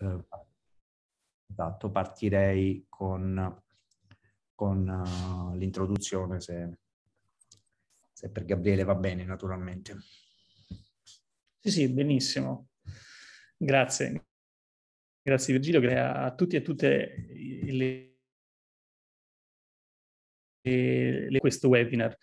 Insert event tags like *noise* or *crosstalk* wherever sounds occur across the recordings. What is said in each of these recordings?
Eh, esatto, partirei con, con uh, l'introduzione, se, se per Gabriele va bene naturalmente. Sì, sì, benissimo. Grazie. Grazie Virgilio, grazie a tutti e a tutte le, le, questo webinar.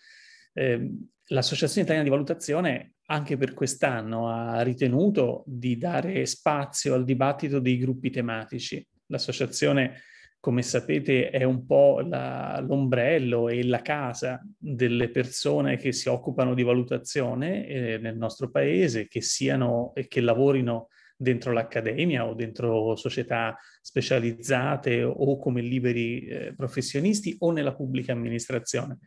Eh, L'Associazione Italiana di Valutazione anche per quest'anno ha ritenuto di dare spazio al dibattito dei gruppi tematici. L'associazione, come sapete, è un po' la, l'ombrello e la casa delle persone che si occupano di valutazione eh, nel nostro paese, che siano e che lavorino dentro l'accademia o dentro società specializzate o come liberi eh, professionisti o nella pubblica amministrazione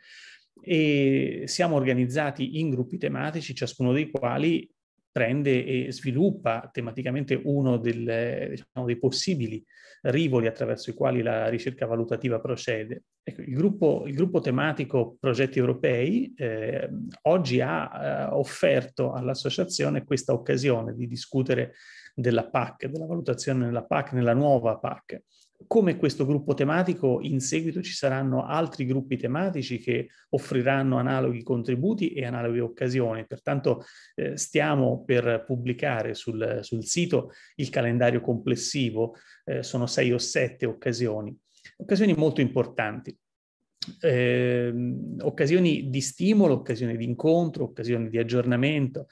e siamo organizzati in gruppi tematici, ciascuno dei quali prende e sviluppa tematicamente uno del, diciamo, dei possibili rivoli attraverso i quali la ricerca valutativa procede. Ecco, il, gruppo, il, gruppo, tematico Progetti Europei eh, oggi ha eh, offerto all'associazione questa occasione di discutere della PAC, della valutazione della PAC, nella nuova PAC come questo gruppo tematico, in seguito ci saranno altri gruppi tematici che offriranno analoghi contributi e analoghe occasioni. Pertanto eh, stiamo per pubblicare sul, sul, sito il calendario complessivo, eh, sono sei o sette occasioni, occasioni molto importanti. Eh, occasioni di stimolo, occasioni di incontro, occasioni di aggiornamento,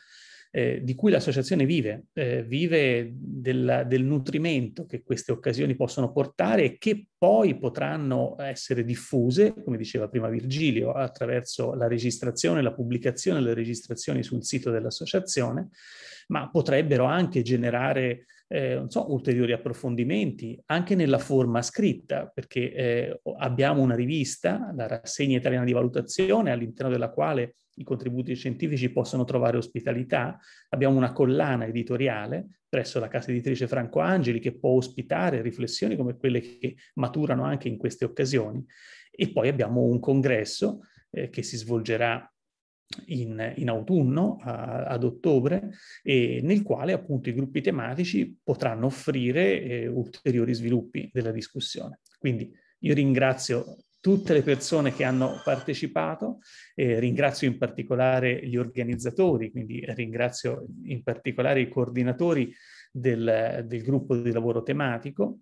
eh, di cui l'associazione vive, eh, vive della, del nutrimento che queste occasioni possono portare e che poi potranno essere diffuse, come diceva prima Virgilio, attraverso la registrazione, la pubblicazione, le registrazioni sul sito dell'associazione, ma potrebbero anche generare eh, so, ulteriori approfondimenti anche nella forma scritta, perché eh, abbiamo una rivista, la rassegna italiana di valutazione, all'interno della quale i contributi scientifici possono trovare ospitalità. Abbiamo una collana editoriale presso la casa editrice Franco Angeli che può ospitare riflessioni come quelle che maturano anche in queste occasioni. E poi abbiamo un congresso eh, che si svolgerà in, in, autunno, a, ad ottobre, e nel quale appunto i gruppi tematici potranno offrire eh, ulteriori sviluppi della discussione. Quindi io ringrazio tutte le persone che hanno partecipato. Eh, ringrazio in particolare gli organizzatori, quindi ringrazio in particolare i coordinatori del, del gruppo di lavoro tematico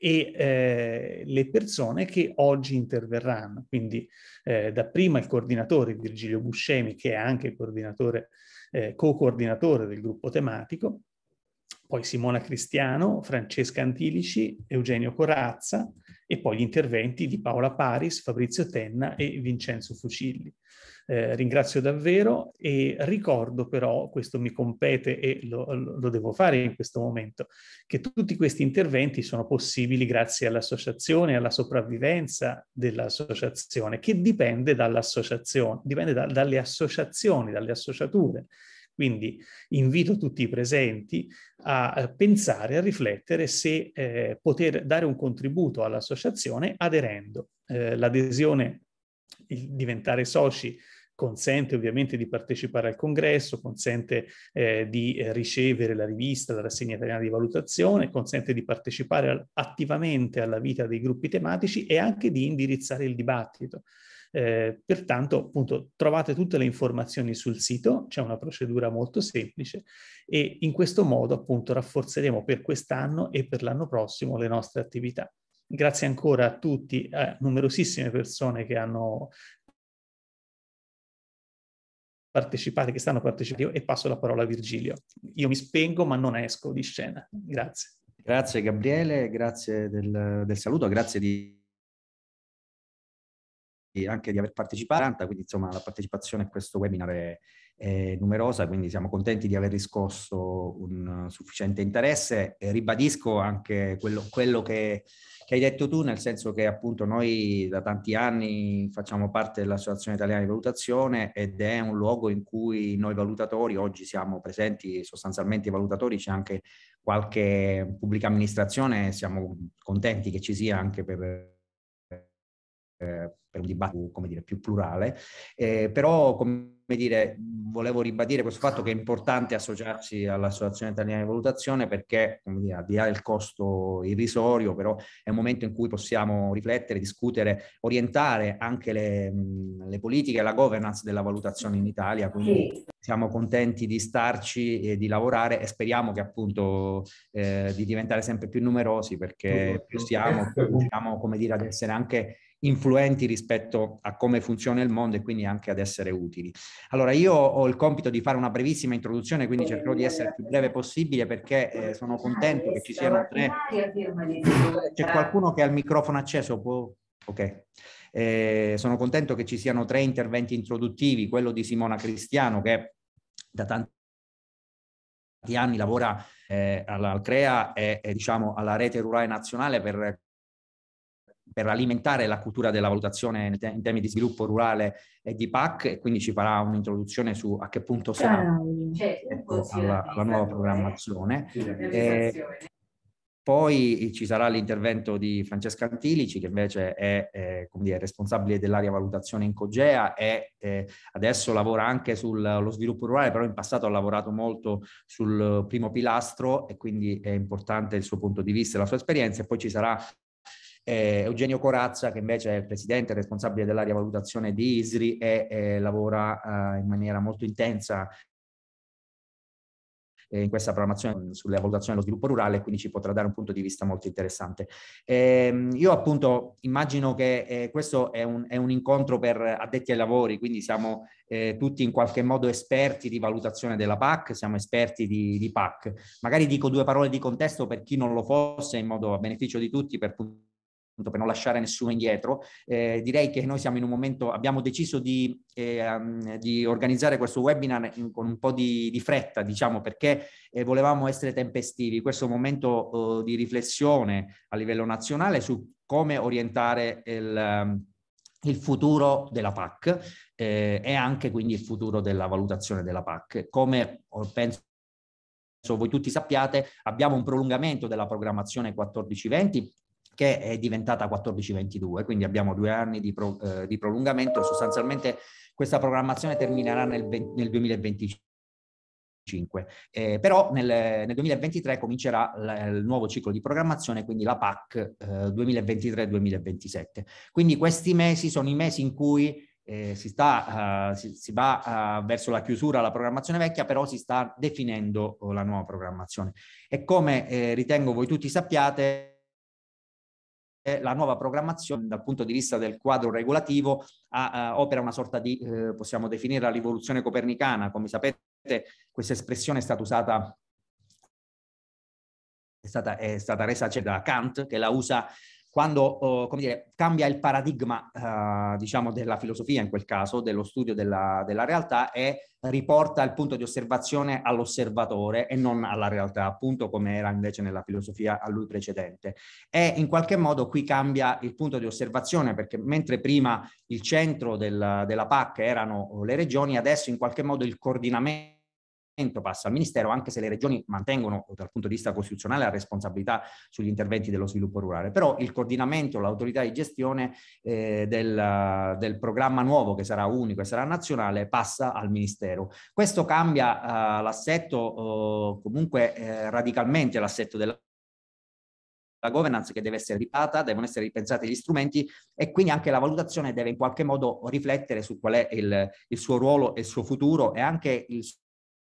e eh, le persone che oggi interverranno. Quindi eh, dapprima il coordinatore Virgilio Buscemi, che è anche il coordinatore, eh, co-coordinatore del gruppo tematico, poi Simona Cristiano, Francesca Antilici, Eugenio Corazza, e poi gli interventi di Paola Paris, Fabrizio Tenna e Vincenzo Fucilli. Eh, ringrazio davvero e ricordo però, questo mi compete e lo, lo, devo fare in questo momento, che tutti questi interventi sono possibili grazie all'associazione, alla sopravvivenza dell'associazione, che dipende dall'associazione, dipende da, dalle associazioni, dalle associature, quindi invito tutti i presenti a eh, pensare, a riflettere se eh, poter dare un contributo all'associazione aderendo. Eh, l'adesione, il diventare soci, consente ovviamente di partecipare al congresso, consente eh, di eh, ricevere la rivista, la rassegna italiana di valutazione, consente di partecipare attivamente alla vita dei gruppi tematici e anche di indirizzare il dibattito. Eh, pertanto, appunto, trovate tutte le informazioni sul sito, c'è una procedura molto semplice e in questo modo, appunto, rafforzeremo per quest'anno e per l'anno prossimo le nostre attività. Grazie ancora a tutti, a numerosissime persone che hanno partecipato, che stanno partecipando e passo la parola a Virgilio. Io mi spengo ma non esco di scena. Grazie. Grazie Gabriele, grazie del, del saluto, grazie di anche di aver partecipato, quindi insomma la partecipazione a questo webinar è, è numerosa, quindi siamo contenti di aver riscosso un sufficiente interesse. E ribadisco anche quello, quello che, che, hai detto tu, nel senso che appunto noi da tanti anni facciamo parte dell'Associazione Italiana di Valutazione ed è un luogo in cui noi valutatori oggi siamo presenti, sostanzialmente i valutatori, c'è anche qualche pubblica amministrazione, siamo contenti che ci sia anche per... per eh, per un dibattito come dire, più plurale, eh, però come dire, volevo ribadire questo fatto che è importante associarsi all'Associazione Italiana di Valutazione perché dire, al di là del costo irrisorio, però è un momento in cui possiamo riflettere, discutere, orientare anche le, le politiche e la governance della valutazione in Italia, quindi siamo contenti di starci e di lavorare e speriamo che appunto eh, di diventare sempre più numerosi perché più siamo, più riusciamo come dire ad essere anche influenti rispetto a come funziona il mondo e quindi anche ad essere utili. Allora io ho il compito di fare una brevissima introduzione, quindi cercherò di essere il più breve possibile perché eh, sono contento che ci siano tre. C'è qualcuno che ha il microfono acceso? Può... Ok. Eh, sono contento che ci siano tre interventi introduttivi, quello di Simona Cristiano che da tanti anni lavora eh, alla CREA e, e diciamo alla rete rurale nazionale per per alimentare la cultura della valutazione in, te- in termini di sviluppo rurale e di PAC e quindi ci farà un'introduzione su a che punto siamo cioè, ecco, alla, alla, nuova eh. programmazione. Eh, poi ci sarà l'intervento di Francesca Antilici, che invece è eh, dire, responsabile dell'area valutazione in Cogea e eh, adesso lavora anche sullo sviluppo rurale, però in passato ha lavorato molto sul primo pilastro e quindi è importante il suo punto di vista e la sua esperienza. E poi ci sarà eh, Eugenio Corazza, che invece è il presidente responsabile dell'area valutazione di ISRI e eh, lavora eh, in maniera molto intensa eh, in questa programmazione sulla valutazione dello sviluppo rurale, quindi ci potrà dare un punto di vista molto interessante. Ehm, io appunto immagino che eh, questo è un, è un, incontro per addetti ai lavori, quindi siamo eh, tutti in qualche modo esperti di valutazione della PAC, siamo esperti di, di PAC. Magari dico due parole di contesto per chi non lo fosse, in modo a beneficio di tutti, per puntare appunto per non lasciare nessuno indietro, eh, direi che noi siamo in un momento, abbiamo deciso di, eh, um, di organizzare questo webinar in, con un po' di, di fretta, diciamo, perché eh, volevamo essere tempestivi. Questo è un momento oh, di riflessione a livello nazionale su come orientare il, il futuro della PAC eh, e anche quindi il futuro della valutazione della PAC. Come oh, penso voi tutti sappiate, abbiamo un prolungamento della programmazione 14-20 che è diventata 14-22, quindi abbiamo due anni di, pro, eh, di prolungamento sostanzialmente questa programmazione terminerà nel, nel 2025. Eh, però nel, nel, 2023 comincerà l, il nuovo ciclo di programmazione, quindi la PAC eh, 2023-2027. Quindi questi mesi sono i mesi in cui eh, si, sta, uh, si, si, va uh, verso la chiusura della programmazione vecchia, però si sta definendo la nuova programmazione. E come eh, ritengo voi tutti sappiate, eh, la nuova programmazione dal punto di vista del quadro regolativo a, a, eh, opera una sorta di, eh, possiamo definirla rivoluzione copernicana, come sapete questa espressione è stata usata è stata, è stata resa cioè da Kant che la usa quando oh, dire, cambia il paradigma eh, diciamo, della filosofia in quel caso, dello studio della, della realtà e riporta il punto di osservazione all'osservatore e non alla realtà, appunto come era invece nella filosofia a lui precedente. E in qualche modo qui cambia il punto di osservazione perché mentre prima il centro del, della PAC erano le regioni, adesso in qualche modo il coordinamento passa al Ministero, anche se le regioni mantengono dal punto di vista costituzionale la responsabilità sugli interventi dello sviluppo rurale. Però il coordinamento, l'autorità di gestione eh, del, del, programma nuovo, che sarà unico e sarà nazionale, passa al Ministero. Questo cambia eh, l'assetto, eh, comunque eh, radicalmente l'assetto della la governance che deve essere ripata, devono essere ripensati gli strumenti e quindi anche la valutazione deve in qualche modo riflettere su qual è il, il suo ruolo e il suo futuro e anche il suo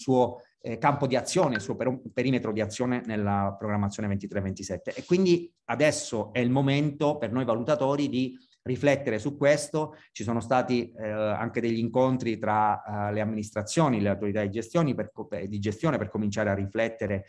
suo eh, campo di azione, il suo per- perimetro di azione nella programmazione 23-27. E quindi adesso è il momento per noi valutatori di riflettere su questo. Ci sono stati eh, anche degli incontri tra eh, le amministrazioni, le autorità di, per, co- di gestione per cominciare a riflettere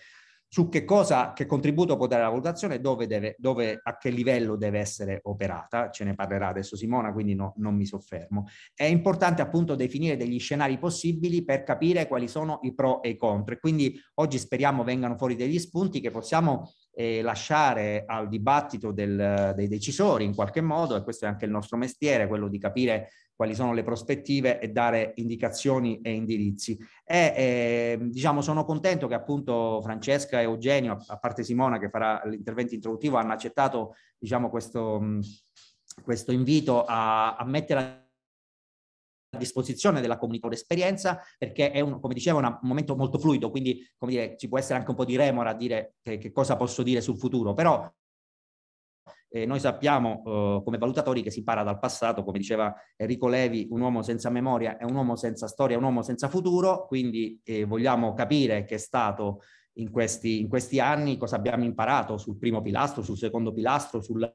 su che cosa, che contributo può dare la valutazione, dove deve, dove, a che livello deve essere operata, ce ne parlerà adesso Simona, quindi no, non mi soffermo. È importante appunto definire degli scenari possibili per capire quali sono i pro e i contro e quindi oggi speriamo vengano fuori degli spunti che possiamo eh, lasciare al dibattito del, dei decisori in qualche modo, e questo è anche il nostro mestiere, quello di capire quali sono le prospettive e dare indicazioni e indirizzi. E, eh, diciamo, sono contento che appunto Francesca e Eugenio, a parte Simona che farà l'intervento introduttivo, hanno accettato diciamo, questo, questo invito a, a mettere a disposizione della comunità d'esperienza perché è un, come dicevo, un momento molto fluido, quindi come dire, ci può essere anche un po' di remora a dire che, che cosa posso dire sul futuro, però eh, noi sappiamo eh, come valutatori che si impara dal passato, come diceva Enrico Levi, un uomo senza memoria è un uomo senza storia, un uomo senza futuro, quindi eh, vogliamo capire che è stato in questi, in questi anni, cosa abbiamo imparato sul primo pilastro, sul secondo pilastro, sul,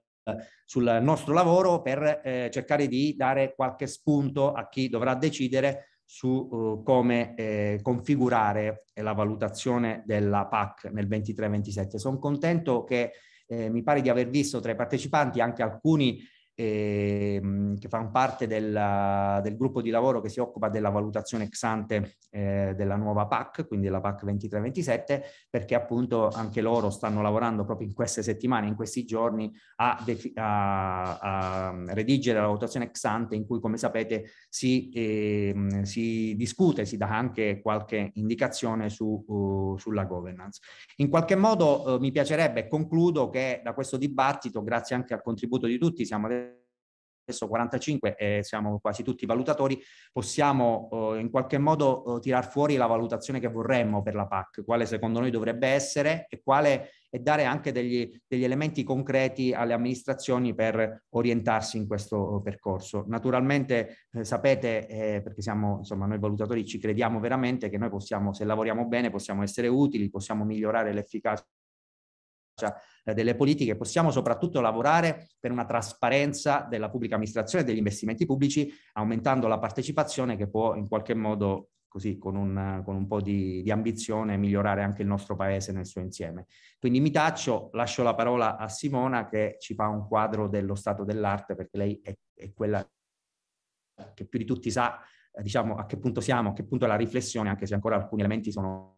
sul nostro lavoro per eh, cercare di dare qualche spunto a chi dovrà decidere su uh, come eh, configurare la valutazione della PAC nel 23-27. Sono contento che eh, mi pare di aver visto tra i partecipanti anche alcuni ehm, che fanno parte della, del gruppo di lavoro che si occupa della valutazione ex ante eh, della nuova PAC, quindi la PAC 23-27, perché appunto anche loro stanno lavorando proprio in queste settimane, in questi giorni, a, a, a redigere la valutazione ex ante in cui, come sapete, si, ehm, si discute, si dà anche qualche indicazione su, uh, sulla governance. In qualche modo eh, mi piacerebbe, concludo, che da questo dibattito, grazie anche al contributo di tutti, siamo adesso adesso 45 e eh, siamo quasi tutti valutatori, possiamo eh, in qualche modo eh, tirar fuori la valutazione che vorremmo per la PAC, quale secondo noi dovrebbe essere e, quale, e dare anche degli, degli, elementi concreti alle amministrazioni per orientarsi in questo percorso. Naturalmente eh, sapete, eh, perché siamo, insomma, noi valutatori ci crediamo veramente che noi possiamo, se lavoriamo bene, possiamo essere utili, possiamo migliorare l'efficacia eh, delle politiche, possiamo soprattutto lavorare per una trasparenza della pubblica amministrazione e degli investimenti pubblici, aumentando la partecipazione che può in qualche modo così con un, con un po' di, di, ambizione migliorare anche il nostro paese nel suo insieme. Quindi mi taccio, lascio la parola a Simona che ci fa un quadro dello stato dell'arte perché lei è, è quella che più di tutti sa diciamo a che punto siamo, a che punto è la riflessione, anche se ancora alcuni elementi sono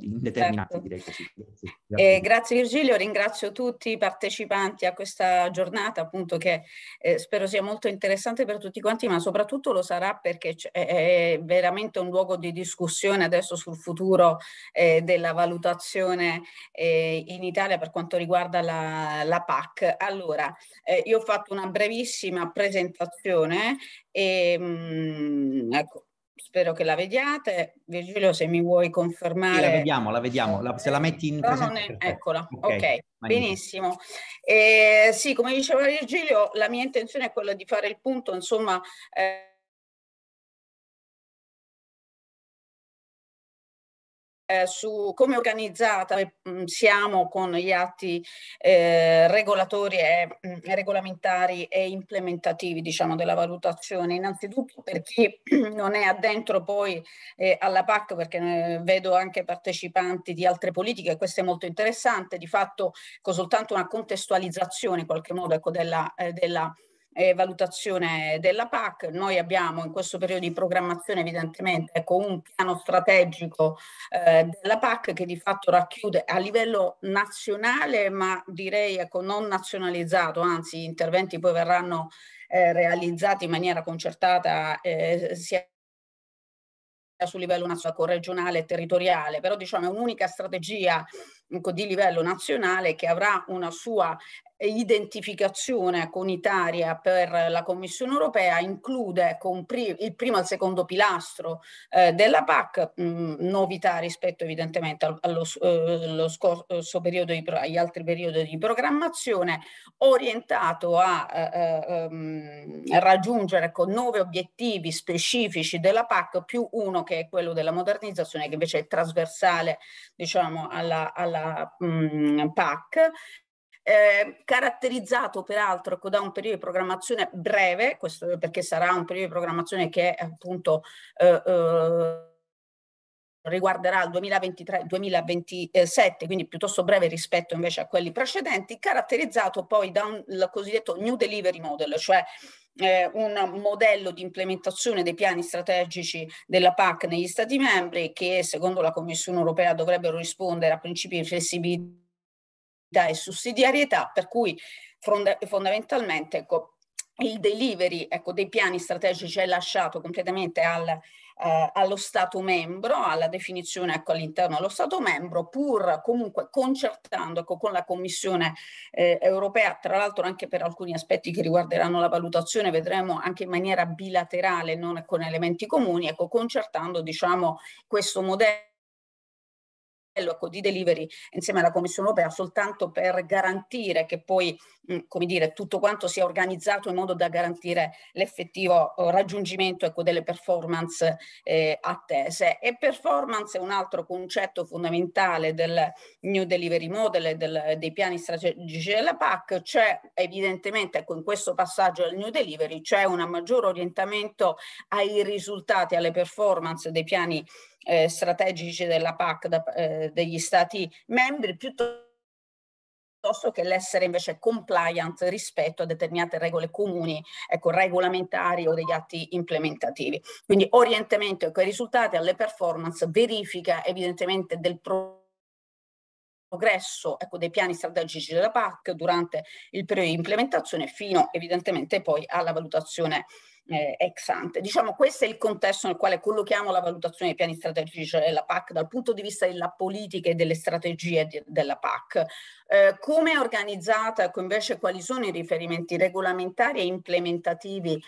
indeterminati, certo. direi così. grazie. Eh, grazie. Virgilio, ringrazio tutti i partecipanti a questa giornata, appunto che eh, spero sia molto interessante per tutti quanti, ma soprattutto lo sarà perché è veramente un luogo di discussione adesso sul futuro eh, della valutazione eh, in Italia per quanto riguarda la, la PAC. Allora, eh, io ho fatto una brevissima presentazione e mh, mm, ecco, spero che la vediate. Virgilio, se mi vuoi confermare. Sì, la vediamo, la vediamo, la, se la metti in presente. eccola, ok, okay. benissimo. Eh, sì, come diceva Virgilio, la mia intenzione è quella di fare il punto, insomma, eh, eh, su come organizzata mm, siamo con gli atti eh, regolatori e, mh, mm, regolamentari e implementativi diciamo, della valutazione. Innanzitutto per chi *clears throat* non è addentro poi eh, alla PAC, perché vedo anche partecipanti di altre politiche, e questo è molto interessante, di fatto con soltanto una contestualizzazione in qualche modo ecco, della, eh, della eh, valutazione della PAC. Noi abbiamo in questo periodo di programmazione evidentemente ecco, un piano strategico eh, della PAC che di fatto racchiude a livello nazionale, ma direi ecco, non nazionalizzato, anzi gli interventi poi verranno eh, realizzati in maniera concertata eh, sia sul livello nazionale, regionale e territoriale, però diciamo è un'unica strategia di livello nazionale che avrà una sua identificazione unitaria per la Commissione europea include il primo e il secondo pilastro eh, della PAC, mh, mm, novità rispetto evidentemente allo, eh, scorso periodo di, agli altri periodi di programmazione, orientato a eh, eh ehm, raggiungere con nove obiettivi specifici della PAC più uno che è quello della modernizzazione che invece è trasversale diciamo alla, alla dalla mh, mm, PAC, eh, caratterizzato peraltro da un periodo di programmazione breve, questo perché sarà un periodo di programmazione che è appunto eh, eh, riguarderà il 2023-2027, quindi piuttosto breve rispetto invece a quelli precedenti, caratterizzato poi da un il cosiddetto New Delivery Model, cioè eh, un modello di implementazione dei piani strategici della PAC negli Stati membri che secondo la Commissione europea dovrebbero rispondere a principi di flessibilità e sussidiarietà, per cui fronda- fondamentalmente ecco, il delivery ecco, dei piani strategici è lasciato completamente al eh, allo Stato membro, alla definizione ecco, all'interno dello Stato membro, pur comunque concertando ecco, con la Commissione eh, europea, tra l'altro anche per alcuni aspetti che riguarderanno la valutazione, vedremo anche in maniera bilaterale, non con elementi comuni, ecco, concertando diciamo, questo modello appello di delivery insieme alla Commissione europea soltanto per garantire che poi mh, come dire, tutto quanto sia organizzato in modo da garantire l'effettivo eh, raggiungimento ecco, delle performance eh, attese. E performance è un altro concetto fondamentale del New Delivery Model del, dei piani strategici della PAC. C'è evidentemente ecco, in questo passaggio del New Delivery c'è un maggior orientamento ai risultati, alle performance dei piani eh, strategici della PAC da, eh, degli Stati membri, piuttosto che l'essere invece compliant rispetto a determinate regole comuni, ecco, regolamentari o degli atti implementativi. Quindi orientamento ecco, ai risultati, alle performance, verifica evidentemente del progresso ecco, dei piani strategici della PAC durante il periodo di implementazione fino evidentemente poi alla valutazione eh, ex ante. Diciamo questo è il contesto nel quale collochiamo la valutazione dei piani strategici della cioè PAC dal punto di vista della politica e delle strategie di, della PAC. Eh, come è organizzata, ecco invece quali sono i riferimenti regolamentari e implementativi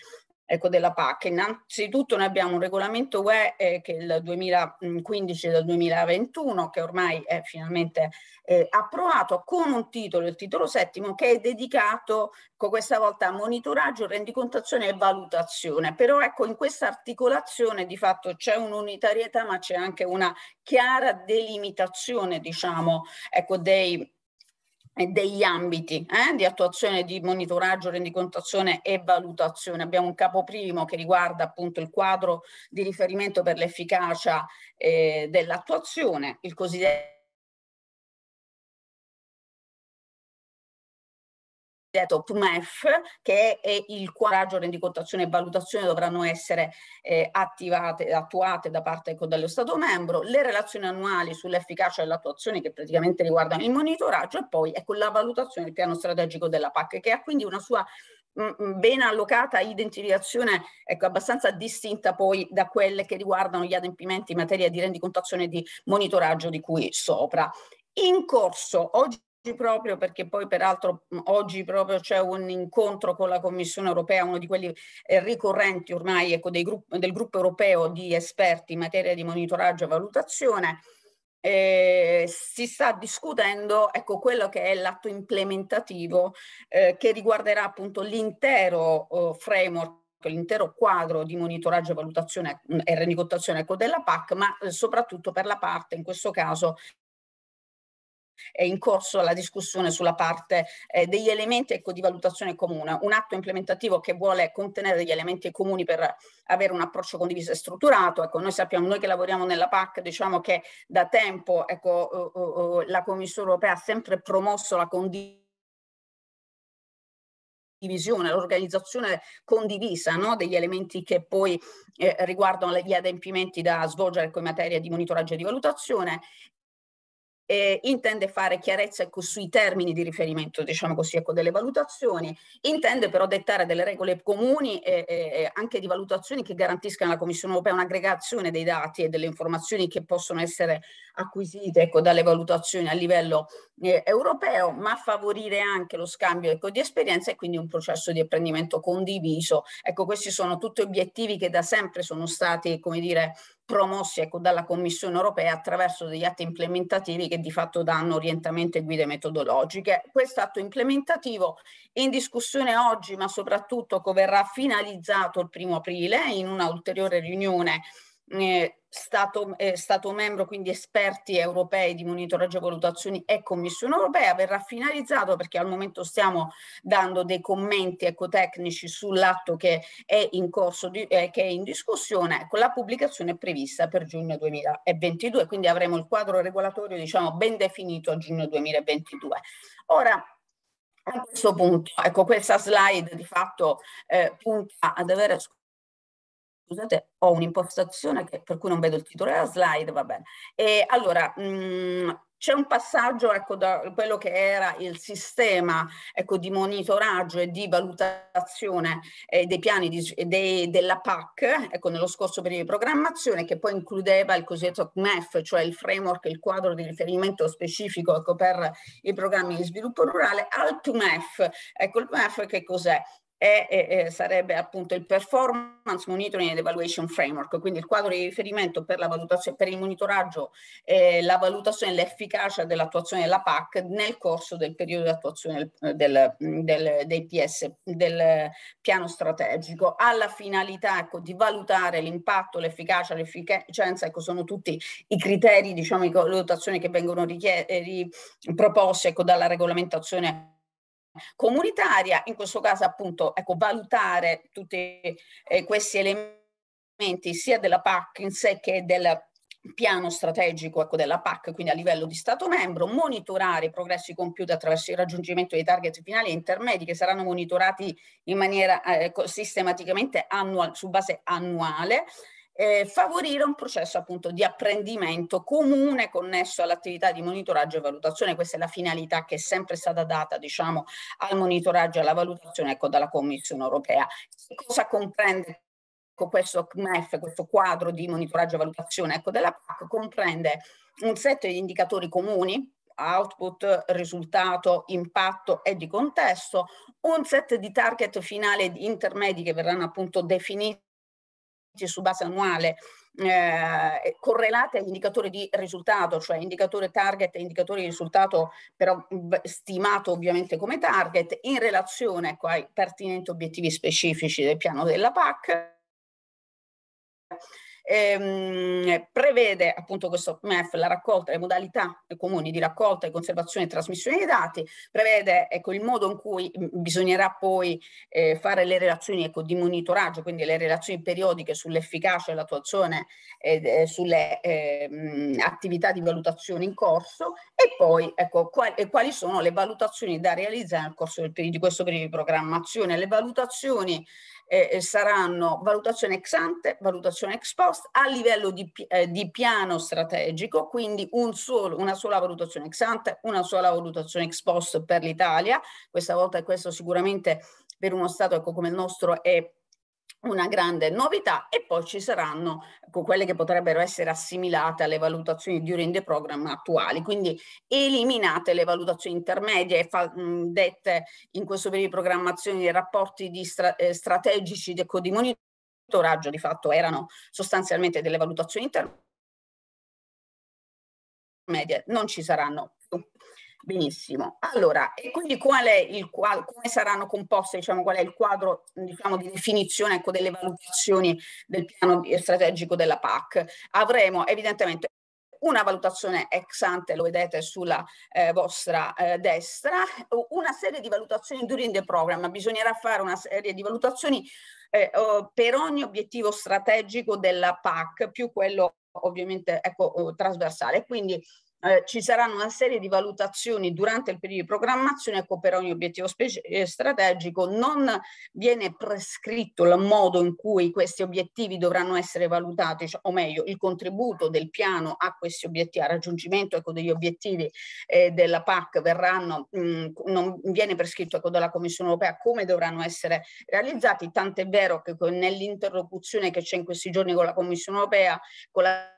ecco, della PAC. Innanzitutto noi abbiamo un regolamento UE eh, che è il 2015 del 2021 che ormai è finalmente eh, approvato con un titolo, il titolo settimo, che è dedicato ecco, questa volta a monitoraggio, rendicontazione e valutazione. Però ecco in questa articolazione di fatto c'è un'unitarietà ma c'è anche una chiara delimitazione diciamo ecco dei degli ambiti eh, di attuazione di monitoraggio, rendicontazione e valutazione. Abbiamo un capo primo che riguarda appunto il quadro di riferimento per l'efficacia eh, dell'attuazione, il cosiddetto cosiddetto PMEF, che è il coraggio, rendicontazione e valutazione dovranno essere eh, attivate, attuate da parte dello Stato membro, le relazioni annuali sull'efficacia dell'attuazione che praticamente riguardano il monitoraggio e poi ecco, la valutazione del piano strategico della PAC che ha quindi una sua mm, mm, ben allocata identificazione ecco, abbastanza distinta poi da quelle che riguardano gli adempimenti in materia di rendicontazione e di monitoraggio di cui sopra. In corso oggi Oggi proprio perché poi peraltro oggi proprio c'è un incontro con la Commissione europea, uno di quelli eh, ricorrenti ormai ecco, gruppi, del gruppo europeo di esperti in materia di monitoraggio e valutazione. Eh, si sta discutendo ecco, quello che è l'atto implementativo eh, che riguarderà appunto l'intero oh, framework l'intero quadro di monitoraggio, valutazione e rendicontazione ecco, della PAC, ma eh, soprattutto per la parte, in questo caso, è in corso la discussione sulla parte eh, degli elementi ecco, di valutazione comune, un atto implementativo che vuole contenere degli elementi comuni per avere un approccio condiviso e strutturato. Ecco, noi sappiamo, noi che lavoriamo nella PAC, diciamo che da tempo ecco, uh, uh, uh la Commissione europea ha sempre promosso la condivisione condivisione, l'organizzazione condivisa no? degli elementi che poi eh, riguardano gli adempimenti da svolgere in materia di monitoraggio e di valutazione eh, intende fare chiarezza ecco, sui termini di riferimento, diciamo così, ecco, delle valutazioni, intende però dettare delle regole comuni e, eh, anche di valutazioni che garantiscano alla Commissione europea un'aggregazione dei dati e delle informazioni che possono essere acquisite ecco, dalle valutazioni a livello eh, europeo, ma favorire anche lo scambio ecco, di esperienze e quindi un processo di apprendimento condiviso. Ecco, questi sono tutti obiettivi che da sempre sono stati, come dire, promossi ecco, dalla Commissione europea attraverso degli atti implementativi che di fatto danno orientamento e guide metodologiche. Questo atto implementativo è in discussione oggi, ma soprattutto verrà finalizzato il primo aprile in una ulteriore riunione eh, Stato, eh, Stato, membro, quindi esperti europei di monitoraggio e valutazioni e Commissione europea, verrà finalizzato perché al momento stiamo dando dei commenti ecotecnici sull'atto che è in corso, di, eh, che è in discussione, ecco, la pubblicazione è prevista per giugno 2022, quindi avremo il quadro regolatorio diciamo ben definito a giugno 2022. Ora, a questo punto, ecco, questa slide di fatto eh, punta ad avere scusate, ho un'impostazione per cui non vedo il titolo della slide, va bene. E allora, mm, c'è un passaggio ecco, da quello che era il sistema ecco, di monitoraggio e di valutazione eh, dei piani di, dei, della PAC ecco, nello scorso periodo di programmazione che poi includeva il cosiddetto MEF, cioè il framework, il quadro di riferimento specifico ecco, per i programmi di sviluppo rurale, al PMEF. Ecco, il MEF che cos'è? è, è, sarebbe appunto il Performance Monitoring and Evaluation Framework, quindi il quadro di riferimento per, per il monitoraggio, eh, la valutazione e l'efficacia dell'attuazione della PAC nel corso del periodo di attuazione del, del, del, PS, del piano strategico, alla finalità ecco, di valutare l'impatto, l'efficacia, l'efficienza, ecco, sono tutti i criteri diciamo, di valutazione che vengono eh, proposti ecco, dalla regolamentazione comunitaria, in questo caso appunto ecco, valutare tutti eh, questi elementi sia della PAC in sé che del piano strategico ecco, della PAC, quindi a livello di Stato membro, monitorare i progressi compiuti attraverso il raggiungimento dei target finali e intermedi che saranno monitorati in maniera eh, sistematicamente annual, su base annuale eh, favorire un processo appunto di apprendimento comune connesso all'attività di monitoraggio e valutazione. Questa è la finalità che è sempre stata data diciamo, al monitoraggio e alla valutazione ecco, dalla Commissione europea. Che Cosa comprende ecco, questo MEF, questo quadro di monitoraggio e valutazione ecco, della PAC? Comprende un set di indicatori comuni output, risultato, impatto e di contesto, un set di target finali intermedi che verranno appunto definiti su base annuale eh, correlate agli indicatori di risultato, cioè indicatore target e indicatore di risultato però stimato ovviamente come target in relazione ecco, ai pertinenti obiettivi specifici del piano della PAC ehm, prevede appunto questo MEF la raccolta, le modalità comuni di raccolta conservazione e trasmissione dei dati, prevede ecco, il modo in cui mm, bisognerà poi eh, fare le relazioni ecco, di monitoraggio, quindi le relazioni periodiche sull'efficacia e l'attuazione eh, eh, sulle eh, attività di valutazione in corso e poi ecco, quali, quali sono le valutazioni da realizzare nel corso del di questo periodo di programmazione. Le valutazioni eh, saranno valutazione ex ante, valutazione ex post a livello di, eh, di piano strategico, quindi un solo, una sola valutazione ex ante, una sola valutazione ex post per l'Italia. Questa volta questo sicuramente per uno Stato ecco, come il nostro è una grande novità e poi ci saranno ecco, quelle che potrebbero essere assimilate alle valutazioni during the program attuali, quindi eliminate le valutazioni intermedie dette in questo periodo di programmazione dei rapporti di stra eh, strategici di, di monitoraggio, di fatto erano sostanzialmente delle valutazioni intermedie, non ci saranno Benissimo. Allora, e quindi qual è il quadro, come saranno composte, diciamo, qual è il quadro diciamo, di definizione ecco, delle valutazioni del piano strategico della PAC? Avremo evidentemente una valutazione ex ante, lo vedete sulla eh, vostra eh, destra, una serie di valutazioni during the program, bisognerà fare una serie di valutazioni eh, per ogni obiettivo strategico della PAC, più quello ovviamente ecco, trasversale. Quindi eh, ci saranno una serie di valutazioni durante il periodo di programmazione, ecco per ogni obiettivo eh, strategico non viene prescritto il modo in cui questi obiettivi dovranno essere valutati, cioè, o meglio il contributo del piano a questi obiettivi, al raggiungimento ecco, degli obiettivi eh, della PAC verranno, mh, mm, non viene prescritto ecco, dalla Commissione europea come dovranno essere realizzati, tant'è vero che nell'interlocuzione che c'è in questi giorni con la Commissione europea, con la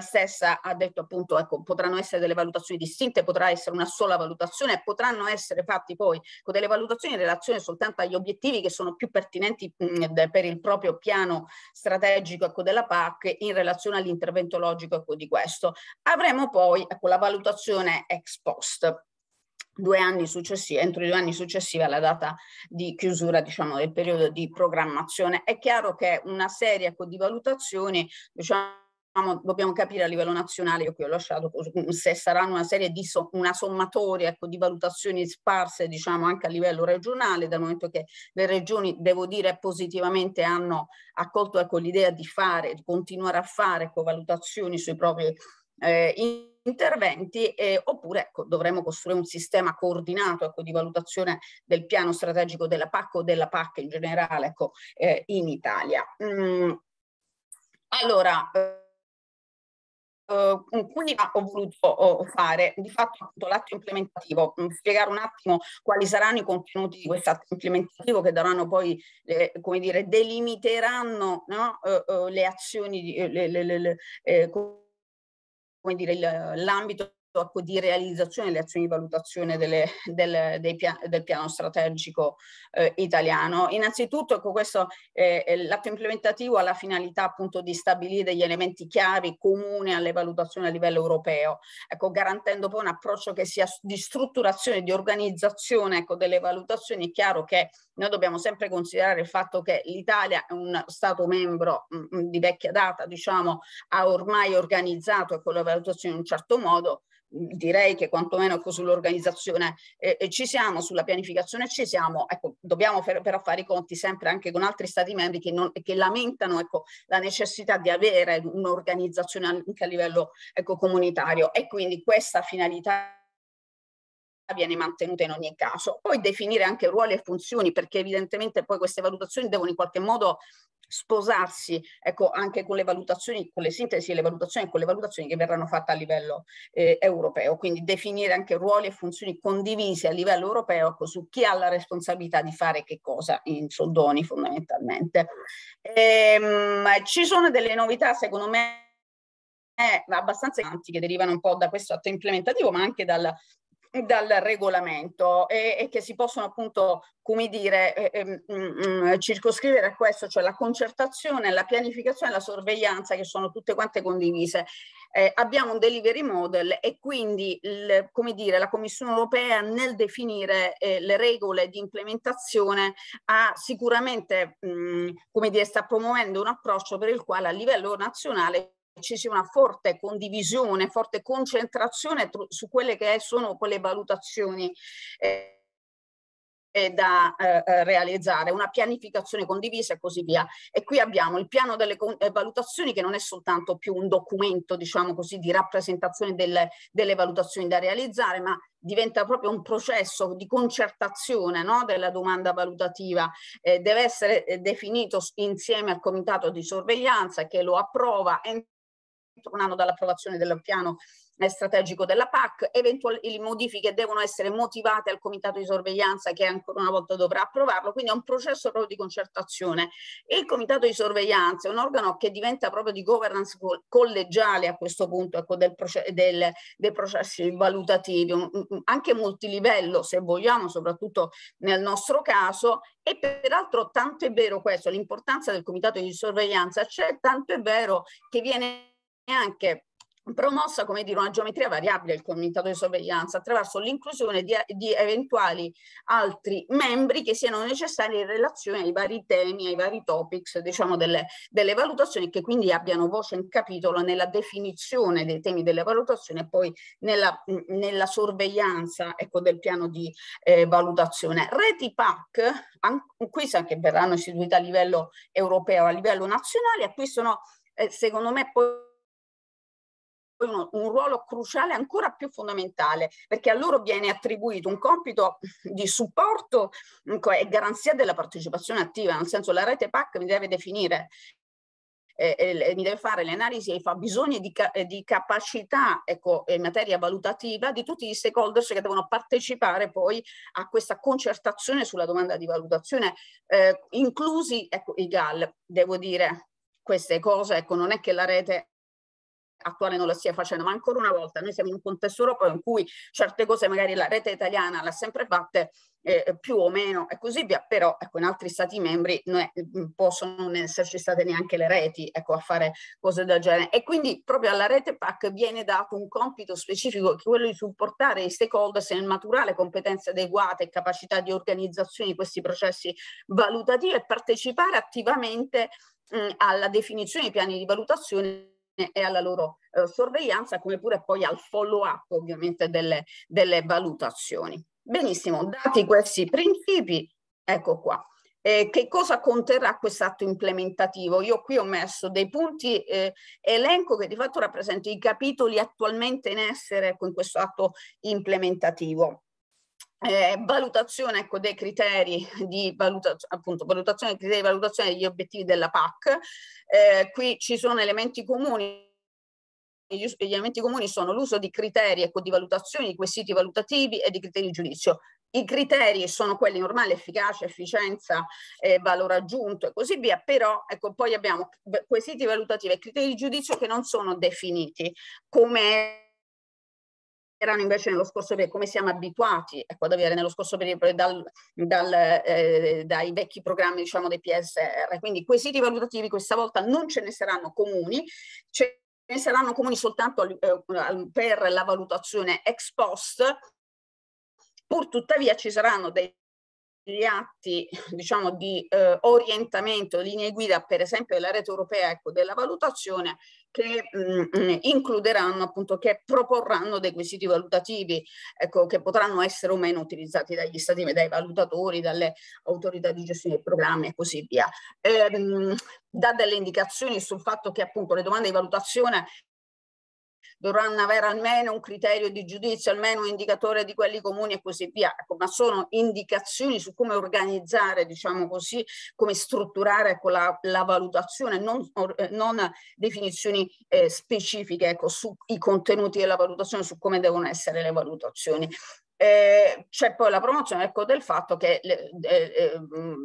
stessa ha detto appunto ecco, potranno essere delle valutazioni distinte, potrà essere una sola valutazione, potranno essere fatti poi con delle valutazioni in relazione soltanto agli obiettivi che sono più pertinenti mh, mm, per il proprio piano strategico ecco, della PAC in relazione all'intervento logico ecco, di questo. Avremo poi ecco, la valutazione ex post due anni successivi, entro i due anni successivi alla data di chiusura diciamo, del periodo di programmazione. È chiaro che una serie ecco, di valutazioni diciamo, Diciamo, dobbiamo capire a livello nazionale, io qui ho lasciato se saranno una serie di so, una sommatoria ecco, di valutazioni sparse diciamo anche a livello regionale, dal momento che le regioni, devo dire, positivamente hanno accolto ecco, l'idea di fare, di continuare a fare ecco, valutazioni sui propri eh, interventi eh, oppure ecco, dovremmo costruire un sistema coordinato ecco, di valutazione del piano strategico della PAC o della PAC in generale ecco, eh, in Italia. Mm. Allora, eh, eh, cui ho voluto eh, fare di fatto appunto, l'atto implementativo, mm, spiegare un attimo quali saranno i contenuti di quest'atto implementativo che daranno poi, le, come dire, delimiteranno no? Eh, eh, le azioni, le, le, l'ambito di realizzazione delle azioni di valutazione delle, del, pia del, piano strategico eh, italiano. Innanzitutto ecco, questo eh, l'atto implementativo ha la finalità appunto di stabilire gli elementi chiari comuni alle valutazioni a livello europeo, ecco, garantendo poi un approccio che sia di strutturazione, di organizzazione ecco, delle valutazioni. È chiaro che noi dobbiamo sempre considerare il fatto che l'Italia è un Stato membro mh, mm, mm, di vecchia data, diciamo, ha ormai organizzato ecco, la valutazione in un certo modo, direi che quantomeno ecco, sull'organizzazione eh, ci siamo, sulla pianificazione ci siamo, ecco, dobbiamo fer- però fare i conti sempre anche con altri stati membri che, non, che lamentano ecco, la necessità di avere un'organizzazione anche a livello ecco, comunitario e quindi questa finalità viene mantenuta in ogni caso. Poi definire anche ruoli e funzioni, perché evidentemente poi queste valutazioni devono in qualche modo sposarsi ecco, anche con le valutazioni, con le sintesi e le valutazioni, con le valutazioni che verranno fatte a livello eh, europeo, quindi definire anche ruoli e funzioni condivise a livello europeo ecco, su chi ha la responsabilità di fare che cosa in soldoni fondamentalmente. Ehm, ci sono delle novità secondo me eh, abbastanza importanti che derivano un po' da questo atto implementativo ma anche dal, dal regolamento e, e, che si possono appunto, come dire, eh, eh, mh, mm, mm, circoscrivere a questo, cioè la concertazione, la pianificazione la sorveglianza che sono tutte quante condivise. Eh, abbiamo un delivery model e quindi, il, come dire, la Commissione europea nel definire eh, le regole di implementazione ha sicuramente, mh, mm, come dire, sta promuovendo un approccio per il quale a livello nazionale ci sia una forte condivisione, forte concentrazione su quelle che sono quelle valutazioni. Eh, eh da eh, eh, realizzare, una pianificazione condivisa e così via. E qui abbiamo il piano delle eh, valutazioni che non è soltanto più un documento, diciamo così, di rappresentazione delle, delle valutazioni da realizzare, ma diventa proprio un processo di concertazione no, della domanda valutativa. Eh, deve essere definito insieme al comitato di sorveglianza che lo approva tornando dall'approvazione del piano strategico della PAC, eventuali modifiche devono essere motivate al comitato di sorveglianza che ancora una volta dovrà approvarlo, quindi è un processo proprio di concertazione e il comitato di sorveglianza è un organo che diventa proprio di governance collegiale a questo punto ecco, del proce- del, dei processi valutativi, anche multilivello se vogliamo, soprattutto nel nostro caso e peraltro tanto è vero questo, l'importanza del comitato di sorveglianza c'è, tanto è vero che viene anche promossa come dire, una geometria variabile del comitato di sorveglianza attraverso l'inclusione di, di, eventuali altri membri che siano necessari in relazione ai vari temi, ai vari topics diciamo, delle, delle valutazioni che quindi abbiano voce in capitolo nella definizione dei temi delle valutazioni e poi nella, nella sorveglianza ecco, del piano di eh, valutazione. Reti PAC, qui sa che verranno istituite a livello europeo, a livello nazionale, e qui sono eh, secondo me poi uno, un ruolo cruciale ancora più fondamentale perché a loro viene attribuito un compito di supporto e garanzia della partecipazione attiva, nel senso la rete PAC mi deve definire mi deve fare le analisi ai fabbisogni di, di capacità ecco, in materia valutativa di tutti gli stakeholders che devono partecipare poi a questa concertazione sulla domanda di valutazione, eh, inclusi ecco, i GAL. Devo dire queste cose, ecco, non è che la rete attuale non la stia facendo, ma ancora una volta noi siamo in un contesto europeo in cui certe cose magari la rete italiana l'ha sempre fatte eh, eh più o meno e così via, però ecco, in altri stati membri noi, mm, possono non esserci state neanche le reti ecco, a fare cose del genere e quindi proprio alla rete PAC viene dato un compito specifico che è quello di supportare i stakeholders nel maturare competenze adeguate e capacità di organizzazione di questi processi valutativi e partecipare attivamente mh, mm, alla definizione di piani di valutazione e alla loro eh, sorveglianza, come pure poi al follow-up ovviamente delle, delle valutazioni. Benissimo, dati questi principi, ecco qua. Eh, che cosa conterrà questo atto implementativo? Io qui ho messo dei punti eh, elenco che di fatto rappresentano i capitoli attualmente in essere con questo atto implementativo eh, valutazione ecco, dei criteri di valutazio, appunto, valutazione, criteri di valutazione degli obiettivi della PAC. Eh, qui ci sono elementi comuni gli elementi comuni sono l'uso di criteri ecco, di valutazione, di quesiti valutativi e di criteri di giudizio. I criteri sono quelli normali, efficacia, efficienza, eh, valore aggiunto e così via, però ecco, poi abbiamo quesiti valutativi e criteri di giudizio che non sono definiti come erano invece nello scorso periodo, come siamo abituati ecco, ad avere nello scorso periodo dal, dal, eh, dai vecchi programmi diciamo, dei PSR. Quindi quei siti valutativi questa volta non ce ne saranno comuni, ce ne saranno comuni soltanto eh, per la valutazione ex post, pur tuttavia ci saranno dei gli atti diciamo, di eh, orientamento, linee guida per esempio della rete europea ecco, della valutazione che mh, mm, mm, includeranno appunto, che proporranno dei quesiti valutativi ecco, che potranno essere o meno utilizzati dagli stati, dai valutatori, dalle autorità di gestione dei programmi e così via. Ehm, dà delle indicazioni sul fatto che appunto le domande di valutazione dovranno avere almeno un criterio di giudizio, almeno un indicatore di quelli comuni e così via, ecco, ma sono indicazioni su come organizzare, diciamo così, come strutturare ecco, la, la, valutazione, non, eh, non definizioni eh, specifiche ecco, sui contenuti della valutazione, su come devono essere le valutazioni. Eh, c'è poi la promozione ecco, del fatto che le, eh,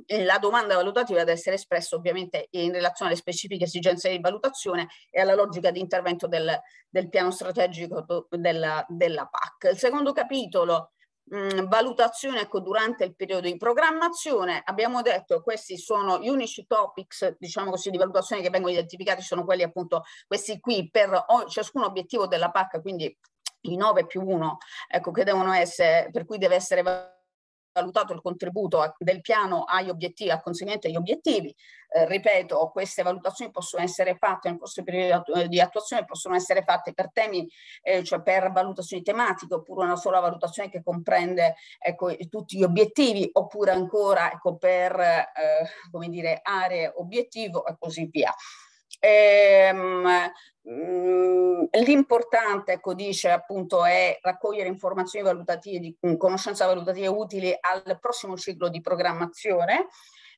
eh, la domanda valutativa deve essere espressa ovviamente in relazione alle specifiche esigenze di valutazione e alla logica di intervento del, del piano strategico della, della, PAC. Il secondo capitolo mh, mm, valutazione ecco, durante il periodo di programmazione abbiamo detto questi sono gli unici topics diciamo così di valutazione che vengono identificati sono quelli appunto questi qui per ciascun obiettivo della PAC quindi i 9 più 1, ecco, che devono essere, per cui deve essere valutato il contributo del piano agli obiettivi, al conseguimento degli obiettivi. Eh, ripeto, queste valutazioni possono essere fatte nel corso del periodo di attuazione, possono essere fatte per temi, eh, cioè per valutazioni tematiche, oppure una sola valutazione che comprende ecco, tutti gli obiettivi, oppure ancora ecco, per eh, come dire, aree obiettivo e così via. Ehm, mm, L'importante, ecco, dice appunto, è raccogliere informazioni valutative, di mm, conoscenza valutative utili al prossimo ciclo di programmazione.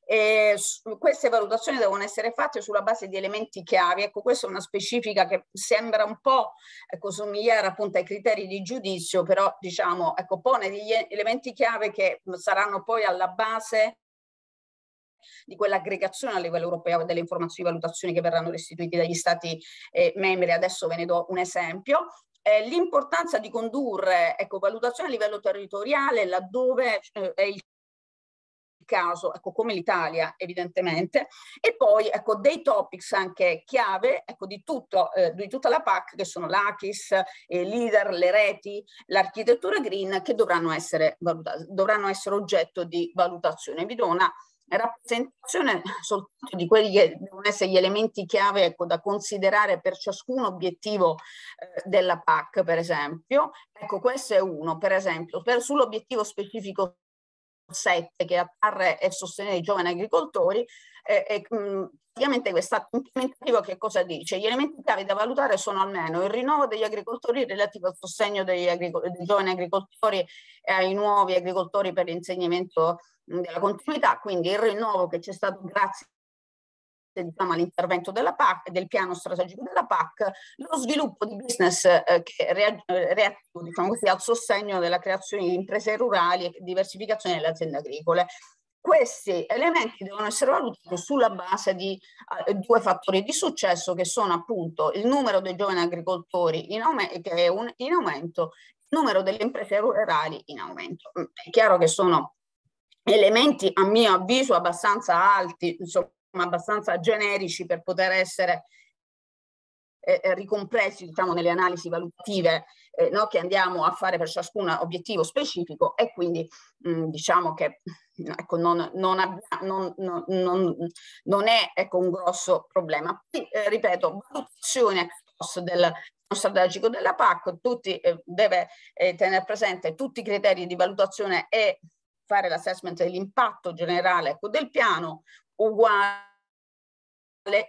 E queste valutazioni devono essere fatte sulla base di elementi chiavi. Ecco, questa è una specifica che sembra un po' ecco, somigliare appunto ai criteri di giudizio, però diciamo, ecco, pone degli elementi chiave che mm, saranno poi alla base di quell'aggregazione a livello europeo delle informazioni di valutazione che verranno restituite dagli Stati eh, membri. Adesso ve ne do un esempio. Eh, l'importanza di condurre ecco, valutazioni a livello territoriale laddove eh, è il caso, ecco, come l'Italia evidentemente, e poi ecco, dei topics anche chiave ecco, di, tutto, eh, di tutta la PAC che sono l'ACIS, eh, l'IDER, le reti, l'architettura green che dovranno essere, valuta- dovranno essere oggetto di valutazione. Vi do una rappresentazione soltanto di quelli che devono essere gli elementi chiave ecco, da considerare per ciascun obiettivo eh, della PAC, per esempio. Ecco, questo è uno, per esempio, per, sull'obiettivo specifico 7 che attrarre e sostenere i giovani agricoltori, e eh, praticamente questa implementativa che cosa dice? Gli elementi chiave da valutare sono almeno il rinnovo degli agricoltori relativo al sostegno dei, agricol dei giovani agricoltori e ai nuovi agricoltori per l'insegnamento della continuità, quindi il rinnovo che c'è stato grazie diciamo, all'intervento della PAC del piano strategico della PAC, lo sviluppo di business eh, che eh, reattivo diciamo al sostegno della creazione di imprese rurali e diversificazione delle aziende agricole. Questi elementi devono essere valutati sulla base di eh, due fattori di successo che sono appunto il numero dei giovani agricoltori in che è un, in aumento, il numero delle imprese rurali in aumento. Mm, è chiaro che sono elementi a mio avviso abbastanza alti, insomma, ma abbastanza generici per poter essere eh, eh, ricompresi diciamo, nelle analisi valutative eh, no, che andiamo a fare per ciascun obiettivo specifico e quindi mh, mm, diciamo che ecco, non, non, abbia, non, non, è ecco, un grosso problema. Quindi, eh, ripeto, valutazione del strategico della PAC, tutti, eh, deve eh, tenere presente tutti i criteri di valutazione e fare l'assessment dell'impatto generale ecco, del piano, uguale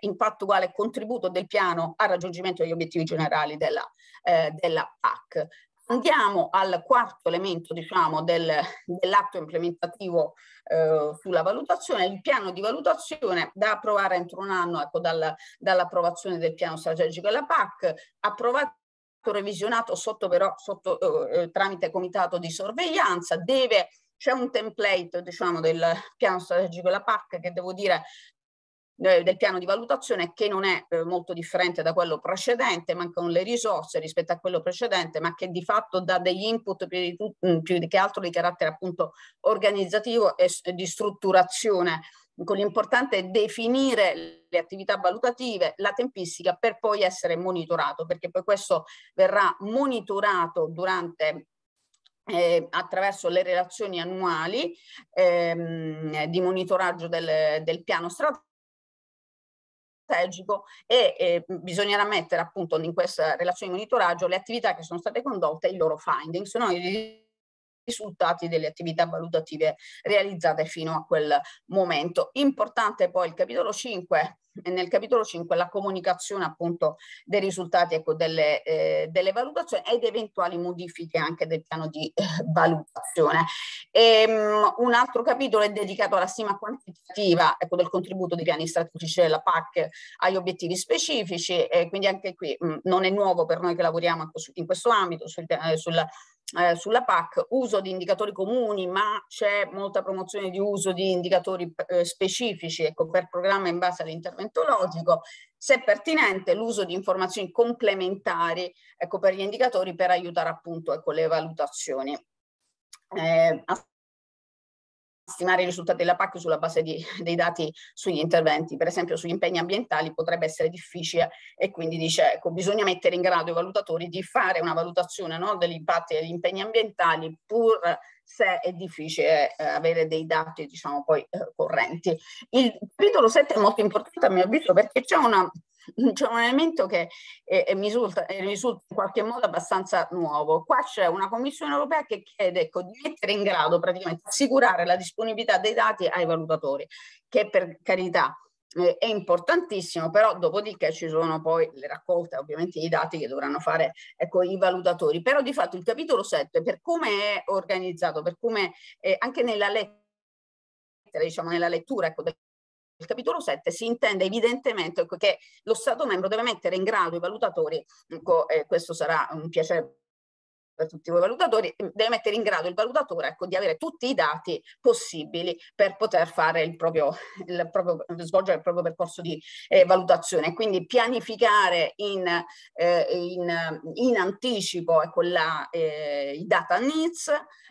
impatto uguale contributo del piano al raggiungimento degli obiettivi generali della, eh, della PAC. Andiamo al quarto elemento diciamo, del, dell'atto implementativo eh, sulla valutazione, il piano di valutazione da approvare entro un anno ecco, dal, dall'approvazione del piano strategico della PAC, approvato revisionato sotto, però, sotto, eh, tramite comitato di sorveglianza, deve c'è un template diciamo, del piano strategico della PAC che devo dire del piano di valutazione che non è eh, molto differente da quello precedente, mancano le risorse rispetto a quello precedente, ma che di fatto dà degli input più di, mm, più di che altro di carattere appunto organizzativo e di strutturazione, con l'importante definire le attività valutative, la tempistica per poi essere monitorato, perché poi questo verrà monitorato durante eh, attraverso le relazioni annuali ehm, di monitoraggio del, del piano strategico strategico e eh, bisognerà mettere appunto in questa relazione di monitoraggio le attività che sono state condotte e i loro findings. Noi risultati delle attività valutative realizzate fino a quel momento. Importante poi il capitolo 5 e nel capitolo 5 la comunicazione appunto dei risultati ecco, delle, eh, delle valutazioni ed eventuali modifiche anche del piano di eh, valutazione. E, um, un altro capitolo è dedicato alla stima quantitativa ecco, del contributo dei piani strategici della PAC agli obiettivi specifici e quindi anche qui mh, mm, non è nuovo per noi che lavoriamo in questo ambito sul, eh, sul eh, sulla PAC, uso di indicatori comuni, ma c'è molta promozione di uso di indicatori eh, specifici ecco, per programma in base all'intervento logico, se pertinente l'uso di informazioni complementari ecco, per gli indicatori per aiutare appunto ecco, le valutazioni. Eh, stimare i risultati della PAC sulla base di, dei dati sugli interventi, per esempio sugli impegni ambientali potrebbe essere difficile e quindi dice ecco bisogna mettere in grado i valutatori di fare una valutazione no, degli impatti degli impegni ambientali pur se è difficile eh, avere dei dati diciamo poi eh, correnti. Il capitolo 7 è molto importante a mio avviso perché c'è una *laughs* c'è un elemento che eh, eh risulta, eh, risulta, in qualche modo abbastanza nuovo. Qua c'è una Commissione europea che chiede ecco, di mettere in grado, praticamente, assicurare la disponibilità dei dati ai valutatori, che per carità eh, è importantissimo, però dopodiché ci sono poi le raccolte, ovviamente i dati che dovranno fare ecco, i valutatori. Però di fatto il capitolo 7, per come è organizzato, per come eh, anche nella lettera, diciamo nella lettura ecco, del il capitolo 7 si intende evidentemente ecco, che lo Stato membro deve mettere in grado i valutatori, ecco, eh, questo sarà un piacere per tutti voi valutatori, mm, deve mettere in grado il valutatore ecco, di avere tutti i dati possibili per poter fare il proprio, il proprio svolgere il proprio percorso di eh, valutazione. Quindi pianificare in, eh, in, in anticipo ecco, la, eh, i data needs,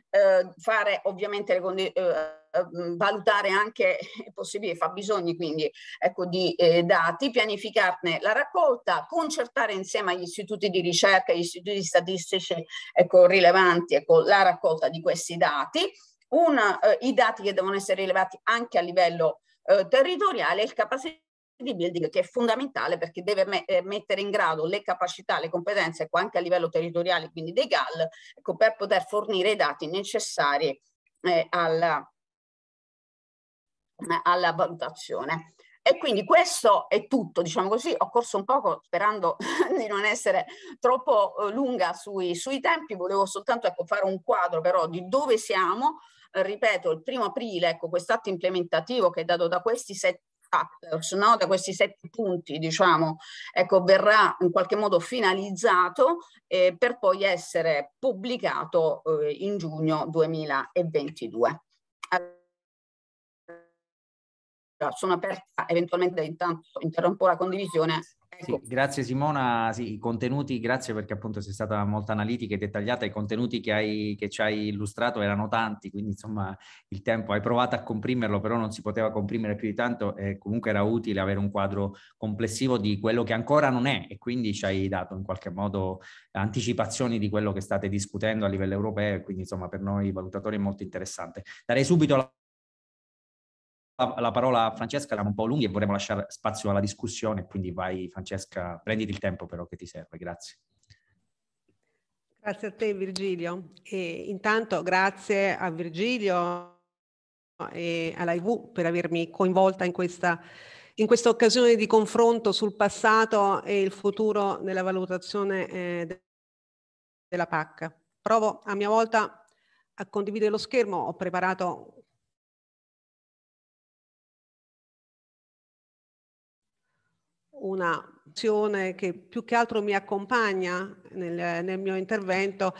eh, fare ovviamente le condizioni. Eh, Ehm, valutare anche *laughs* possibili fabbisogni quindi ecco, di eh, dati, pianificarne la raccolta, concertare insieme agli istituti di ricerca, gli istituti statistici ecco, rilevanti ecco, la raccolta di questi dati, una, eh, i dati che devono essere rilevati anche a livello eh, territoriale e il capacity building che è fondamentale perché deve eh, mettere in grado le capacità, le competenze ecco, anche a livello territoriale, quindi dei GAL, ecco, per poter fornire i dati necessari eh, alla eh, alla valutazione. E quindi questo è tutto, diciamo così, ho corso un poco sperando *laughs* di non essere troppo eh, lunga sui, sui tempi, volevo soltanto ecco, fare un quadro però di dove siamo, ripeto, il primo aprile, ecco, quest'atto implementativo che è dato da questi sette factors, no? da questi sette punti, diciamo, ecco, verrà in qualche modo finalizzato eh, per poi essere pubblicato eh, in giugno 2022 pubblica. Sono aperta eventualmente intanto, interrompo la condivisione. Sì, ecco. grazie Simona, sì, i contenuti, grazie perché appunto sei stata molto analitica e dettagliata, i contenuti che, hai, che ci hai illustrato erano tanti, quindi insomma il tempo hai provato a comprimerlo, però non si poteva comprimere più di tanto e comunque era utile avere un quadro complessivo di quello che ancora non è e quindi ci hai dato in qualche modo anticipazioni di quello che state discutendo a livello europeo e quindi insomma per noi valutatori è molto interessante. Darei subito la la parola a Francesca, erano un po' lunghi e vorremmo lasciare spazio alla discussione, quindi vai Francesca, prenditi il tempo però che ti serve, grazie. Grazie a te Virgilio e intanto grazie a Virgilio e all'IV per avermi coinvolta in questa, in questa, occasione di confronto sul passato e il futuro nella valutazione eh, della PAC. Provo a mia volta a condividere lo schermo, ho preparato una azione che più che altro mi accompagna nel, nel mio intervento,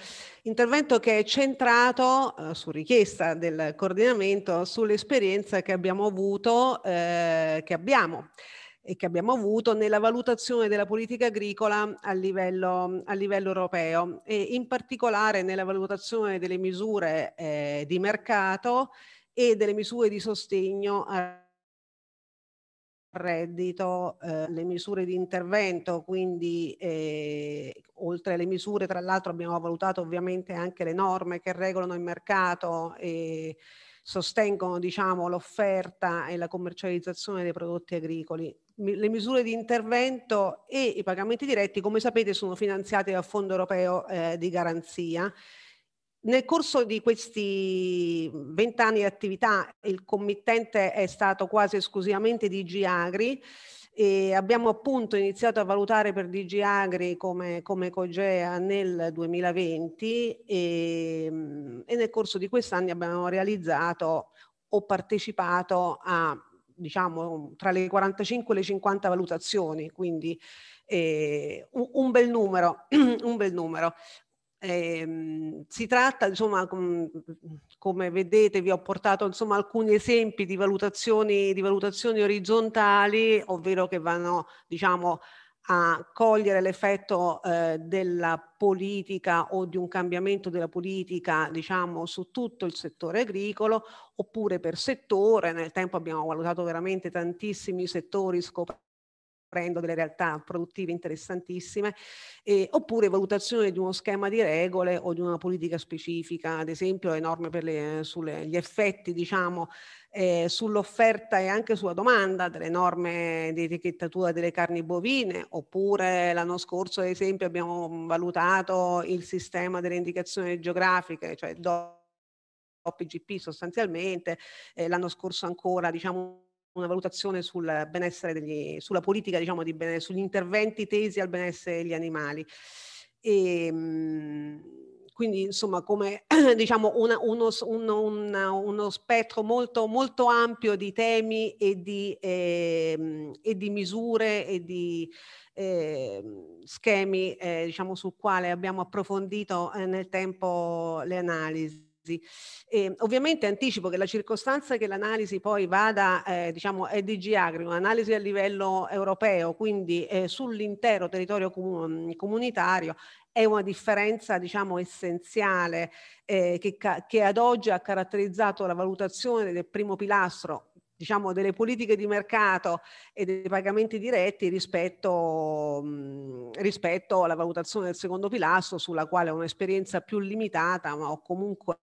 intervento che è centrato eh, su richiesta del coordinamento sull'esperienza che abbiamo avuto, eh, che abbiamo e che abbiamo avuto nella valutazione della politica agricola a livello, a livello europeo e in particolare nella valutazione delle misure eh, di mercato e delle misure di sostegno a reddito, eh, le misure di intervento, quindi eh, oltre alle misure, tra l'altro abbiamo valutato ovviamente anche le norme che regolano il mercato e sostengono diciamo, l'offerta e la commercializzazione dei prodotti agricoli. le misure di intervento e i pagamenti diretti, come sapete, sono finanziati dal Fondo europeo eh, di garanzia nel corso di questi vent'anni di attività il committente è stato quasi esclusivamente DG Agri e abbiamo appunto iniziato a valutare per DG Agri come, come Cogea nel 2020 e, e nel corso di quest'anno abbiamo realizzato o partecipato a diciamo tra le 45 e le 50 valutazioni, quindi eh, un, un, bel numero, *clears throat* un bel numero. Eh, si tratta, insomma, com, come vedete, vi ho portato insomma, alcuni esempi di valutazioni, di valutazioni orizzontali, ovvero che vanno diciamo, a cogliere l'effetto eh, della politica o di un cambiamento della politica diciamo su tutto il settore agricolo oppure per settore nel tempo abbiamo valutato veramente tantissimi settori scoprendo prendo delle realtà produttive interessantissime, eh, oppure valutazione di uno schema di regole o di una politica specifica, ad esempio le norme per le, sulle, gli effetti diciamo, eh, sull'offerta e anche sulla domanda delle norme di etichettatura delle carni bovine, oppure l'anno scorso ad esempio abbiamo valutato il sistema delle indicazioni geografiche, cioè do OPGP sostanzialmente, eh, l'anno scorso ancora diciamo una valutazione sul benessere degli, sulla politica, diciamo, di benessere, sugli interventi tesi al benessere degli animali. E, ehm, quindi insomma come *clears throat* diciamo una, uno, uno, una, uno, spettro molto, molto, ampio di temi e di, eh, e di misure e di eh, schemi eh, diciamo, sul quale abbiamo approfondito eh, nel tempo le analisi. E, ehm, ovviamente anticipo che la circostanza che l'analisi poi vada, eh, diciamo, è DG Agri, un'analisi a livello europeo, quindi eh, sull'intero territorio comun- comunitario, è una differenza diciamo essenziale eh, che, ca- che ad oggi ha caratterizzato la valutazione del primo pilastro diciamo, delle politiche di mercato e dei pagamenti diretti rispetto, mh, rispetto alla valutazione del secondo pilastro, sulla quale ho un'esperienza più limitata, ma ho comunque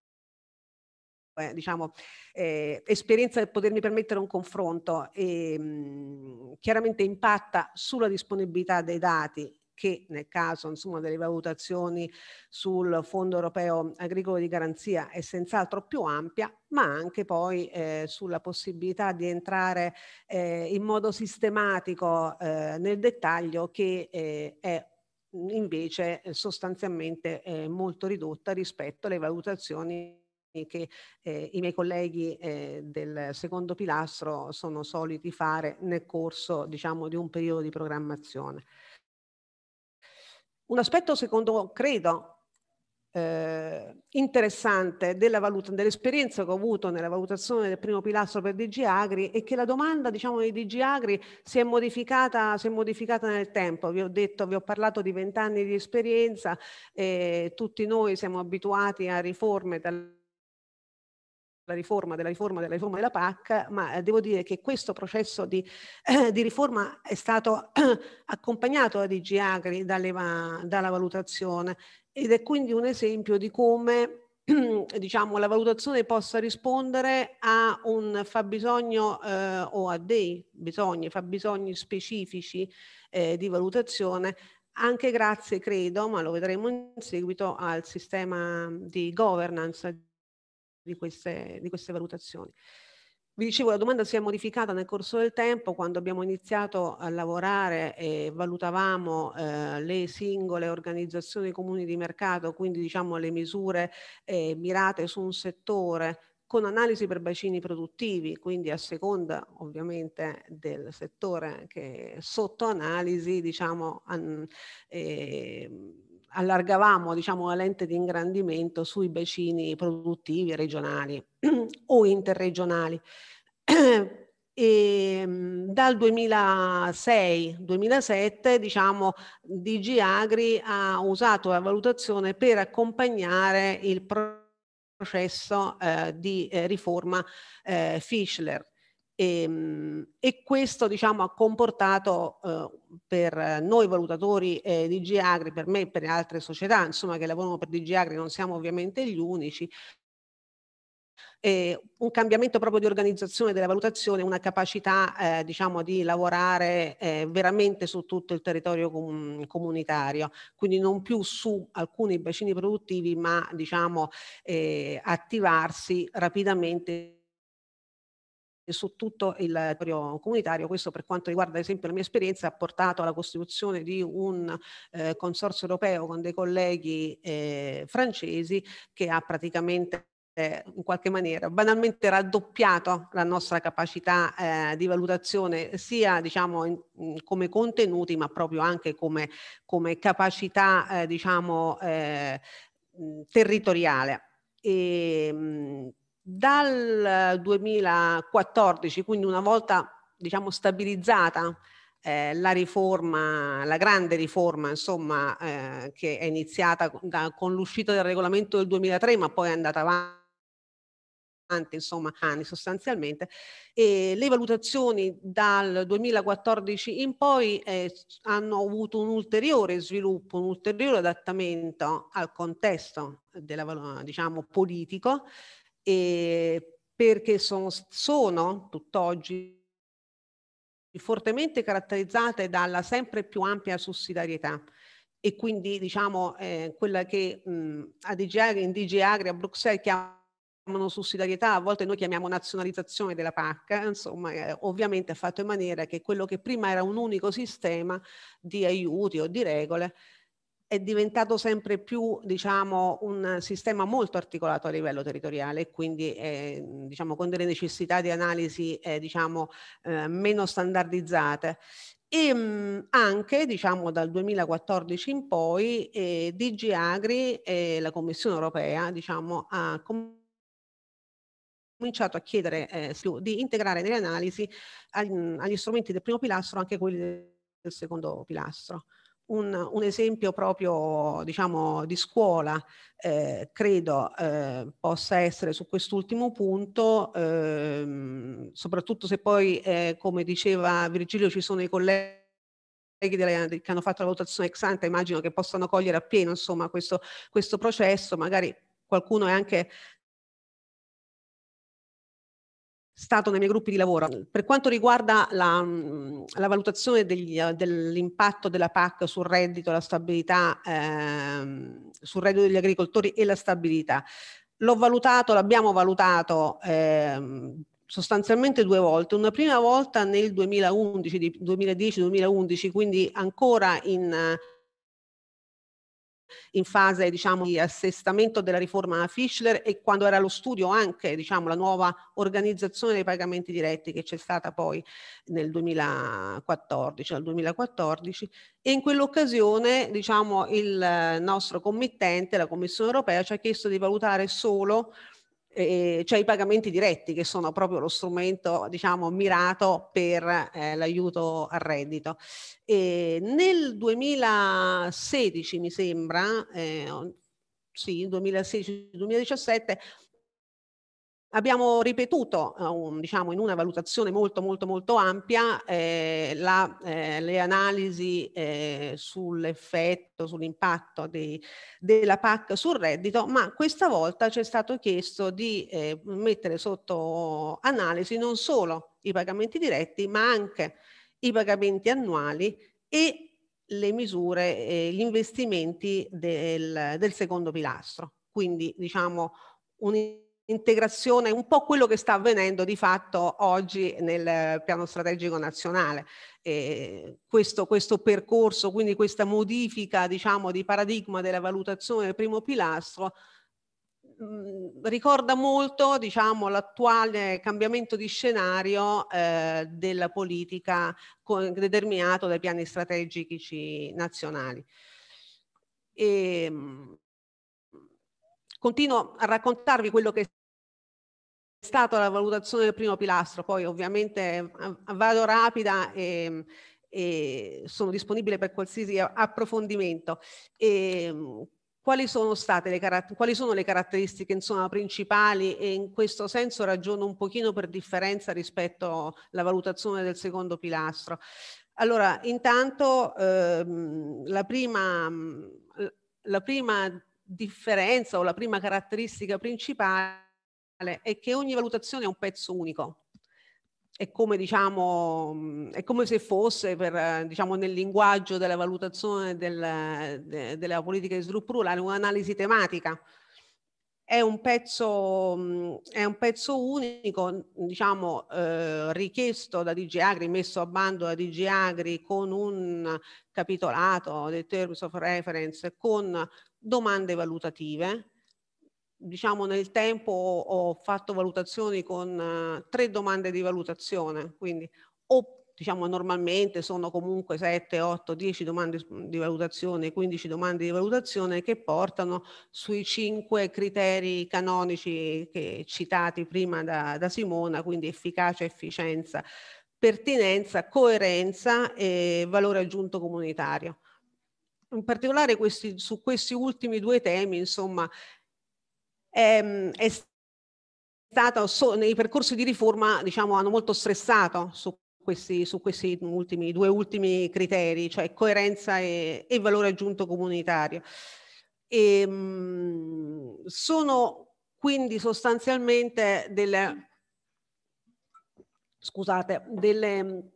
diciamo, eh, esperienza per potermi permettere un confronto e, ehm, mh, chiaramente impatta sulla disponibilità dei dati che nel caso insomma, delle valutazioni sul Fondo Europeo Agricolo di Garanzia è senz'altro più ampia, ma anche poi eh, sulla possibilità di entrare eh, in modo sistematico eh, nel dettaglio che eh, è invece eh, sostanzialmente molto ridotta rispetto alle valutazioni che eh, i miei colleghi eh, del secondo pilastro sono soliti fare nel corso diciamo, di un periodo di programmazione. Un aspetto secondo, credo, eh, interessante dell'esperienza dell che ho avuto nella valutazione del primo pilastro per DG Agri è che la domanda diciamo, di DG Agri si è, modificata, si è modificata nel tempo. Vi ho detto, vi ho parlato di vent'anni di esperienza, eh, tutti noi siamo abituati a riforme la riforma della riforma della riforma della PAC, ma eh, devo dire che questo processo di, eh, di riforma è stato eh, accompagnato da DG Agri dalla, dalla valutazione ed è quindi un esempio di come *clears throat* diciamo, la valutazione possa rispondere a un fabbisogno eh, o a dei bisogni, fabbisogni specifici eh, di valutazione anche grazie, credo, ma lo vedremo in seguito, al sistema di governance di queste, di queste valutazioni. Vi dicevo, la domanda si è modificata nel corso del tempo, quando abbiamo iniziato a lavorare e valutavamo eh, le singole organizzazioni comuni di mercato, quindi diciamo le misure eh, mirate su un settore con analisi per bacini produttivi, quindi a seconda ovviamente del settore che è sotto analisi, diciamo, an, eh, allargavamo diciamo, la lente di ingrandimento sui bacini produttivi regionali *clears throat* o interregionali. *clears throat* E mm, dal 2006-2007 diciamo DG Agri ha usato la valutazione per accompagnare il processo eh, di eh, riforma eh, Fischler e, ehm, e, questo diciamo, ha comportato eh, per noi valutatori eh, di Giagri, per me e per altre società insomma, che lavorano per DG Agri, non siamo ovviamente gli unici, eh, un cambiamento proprio di organizzazione della valutazione, una capacità eh, diciamo, di lavorare eh, veramente su tutto il territorio com comunitario, quindi non più su alcuni bacini produttivi ma diciamo, eh, attivarsi rapidamente su tutto il territorio comunitario. Questo per quanto riguarda ad esempio la mia esperienza ha portato alla costituzione di un eh, consorzio europeo con dei colleghi eh, francesi che ha praticamente eh, in qualche maniera banalmente raddoppiato la nostra capacità eh, di valutazione sia diciamo in, mm, come contenuti ma proprio anche come, come capacità eh, diciamo eh, mm, territoriale e, mh, mm, dal 2014, eh, quindi una volta diciamo, stabilizzata eh, la riforma, la grande riforma insomma, eh, che è iniziata da, con l'uscita del regolamento del 2003 ma poi è andata avanti insomma anni sostanzialmente e le valutazioni dal 2014 in poi eh, hanno avuto un ulteriore sviluppo, un ulteriore adattamento al contesto della, diciamo, politico e ehm, perché sono, sono tutt'oggi fortemente caratterizzate dalla sempre più ampia sussidiarietà e quindi diciamo eh, quella che mh, a DG Agri, in DG Agri a Bruxelles chiamano sussidiarietà, a volte noi chiamiamo nazionalizzazione della PAC, insomma eh, ovviamente ha fatto in maniera che quello che prima era un unico sistema di aiuti o di regole è diventato sempre più diciamo, un sistema molto articolato a livello territoriale, quindi eh, diciamo, con delle necessità di analisi eh, diciamo, eh, meno standardizzate. E ehm, anche diciamo, dal 2014 in poi eh, DG Agri e la Commissione europea diciamo, ha cominciato a chiedere eh, di integrare nelle analisi agli, agli strumenti del primo pilastro anche quelli del secondo pilastro un, un esempio proprio diciamo, di scuola, eh, credo eh, possa essere su quest'ultimo punto, ehm, soprattutto se poi, eh, come diceva Virgilio, ci sono i colleghi che hanno fatto la valutazione ex ante, immagino che possano cogliere appieno insomma, questo, questo processo, magari qualcuno è anche stato nei miei gruppi di lavoro. Mm. Per quanto riguarda la, mm, la valutazione degli, eh, dell'impatto della PAC sul reddito, la stabilità, ehm, sul reddito degli agricoltori e la stabilità, l'ho valutato, l'abbiamo valutato ehm, sostanzialmente due volte, una prima volta nel 2011, 2010-2011, quindi ancora in in fase diciamo, di assestamento della riforma Fischler e quando era lo studio anche diciamo, la nuova organizzazione dei pagamenti diretti che c'è stata poi nel 2014, dal 2014 e in quell'occasione diciamo, il nostro committente, la Commissione europea, ci ha chiesto di valutare solo eh, cioè i pagamenti diretti che sono proprio lo strumento diciamo mirato per eh, l'aiuto al reddito. E nel 2016 mi sembra, eh, sì, 2016-2017 Abbiamo ripetuto eh, diciamo, in una valutazione molto molto molto ampia eh, la, eh, le analisi eh, sull'effetto, sull'impatto della PAC sul reddito, ma questa volta ci è stato chiesto di eh, mettere sotto analisi non solo i pagamenti diretti, ma anche i pagamenti annuali e le misure, eh, gli investimenti del, del secondo pilastro. Quindi diciamo un integrazione, un po' quello che sta avvenendo di fatto oggi nel piano strategico nazionale. E questo, questo, percorso, quindi questa modifica diciamo, di paradigma della valutazione del primo pilastro mm, ricorda molto diciamo, l'attuale cambiamento di scenario eh, della politica con, determinato dai piani strategici nazionali. E, ehm, mh, Continuo a raccontarvi quello che è stata la valutazione del primo pilastro, poi ovviamente vado rapida e, e sono disponibile per qualsiasi approfondimento. E, ehm, quali sono state le, quali sono le caratteristiche insomma, principali e in questo senso ragiono un pochino per differenza rispetto alla valutazione del secondo pilastro. Allora, intanto ehm, la prima, la prima differenza o la prima caratteristica principale è che ogni valutazione è un pezzo unico. È come, diciamo, mhmm, è come se fosse per, diciamo, nel linguaggio della valutazione del, de, della politica di sviluppo rurale un'analisi tematica. È un, pezzo, mhmm, è un pezzo, unico, diciamo, eh, richiesto da DG Agri, messo a bando da DG Agri con un capitolato dei terms of reference, con domande valutative. Diciamo nel tempo ho, fatto valutazioni con eh, tre domande di valutazione, quindi o diciamo normalmente sono comunque 7, 8, 10 domande di valutazione, 15 domande di valutazione che portano sui cinque criteri canonici che, citati prima da, da Simona, quindi efficacia, efficienza, pertinenza, coerenza e valore aggiunto comunitario in particolare questi, su questi ultimi due temi, insomma, ehm, è, è stata so, nei percorsi di riforma, diciamo, hanno molto stressato su questi, su questi ultimi, due ultimi criteri, cioè coerenza e, e valore aggiunto comunitario. E, ehm, sono quindi sostanzialmente delle, scusate, delle,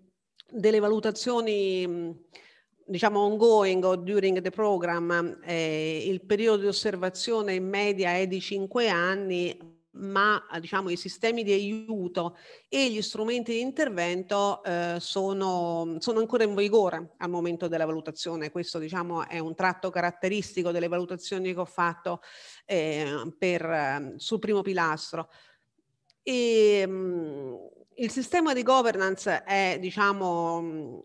delle valutazioni mh, diciamo ongoing o during the program, eh, il periodo di osservazione in media è di 5 anni, ma diciamo, i sistemi di aiuto e gli strumenti di intervento eh, sono, sono, ancora in vigore al momento della valutazione. Questo diciamo, è un tratto caratteristico delle valutazioni che ho fatto eh, per, sul primo pilastro. E, mh, mm, il sistema di governance è diciamo,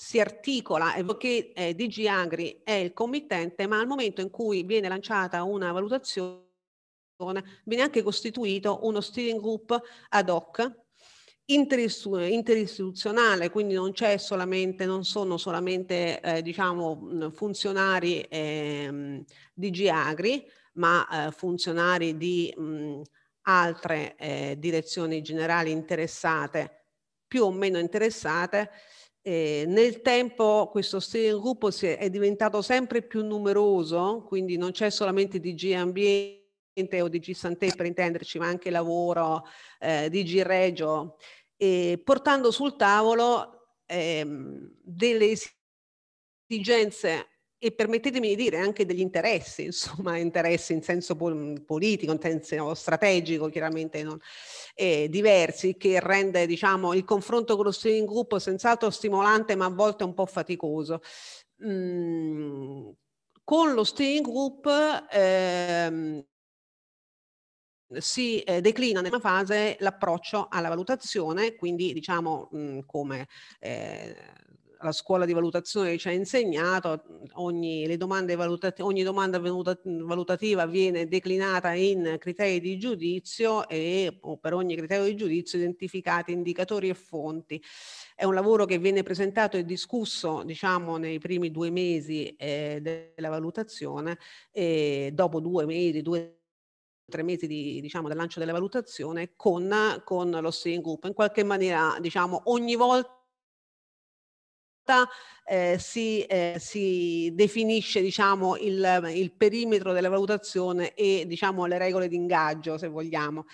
si articola che eh, DG Agri è il committente, ma al momento in cui viene lanciata una valutazione viene anche costituito uno steering group ad hoc interistituzionale, quindi non, non sono solamente eh, diciamo, funzionari eh, di Giagri, ma eh, funzionari di mh, altre eh, direzioni generali interessate, più o meno interessate, eh, nel tempo questo steering group è, è, diventato sempre più numeroso, quindi non c'è solamente DG Ambiente o DG Santé per intenderci, ma anche Lavoro, eh, DG Regio, eh, portando sul tavolo ehm, delle esigenze e permettetemi di dire anche degli interessi, *laughs* insomma, interessi in senso mm, politico, in senso strategico, chiaramente non, eh, diversi, che rende diciamo, il confronto con lo steering group senz'altro stimolante, ma a volte un po' faticoso. Mm, con lo steering group ehm, si eh, declina nella fase l'approccio alla valutazione, quindi diciamo mh, mm, come eh, la scuola di valutazione ci ha insegnato, ogni, le domande valutati, ogni domanda venuta, valutativa viene declinata in criteri di giudizio e per ogni criterio di giudizio identificati indicatori e fonti. È un lavoro che viene presentato e discusso diciamo, nei primi due mesi eh, della valutazione e dopo due mesi, due tre mesi di, diciamo, del lancio della valutazione con, con lo steering group. In qualche maniera diciamo, ogni volta volta eh, si, eh, si, definisce diciamo, il, il, perimetro della valutazione e diciamo, le regole di ingaggio, se vogliamo.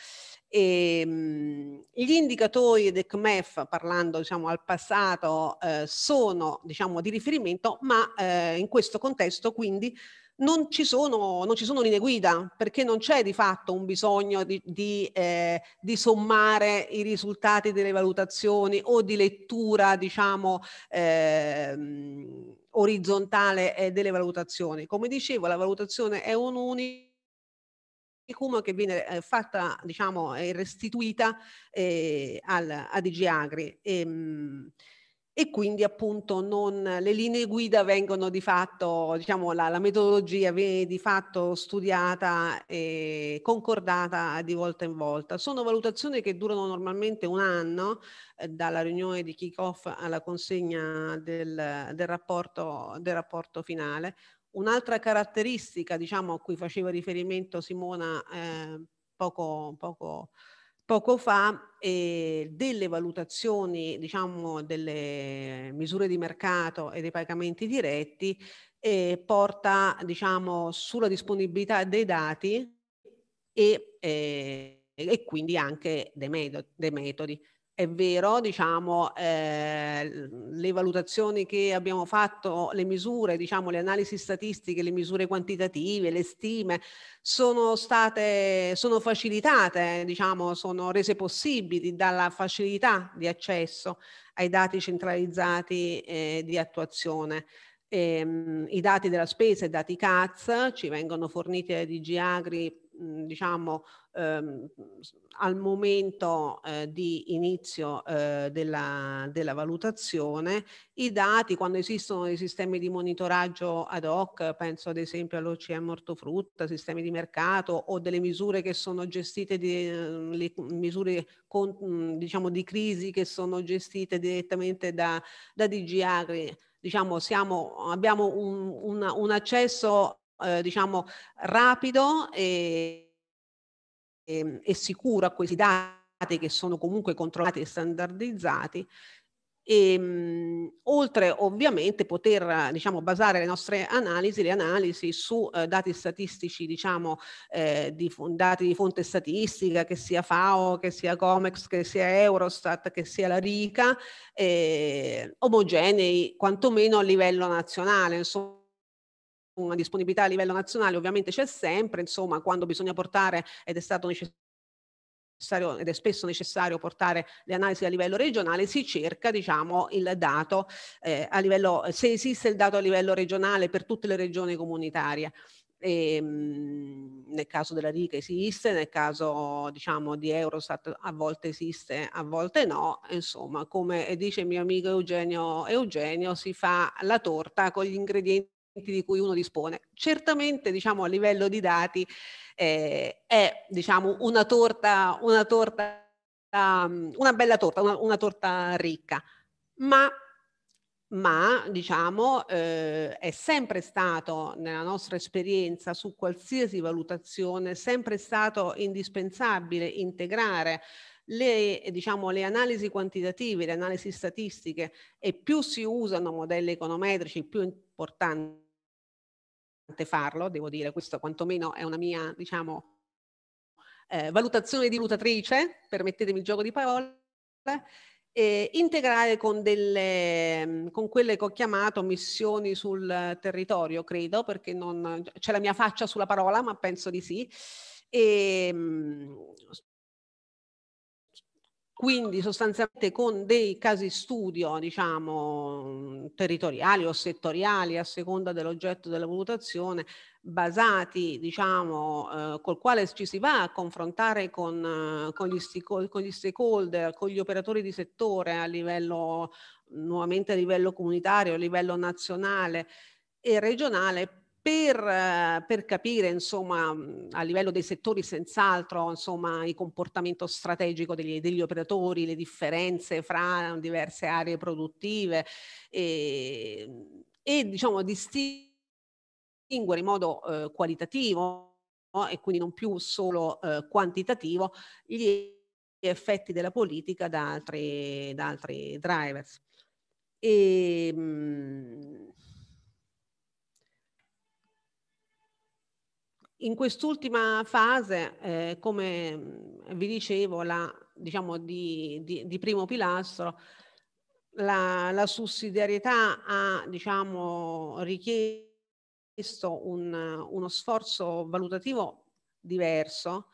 E, ehm, mh, gli indicatori del CMEF, parlando diciamo, al passato, eh, sono diciamo, di riferimento, ma eh, in questo contesto quindi non ci, sono, non ci sono linee guida perché non c'è di fatto un bisogno di, di, eh, di sommare i risultati delle valutazioni o di lettura, diciamo, ehm, eh, orizzontale delle valutazioni. Come dicevo, la valutazione è un unico che viene eh, fatta, diciamo, restituita eh, al, a DG Agri. E, ehm, mh, e quindi appunto non, le linee guida vengono di fatto, diciamo la, la, metodologia viene di fatto studiata e concordata di volta in volta. Sono valutazioni che durano normalmente un anno eh, dalla riunione di kick-off alla consegna del, del, rapporto, del rapporto finale. Un'altra caratteristica diciamo, a cui faceva riferimento Simona eh, poco, poco poco fa eh, delle valutazioni, diciamo, delle misure di mercato e dei pagamenti diretti eh, porta, diciamo, sulla disponibilità dei dati e, eh, e quindi anche dei, metodi. È vero, diciamo, eh, le valutazioni che abbiamo fatto, le misure, diciamo, le analisi statistiche, le misure quantitative, le stime sono state, sono facilitate, diciamo, sono rese possibili dalla facilità di accesso ai dati centralizzati eh, di attuazione. E, ehm, mh, I dati della spesa, i dati CATS, ci vengono forniti da DG Agri diciamo, ehm, al momento eh, di inizio eh, della, della, valutazione, i dati quando esistono dei sistemi di monitoraggio ad hoc, penso ad esempio all'OCM ortofrutta, sistemi di mercato o delle misure che sono gestite, di, ehm, le misure con, diciamo, di crisi che sono gestite direttamente da, da DG Agri, diciamo, siamo, abbiamo un, un, un accesso eh, diciamo, rapido e, e, ehm, e sicuro a questi dati che sono comunque controllati e standardizzati e, ehm, mh, oltre ovviamente poter diciamo, basare le nostre analisi, le analisi su eh, dati statistici, diciamo, eh, di, dati di fonte statistica, che sia FAO, che sia COMEX, che sia Eurostat, che sia la RICA, eh, omogenei quantomeno a livello nazionale. Insomma una disponibilità a livello nazionale ovviamente c'è sempre, insomma, quando bisogna portare ed è stato necessario ed è spesso necessario portare le analisi a livello regionale, si cerca diciamo, il dato eh, a livello, se esiste il dato a livello regionale per tutte le regioni comunitarie. E, ehm, mh, nel caso della RICA esiste, nel caso diciamo, di Eurostat a volte esiste, a volte no, insomma come dice il mio amico Eugenio, Eugenio si fa la torta con gli ingredienti di cui uno dispone. Certamente diciamo, a livello di dati eh, è diciamo, una torta, una torta, um, una bella torta, una, una torta ricca, ma, ma diciamo, eh, è sempre stato nella nostra esperienza su qualsiasi valutazione, sempre stato indispensabile integrare le, diciamo, le, analisi quantitative, le analisi statistiche e più si usano modelli econometrici, più importante farlo, devo dire, questo quantomeno è una mia, diciamo, eh, valutazione di valutatrice, permettetemi il gioco di parole, eh, integrare con, delle, con quelle che ho chiamato missioni sul territorio, credo, perché non cioè c'è la mia faccia sulla parola, ma penso di sì. E, quindi sostanzialmente con dei casi studio, diciamo, territoriali o settoriali a seconda dell'oggetto della valutazione, basati, diciamo, eh, col quale ci si va a confrontare con, eh, con, gli con, gli stakeholder, con gli operatori di settore a livello, nuovamente a livello comunitario, a livello nazionale e regionale per, eh, per, capire insomma, mhmm, a livello dei settori senz'altro insomma, il comportamento strategico degli, degli, operatori, le differenze fra diverse aree produttive e, ehm, e diciamo, distinguere in modo eh, qualitativo no? e quindi non più solo eh, quantitativo gli effetti della politica da altri, da altri drivers. E, ehm, mh, In quest'ultima fase, eh, come vi dicevo, la, diciamo di, di, di primo pilastro, la, la sussidiarietà ha diciamo, richiesto un, uno sforzo valutativo diverso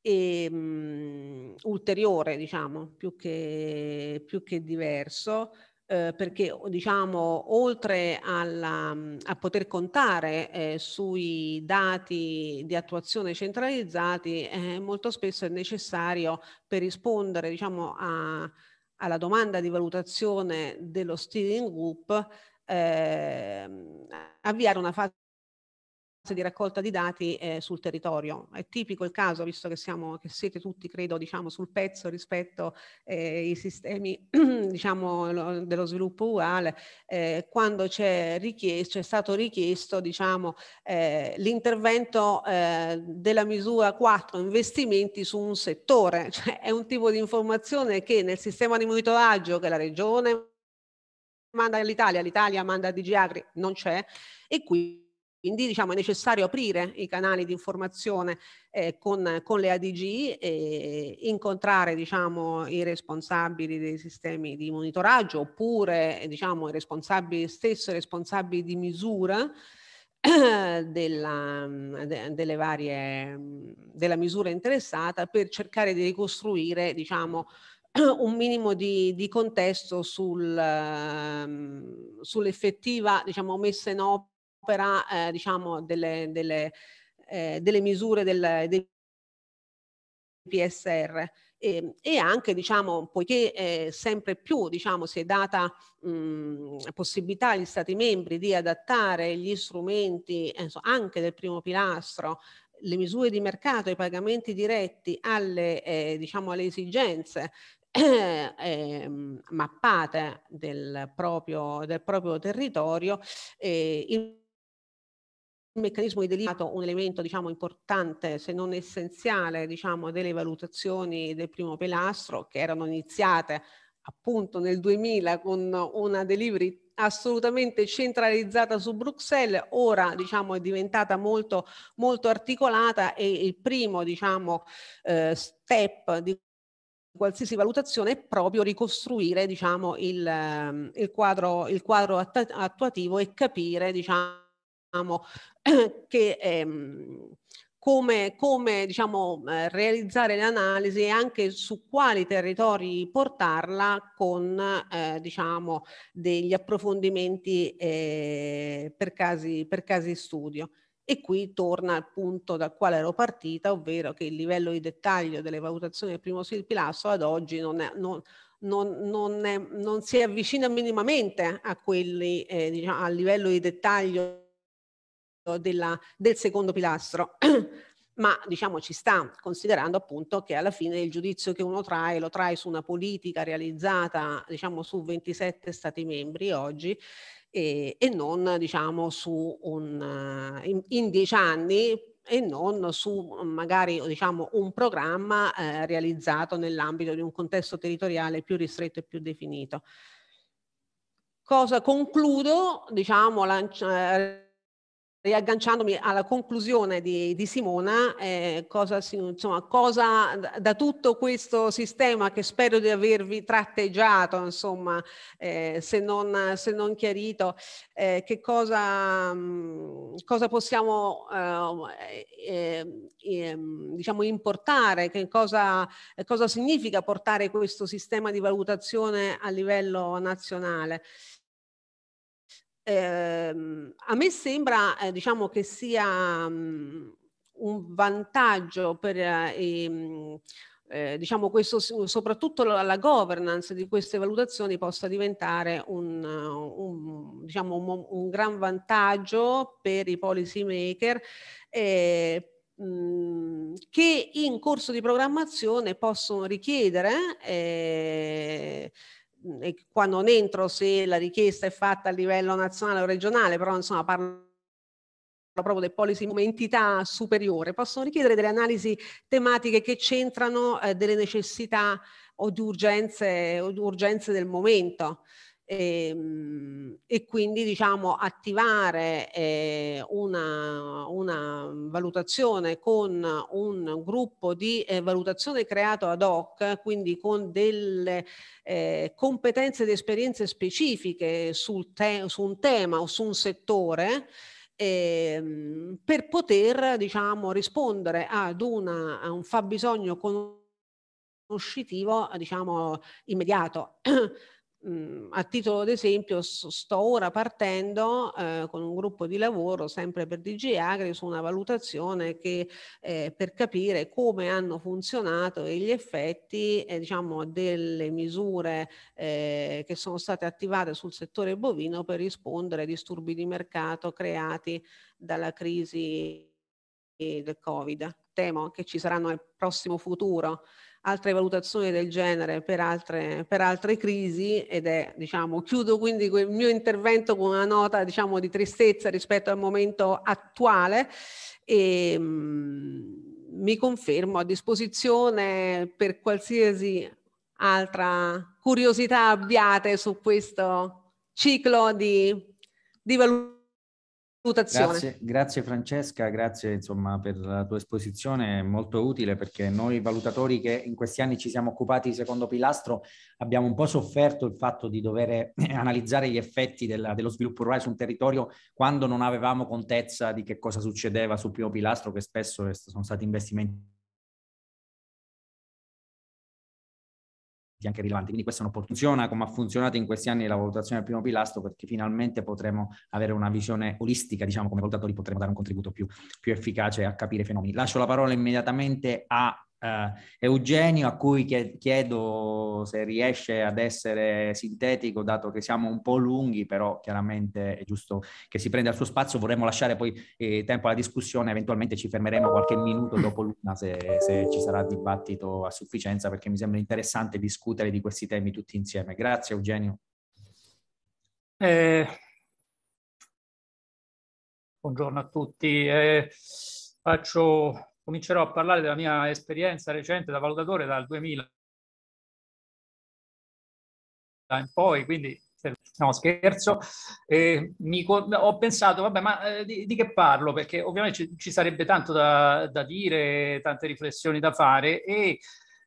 e mh, ulteriore, diciamo, più che, più che diverso, eh, perché diciamo oltre alla, mm, a poter contare eh, sui dati di attuazione centralizzati eh, molto spesso è necessario per rispondere diciamo a, alla domanda di valutazione dello steering group eh, avviare una fase di raccolta di dati eh, sul territorio. È tipico il caso, visto che, siamo, che siete tutti, credo, diciamo, sul pezzo rispetto ai eh, sistemi *clears throat* diciamo, lo, dello sviluppo UAL, eh, quando c'è, richiesto, stato richiesto diciamo, eh, l'intervento eh, della misura 4, investimenti su un settore. *laughs* Cioè, è un tipo di informazione che nel sistema di monitoraggio che la Regione manda all'Italia, l'Italia manda a DG Agri, non c'è, e qui quindi diciamo, è necessario aprire i canali di informazione eh, con, con, le ADG e incontrare diciamo, i responsabili dei sistemi di monitoraggio oppure diciamo, i responsabili stesso, i responsabili di misura *clears throat* della, de, delle varie, della misura interessata per cercare di ricostruire diciamo, *clears throat* un minimo di, di contesto sul, ehm, sull'effettiva diciamo, messa in opera opera eh, diciamo delle, delle, eh, delle misure del, del PSR. E, e, anche diciamo poiché eh, sempre più diciamo si è data mh, mm, possibilità agli stati membri di adattare gli strumenti eh, anche del primo pilastro le misure di mercato, i pagamenti diretti alle, eh, diciamo, alle esigenze *clears throat* eh, eh, mappate del proprio, del proprio territorio, eh, il meccanismo di delicato un elemento diciamo, importante, se non essenziale, diciamo, delle valutazioni del primo pilastro che erano iniziate appunto nel 2000 con una delivery assolutamente centralizzata su Bruxelles, ora diciamo, è diventata molto, molto articolata e il primo diciamo, eh, step di qualsiasi valutazione è proprio ricostruire diciamo, il, ehm, il, quadro, il quadro attuativo e capire diciamo, diciamo, *clears throat* che ehm, come, come diciamo, eh, realizzare l'analisi e anche su quali territori portarla con eh, diciamo, degli approfondimenti eh, per, casi, per casi studio. E qui torna al punto dal quale ero partita, ovvero che il livello di dettaglio delle valutazioni del primo pilastro ad oggi non, è, non, non, non, è, non si avvicina minimamente a quelli, eh, diciamo, al livello di dettaglio della, del secondo pilastro. *clears throat* ma diciamo ci sta, considerando appunto che alla fine il giudizio che uno trae lo trae su una politica realizzata diciamo su 27 stati membri oggi e, e non diciamo su un eh, in, in dieci anni e non su magari diciamo un programma eh, realizzato nell'ambito di un contesto territoriale più ristretto e più definito. Cosa concludo diciamo lancia, eh, Riagganciandomi alla conclusione di, di Simona, eh, cosa, insomma, cosa, da tutto questo sistema che spero di avervi tratteggiato, insomma, eh, se, non, se, non, chiarito, eh, che cosa, mh, mm, cosa possiamo eh, eh, eh, mm, diciamo importare, che cosa, cosa significa portare questo sistema di valutazione a livello nazionale. Ehm, a me sembra, eh, diciamo, che sia um, un vantaggio per eh, ehm, eh, diciamo questo, soprattutto la, la, governance di queste valutazioni possa diventare un, un, diciamo un, un gran vantaggio per i policy maker eh, mh, mhmm, che in corso di programmazione possono richiedere eh, Mhmm, e qua non entro se la richiesta è fatta a livello nazionale o regionale, però insomma parlo proprio del policy come entità superiore, possono richiedere delle analisi tematiche che centrano eh, delle necessità o di urgenze, o di urgenze del momento. E, ehm, e, quindi diciamo attivare eh, una, una, valutazione con un gruppo di eh, valutazione creato ad hoc, quindi con delle eh, competenze ed esperienze specifiche sul te- su un tema o su un settore. Ehm, per poter diciamo, rispondere ad una, a un fabbisogno conoscitivo diciamo, immediato. *clears throat* Mhmm, a titolo d'esempio sto ora partendo eh, con un gruppo di lavoro sempre per DG Agri su una valutazione che, eh, per capire come hanno funzionato e gli effetti eh, diciamo, delle misure eh, che sono state attivate sul settore bovino per rispondere ai disturbi di mercato creati dalla crisi del Covid. Temo che ci saranno nel prossimo futuro altre valutazioni del genere per altre, per altre crisi ed è, diciamo, chiudo quindi il mio intervento con una nota, diciamo, di tristezza rispetto al momento attuale e ehm, mh, mi confermo a disposizione per qualsiasi altra curiosità abbiate su questo ciclo di, di valutazione Grazie, grazie, Francesca, grazie insomma, per la tua esposizione, molto utile perché noi valutatori che in questi anni ci siamo occupati di secondo pilastro abbiamo un po' sofferto il fatto di dover eh, analizzare gli effetti della, dello sviluppo rurale su un territorio quando non avevamo contezza di che cosa succedeva sul primo pilastro che spesso sono stati investimenti anche rilevanti. Quindi questa non funziona come ha funzionato in questi anni la valutazione del primo pilastro, perché finalmente potremo avere una visione olistica, diciamo, come valutatori potremo dare un contributo più, più efficace a capire i fenomeni. Lascio la parola immediatamente a Uh, Eugenio, a cui chiedo se riesce ad essere sintetico, dato che siamo un po' lunghi, però chiaramente è giusto che si prenda il suo spazio. Vorremmo lasciare poi eh, tempo alla discussione, eventualmente ci fermeremo qualche minuto dopo l'una se, se, ci sarà dibattito a sufficienza, perché mi sembra interessante discutere di questi temi tutti insieme. Grazie Eugenio. Eh, buongiorno a tutti. Eh, faccio comincerò a parlare della mia esperienza recente da valutatore dal 2000 in poi, quindi no scherzo, eh, mi, ho pensato, vabbè, ma eh, di, di, che parlo? Perché ovviamente ci, ci sarebbe tanto da, da, dire, tante riflessioni da fare e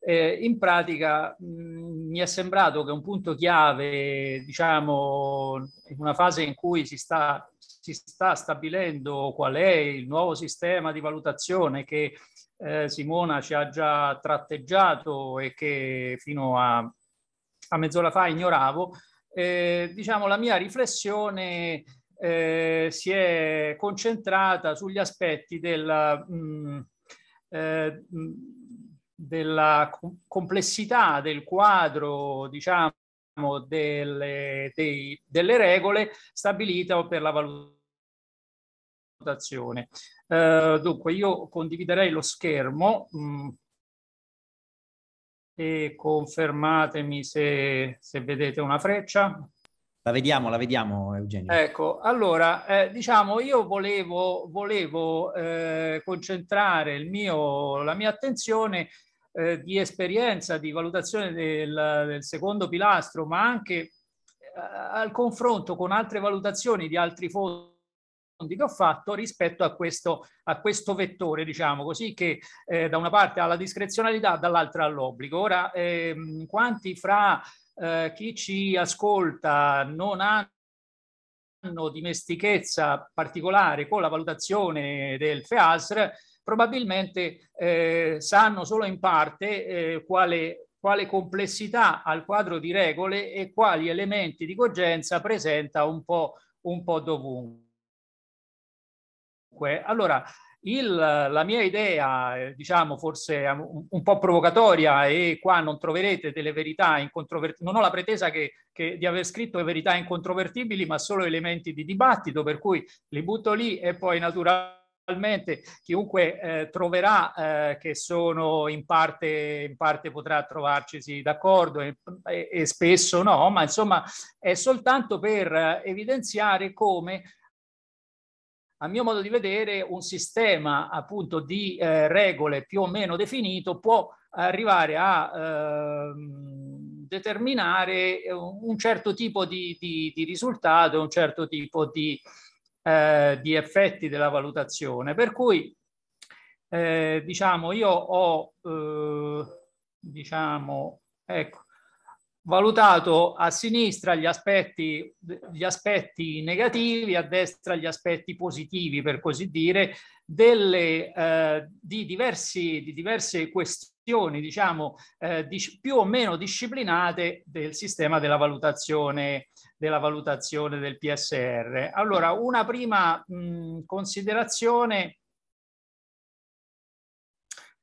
eh, in pratica mh, mm, mi è sembrato che un punto chiave, diciamo, in una fase in cui si sta, si sta stabilendo qual è il nuovo sistema di valutazione che eh, Simona ci ha già tratteggiato e che fino a, a mezz'ora fa ignoravo, eh, diciamo la mia riflessione eh, si è concentrata sugli aspetti della, mh, mm, eh, mh, mm, della complessità del quadro, diciamo, delle, dei, delle regole stabilite per la valutazione. Eh, dunque, io condividerei lo schermo mh, mm, e confermatemi se, se vedete una freccia. La vediamo, la vediamo Eugenio. Ecco, allora, eh, diciamo, io volevo, volevo eh, concentrare mio, la mia attenzione eh, di esperienza, di valutazione del, del secondo pilastro, ma anche eh, al confronto con altre valutazioni di altri fondi che ho fatto rispetto a questo, a questo vettore, diciamo così, che eh, da una parte alla discrezionalità, dall'altra all'obbligo. Ora, ehm, quanti fra eh, chi ci ascolta non hanno dimestichezza particolare con la valutazione del FEASR, probabilmente eh, sanno solo in parte eh, quale, quale complessità al quadro di regole e quali elementi di cogenza presenta un po', un po dovunque. Allora, il, la mia idea, eh, diciamo forse un, un, po' provocatoria e qua non troverete delle verità incontrovertibili, non ho la pretesa che, che di aver scritto verità incontrovertibili, ma solo elementi di dibattito, per cui li butto lì e poi naturalmente naturalmente chiunque eh, troverà eh, che sono in parte, in parte potrà trovarcisi d'accordo e, e, spesso no, ma insomma è soltanto per evidenziare come a mio modo di vedere un sistema appunto di eh, regole più o meno definito può arrivare a ehm, determinare un certo tipo di, di, di risultato, un certo tipo di eh, di effetti della valutazione. Per cui, eh, diciamo, io ho, eh, diciamo, ecco, valutato a sinistra gli aspetti, gli aspetti negativi, a destra gli aspetti positivi, per così dire, delle, eh, di, diversi, di diverse questioni, diciamo, eh, di, più o meno disciplinate del sistema della valutazione della valutazione del PSR. Allora, una prima mh, considerazione,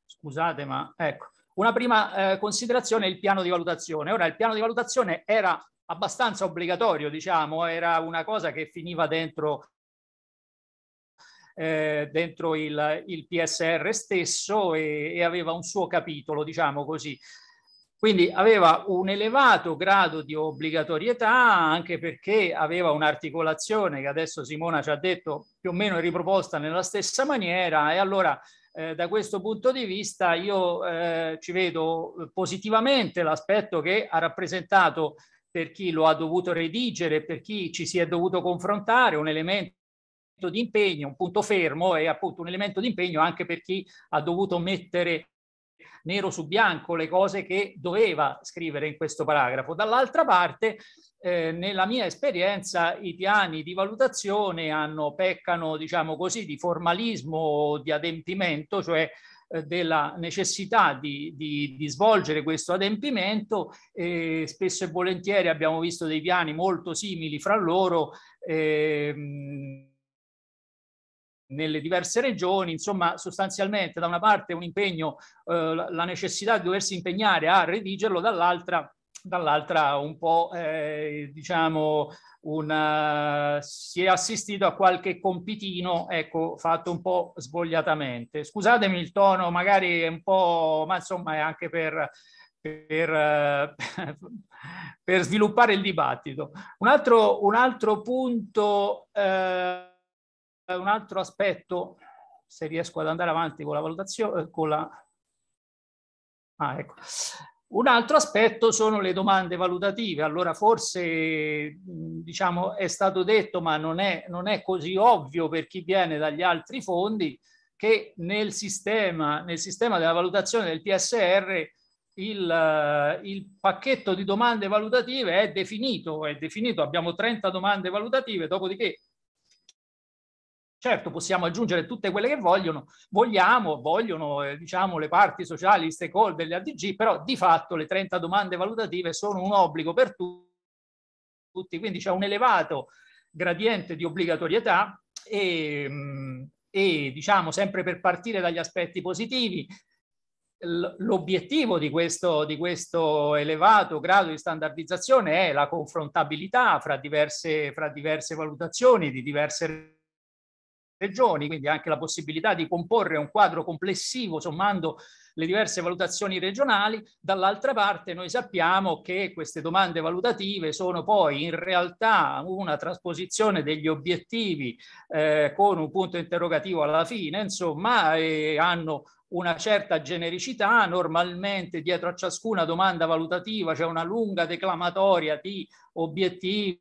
scusate ma ecco, una prima eh, considerazione è il piano di valutazione. Ora, il piano di valutazione era abbastanza obbligatorio, diciamo, era una cosa che finiva dentro, eh, dentro il, il PSR stesso e, e aveva un suo capitolo, diciamo così. Quindi aveva un elevato grado di obbligatorietà anche perché aveva un'articolazione che adesso Simona ci ha detto più o meno riproposta nella stessa maniera e allora eh, da questo punto di vista io eh, ci vedo positivamente l'aspetto che ha rappresentato per chi lo ha dovuto redigere, per chi ci si è dovuto confrontare, un elemento di impegno, un punto fermo e appunto un elemento di impegno anche per chi ha dovuto mettere nero su bianco le cose che doveva scrivere in questo paragrafo. Dall'altra parte, eh, nella mia esperienza, i piani di valutazione hanno, peccano, diciamo così, di formalismo o di adempimento, cioè eh, della necessità di, di, di, svolgere questo adempimento. Eh, spesso e volentieri abbiamo visto dei piani molto simili fra loro. Ehm, nelle diverse regioni, insomma sostanzialmente da una parte un impegno, eh, la necessità di doversi impegnare a redigerlo, dall'altra, dall'altra un po' eh, diciamo una, eh, si è assistito a qualche compitino ecco, fatto un po' svogliatamente. Scusatemi il tono, magari è un po', ma insomma è anche per, per, eh, *laughs* per sviluppare il dibattito. Un altro, un altro punto... Eh, un altro aspetto, se riesco ad andare avanti con la valutazione, eh, con la... Ah, ecco. Un altro aspetto sono le domande valutative. Allora forse diciamo, è stato detto, ma non è, non è così ovvio per chi viene dagli altri fondi, che nel sistema, nel sistema della valutazione del PSR il, eh, il, pacchetto di domande valutative è definito, è definito, abbiamo 30 domande valutative, dopodiché Certo, possiamo aggiungere tutte quelle che vogliono, vogliamo, vogliono eh, diciamo, le parti sociali, i stakeholder, le ADG, però di fatto le 30 domande valutative sono un obbligo per tutti, quindi c'è un elevato gradiente di obbligatorietà e, mm, e diciamo sempre per partire dagli aspetti positivi, l'obiettivo di questo, di questo elevato grado di standardizzazione è la confrontabilità fra diverse, fra diverse valutazioni di diverse regioni, quindi anche la possibilità di comporre un quadro complessivo sommando le diverse valutazioni regionali, dall'altra parte noi sappiamo che queste domande valutative sono poi in realtà una trasposizione degli obiettivi eh, con un punto interrogativo alla fine, insomma, eh, hanno una certa genericità, normalmente dietro a ciascuna domanda valutativa c'è una lunga declamatoria di obiettivi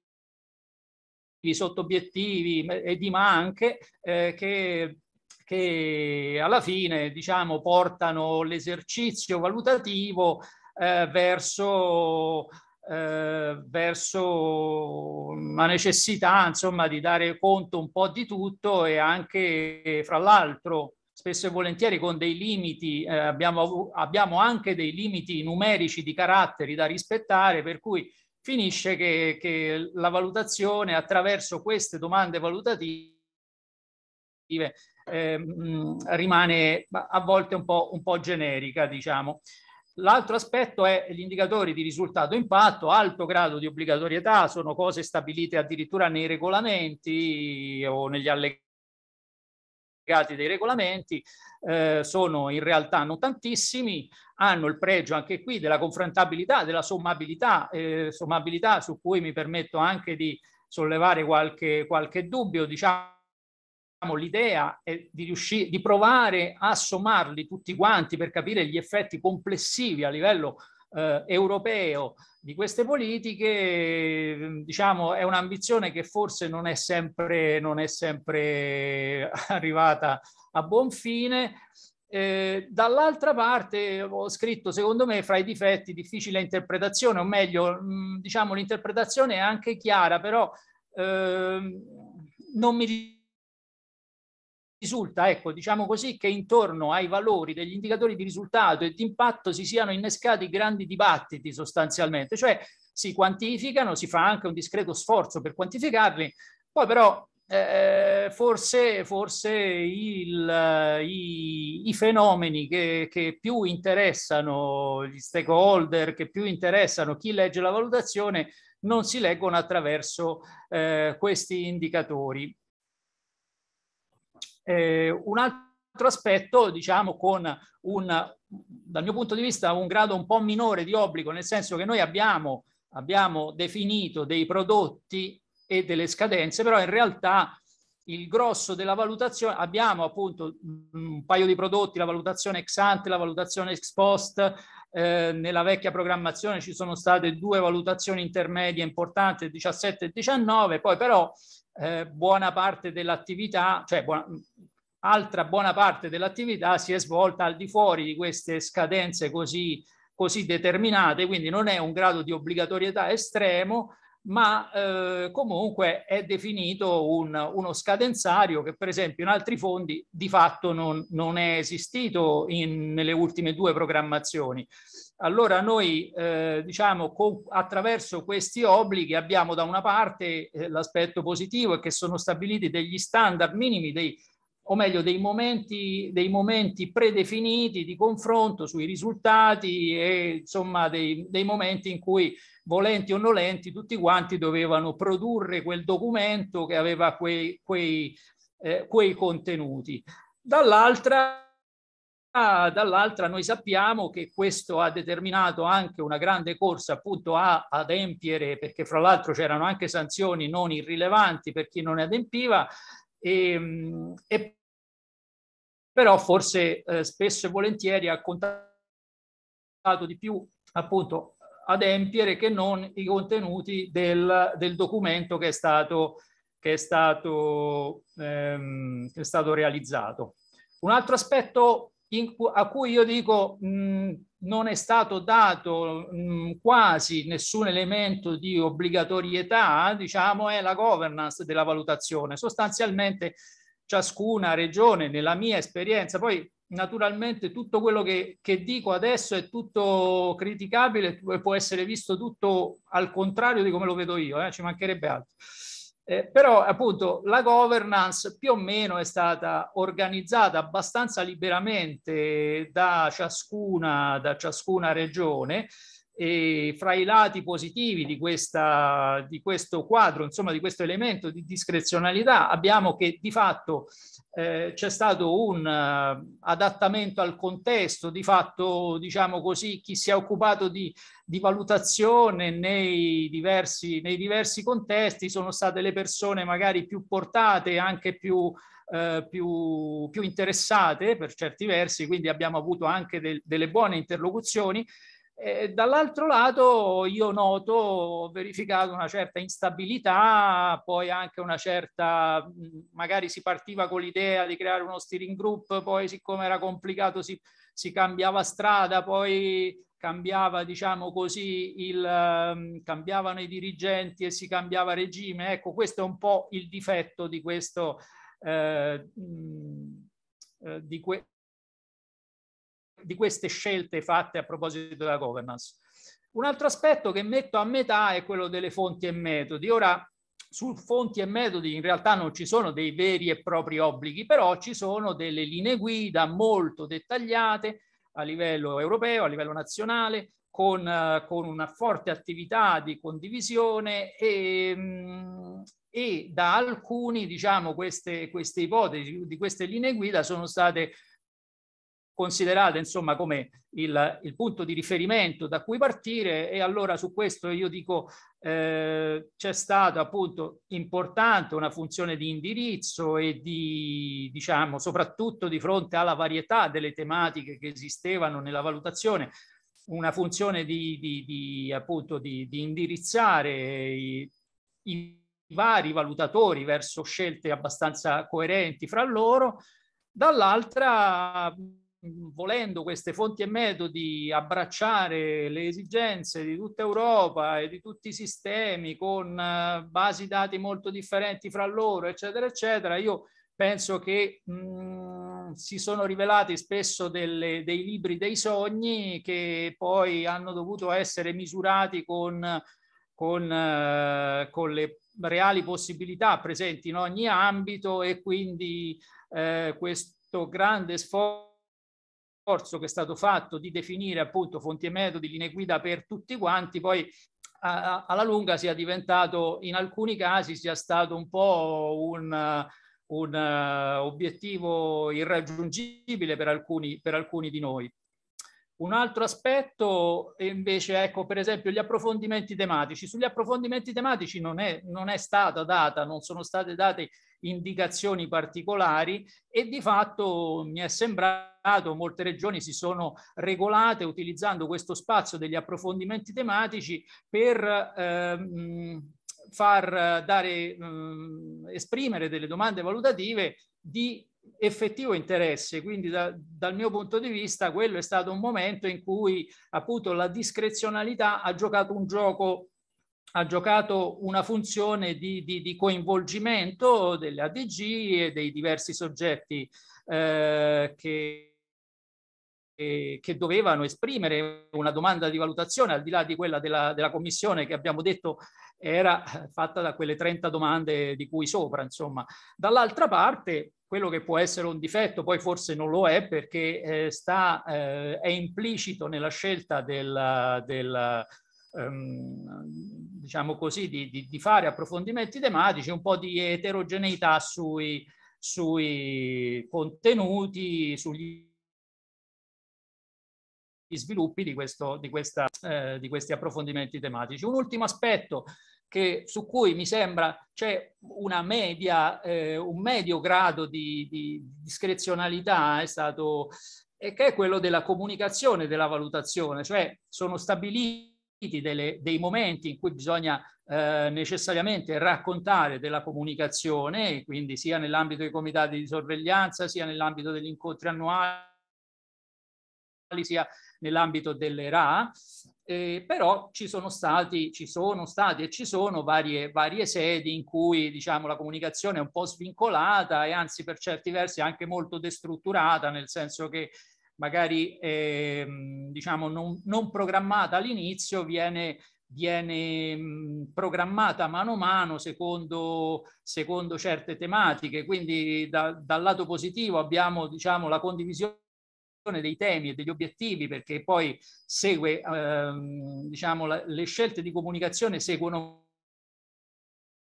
sotto obiettivi e di manche eh, che, che alla fine diciamo, portano l'esercizio valutativo eh, verso, eh, verso una necessità insomma, di dare conto un po' di tutto e anche fra l'altro spesso e volentieri con dei limiti, eh, abbiamo, abbiamo anche dei limiti numerici di caratteri da rispettare, per cui finisce che, che la valutazione attraverso queste domande valutative eh, rimane a volte un po', un po generica, diciamo. L'altro aspetto è gli indicatori di risultato impatto, alto grado di obbligatorietà, sono cose stabilite addirittura nei regolamenti o negli allegati delegati dei regolamenti, eh, sono in realtà non tantissimi, hanno il pregio anche qui della confrontabilità, della sommabilità, eh, sommabilità su cui mi permetto anche di sollevare qualche, qualche dubbio, diciamo l'idea è di, riuscire, di provare a sommarli tutti quanti per capire gli effetti complessivi a livello eh, europeo di queste politiche, diciamo, è un'ambizione che forse non è sempre, non è sempre *laughs* arrivata a buon fine. Eh, dall'altra parte ho scritto, secondo me, fra i difetti difficile interpretazione, o meglio, mh, mm, diciamo l'interpretazione è anche chiara, però eh, non mi risulta, ecco, diciamo così, che intorno ai valori degli indicatori di risultato e di impatto si siano innescati grandi dibattiti sostanzialmente, cioè si quantificano, si fa anche un discreto sforzo per quantificarli, poi però eh, forse, forse il, i, i, fenomeni che, che più interessano gli stakeholder, che più interessano chi legge la valutazione, non si leggono attraverso eh, questi indicatori. Eh, un altro aspetto, diciamo, con un, dal mio punto di vista, un grado un po' minore di obbligo, nel senso che noi abbiamo, abbiamo definito dei prodotti e delle scadenze, però in realtà il grosso della valutazione, abbiamo appunto un paio di prodotti, la valutazione ex ante, la valutazione ex post, eh, nella vecchia programmazione ci sono state due valutazioni intermedie importanti, 17 e 19, poi però eh, buona parte dell'attività, cioè buona, altra buona parte dell'attività si è svolta al di fuori di queste scadenze così, così determinate, quindi non è un grado di obbligatorietà estremo, ma eh, comunque è definito un, uno scadenzario che per esempio in altri fondi di fatto non, non è esistito in, nelle ultime due programmazioni. Allora noi eh, diciamo attraverso questi obblighi abbiamo da una parte eh, l'aspetto positivo è che sono stabiliti degli standard minimi dei, o meglio dei momenti, dei momenti predefiniti di confronto sui risultati e insomma dei, dei momenti in cui volenti o nolenti tutti quanti dovevano produrre quel documento che aveva quei, quei, eh, quei contenuti. Dall'altra Ah, dall'altra noi sappiamo che questo ha determinato anche una grande corsa appunto a adempiere, perché fra l'altro c'erano anche sanzioni non irrilevanti per chi non adempiva, e, ehm, e però forse eh, spesso e volentieri ha contato di più appunto adempiere che non i contenuti del, del documento che è stato, che è stato, ehm, che è stato realizzato. Un altro aspetto in, a cui io dico mh, mm, non è stato dato mh, mm, quasi nessun elemento di obbligatorietà, diciamo, è la governance della valutazione. Sostanzialmente ciascuna regione, nella mia esperienza, poi naturalmente tutto quello che, che dico adesso è tutto criticabile e può essere visto tutto al contrario di come lo vedo io, eh, ci mancherebbe altro eh, però appunto la governance più o meno è stata organizzata abbastanza liberamente da ciascuna, da ciascuna regione e fra i lati positivi di, questa, di questo quadro, insomma di questo elemento di discrezionalità, abbiamo che di fatto eh, c'è stato un uh, adattamento al contesto, di fatto diciamo così chi si è occupato di, di valutazione nei diversi, nei diversi, contesti sono state le persone magari più portate, anche più, eh, più, più interessate per certi versi, quindi abbiamo avuto anche del, delle buone interlocuzioni, eh, dall'altro lato io noto, ho verificato una certa instabilità, poi anche una certa, magari si partiva con l'idea di creare uno steering group, poi siccome era complicato si, si cambiava strada, poi cambiava, diciamo così, il, ehm, cambiavano i dirigenti e si cambiava regime. Ecco, questo è un po' il difetto di questo, eh, eh di, que- di queste scelte fatte a proposito della governance. Un altro aspetto che metto a metà è quello delle fonti e metodi. Ora, su fonti e metodi in realtà non ci sono dei veri e propri obblighi, però ci sono delle linee guida molto dettagliate a livello europeo, a livello nazionale, con, eh, con una forte attività di condivisione e, mm, e da alcuni, diciamo, queste, queste ipotesi di queste linee guida sono state considerata insomma come il, il, punto di riferimento da cui partire e allora su questo io dico eh, c'è stata appunto importante una funzione di indirizzo e di diciamo soprattutto di fronte alla varietà delle tematiche che esistevano nella valutazione una funzione di, di, di appunto di, di indirizzare i, i vari valutatori verso scelte abbastanza coerenti fra loro dall'altra volendo queste fonti e metodi abbracciare le esigenze di tutta Europa e di tutti i sistemi con eh, basi dati molto differenti fra loro, eccetera, eccetera, io penso che mh, mm, si sono rivelati spesso delle, dei libri dei sogni che poi hanno dovuto essere misurati con, con, eh, con le reali possibilità presenti in ogni ambito e quindi eh, questo grande sforzo che è stato fatto di definire appunto fonti e metodi, linee guida per tutti quanti, poi a, a, alla lunga sia diventato, in alcuni casi, sia stato un po' un, un uh, obiettivo irraggiungibile per alcuni, per alcuni di noi. Un altro aspetto invece, ecco, per esempio, gli approfondimenti tematici. Sugli approfondimenti tematici non è, non è stata data, non sono state date indicazioni particolari e di fatto mi è sembrato molte regioni si sono regolate utilizzando questo spazio degli approfondimenti tematici per ehm, far dare, ehm, esprimere delle domande valutative di effettivo interesse, quindi da, dal mio punto di vista quello è stato un momento in cui appunto la discrezionalità ha giocato un gioco ha giocato una funzione di, di, di coinvolgimento delle ADG e dei diversi soggetti eh, che eh, che dovevano esprimere una domanda di valutazione al di là di quella della, della commissione che abbiamo detto era fatta da quelle 30 domande di cui sopra, insomma. Dall'altra parte, quello che può essere un difetto, poi forse non lo è perché eh, sta, eh, è implicito nella scelta del, del ehm, diciamo così, di, di, di, fare approfondimenti tematici, un po' di eterogeneità sui, sui contenuti, sugli sviluppi di, questo, di, questa, eh, di questi approfondimenti tematici. Un ultimo aspetto che, su cui mi sembra c'è una media, eh, un medio grado di, di discrezionalità è stato, e che è quello della comunicazione della valutazione, cioè sono stabiliti delle, dei momenti in cui bisogna eh, necessariamente raccontare della comunicazione, quindi sia nell'ambito dei comitati di sorveglianza, sia nell'ambito degli incontri annuali, sia nell'ambito delle RA, eh, però ci sono, stati, ci sono stati e ci sono varie, varie sedi in cui diciamo, la comunicazione è un po' svincolata e anzi per certi versi anche molto destrutturata, nel senso che magari eh, diciamo, non, non programmata all'inizio viene viene programmata mano a mano secondo, secondo certe tematiche. Quindi da, dal lato positivo abbiamo diciamo, la condivisione dei temi e degli obiettivi, perché poi segue, ehm, diciamo, la, le scelte di comunicazione seguono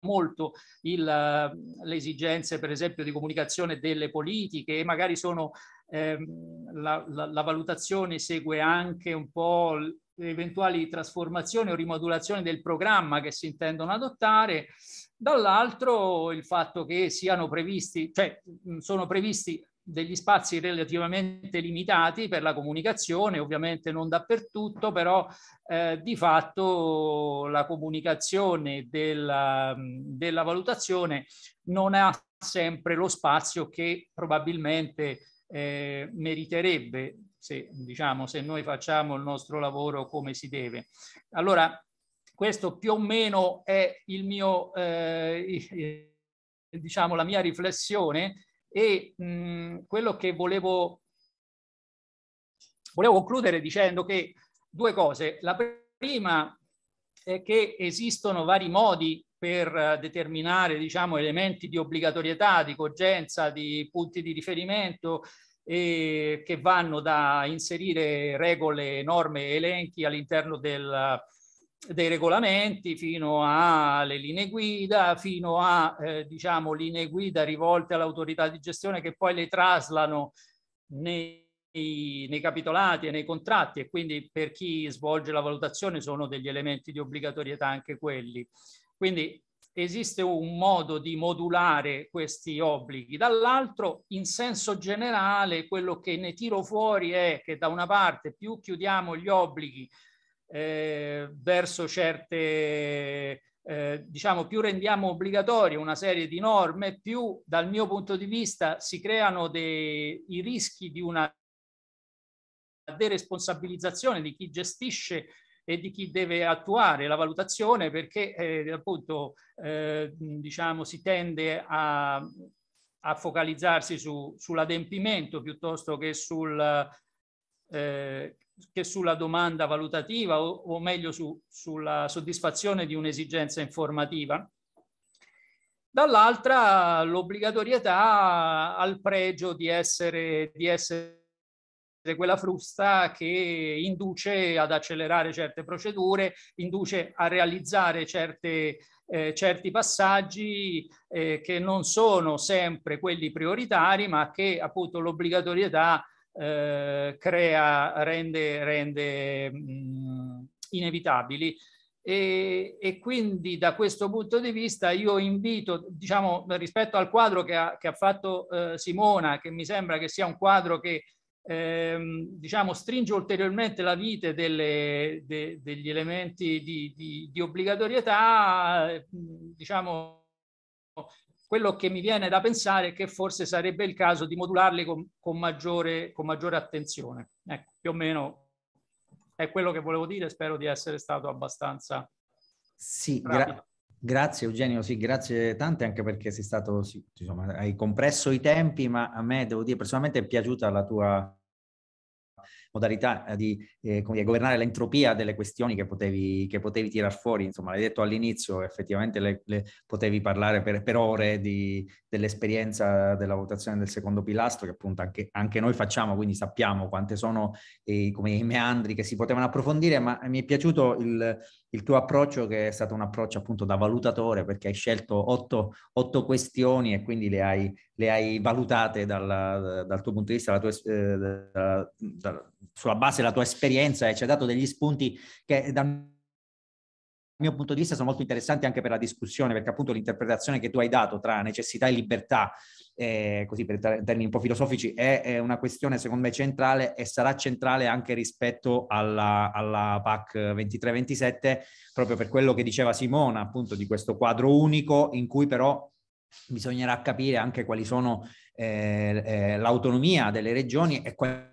molto il, le esigenze, per esempio, di comunicazione delle politiche e magari sono ehm, la, la, la valutazione segue anche un po' eventuali trasformazioni o rimodulazioni del programma che si intendono adottare, dall'altro il fatto che siano previsti, cioè sono previsti degli spazi relativamente limitati per la comunicazione, ovviamente non dappertutto, però eh, di fatto la comunicazione della, della valutazione non ha sempre lo spazio che probabilmente eh, meriterebbe se, diciamo, se noi facciamo il nostro lavoro come si deve. Allora, questo più o meno è il mio, eh, diciamo, la mia riflessione e mh, quello che volevo, volevo concludere dicendo che due cose. La prima è che esistono vari modi per eh, determinare diciamo, elementi di obbligatorietà, di cogenza, di punti di riferimento e che vanno da inserire regole, norme, elenchi all'interno del, dei regolamenti fino alle linee guida, fino a eh, diciamo, linee guida rivolte all'autorità di gestione che poi le traslano nei, nei capitolati e nei contratti e quindi per chi svolge la valutazione sono degli elementi di obbligatorietà anche quelli. Quindi esiste un modo di modulare questi obblighi, dall'altro in senso generale quello che ne tiro fuori è che da una parte più chiudiamo gli obblighi eh, verso certe, eh, diciamo, più rendiamo obbligatorie una serie di norme, più dal mio punto di vista si creano dei, i rischi di una deresponsabilizzazione di chi gestisce e di chi deve attuare la valutazione perché eh, appunto eh, diciamo si tende a, a focalizzarsi su, sull'adempimento piuttosto che sul, eh, che sulla domanda valutativa o, o meglio su, sulla soddisfazione di un'esigenza informativa. Dall'altra l'obbligatorietà ha il pregio di essere, di essere quella frusta che induce ad accelerare certe procedure, induce a realizzare certe, eh, certi passaggi eh, che non sono sempre quelli prioritari, ma che appunto l'obbligatorietà eh, crea, rende, rende mh, inevitabili. E, e, quindi da questo punto di vista io invito, diciamo, rispetto al quadro che ha, che ha fatto eh, Simona, che mi sembra che sia un quadro che ehm, diciamo, stringe ulteriormente la vite delle, de, degli elementi di, di, di obbligatorietà, eh, diciamo, quello che mi viene da pensare è che forse sarebbe il caso di modularli con, con, maggiore, con maggiore, attenzione. Ecco, più o meno è quello che volevo dire, spero di essere stato abbastanza... Sì, gra- grazie Eugenio, sì, grazie tante anche perché sei stato, sì, insomma, hai compresso i tempi, ma a me, devo dire, personalmente è piaciuta la tua modalità eh, di eh, dire, governare l'entropia delle questioni che potevi, che potevi tirar fuori. Insomma, l'hai detto all'inizio, effettivamente le, le potevi parlare per, per ore di, dell'esperienza della votazione del secondo pilastro, che appunto anche, anche noi facciamo, quindi sappiamo quante sono eh, come i meandri che si potevano approfondire, ma mi è piaciuto il il tuo approccio che è stato un approccio appunto da valutatore perché hai scelto otto, otto questioni e quindi le hai, le hai valutate dal, dal, tuo punto di vista, tua, eh, da, da, sulla base della tua esperienza e ci hai dato degli spunti che dal mio punto di vista sono molto interessanti anche per la discussione, perché appunto l'interpretazione che tu hai dato tra necessità e libertà, eh, così per termini un po' filosofici, è, è, una questione secondo me centrale e sarà centrale anche rispetto alla, alla PAC 23-27, proprio per quello che diceva Simona, appunto di questo quadro unico in cui però bisognerà capire anche quali sono eh, eh, l'autonomia delle regioni e quali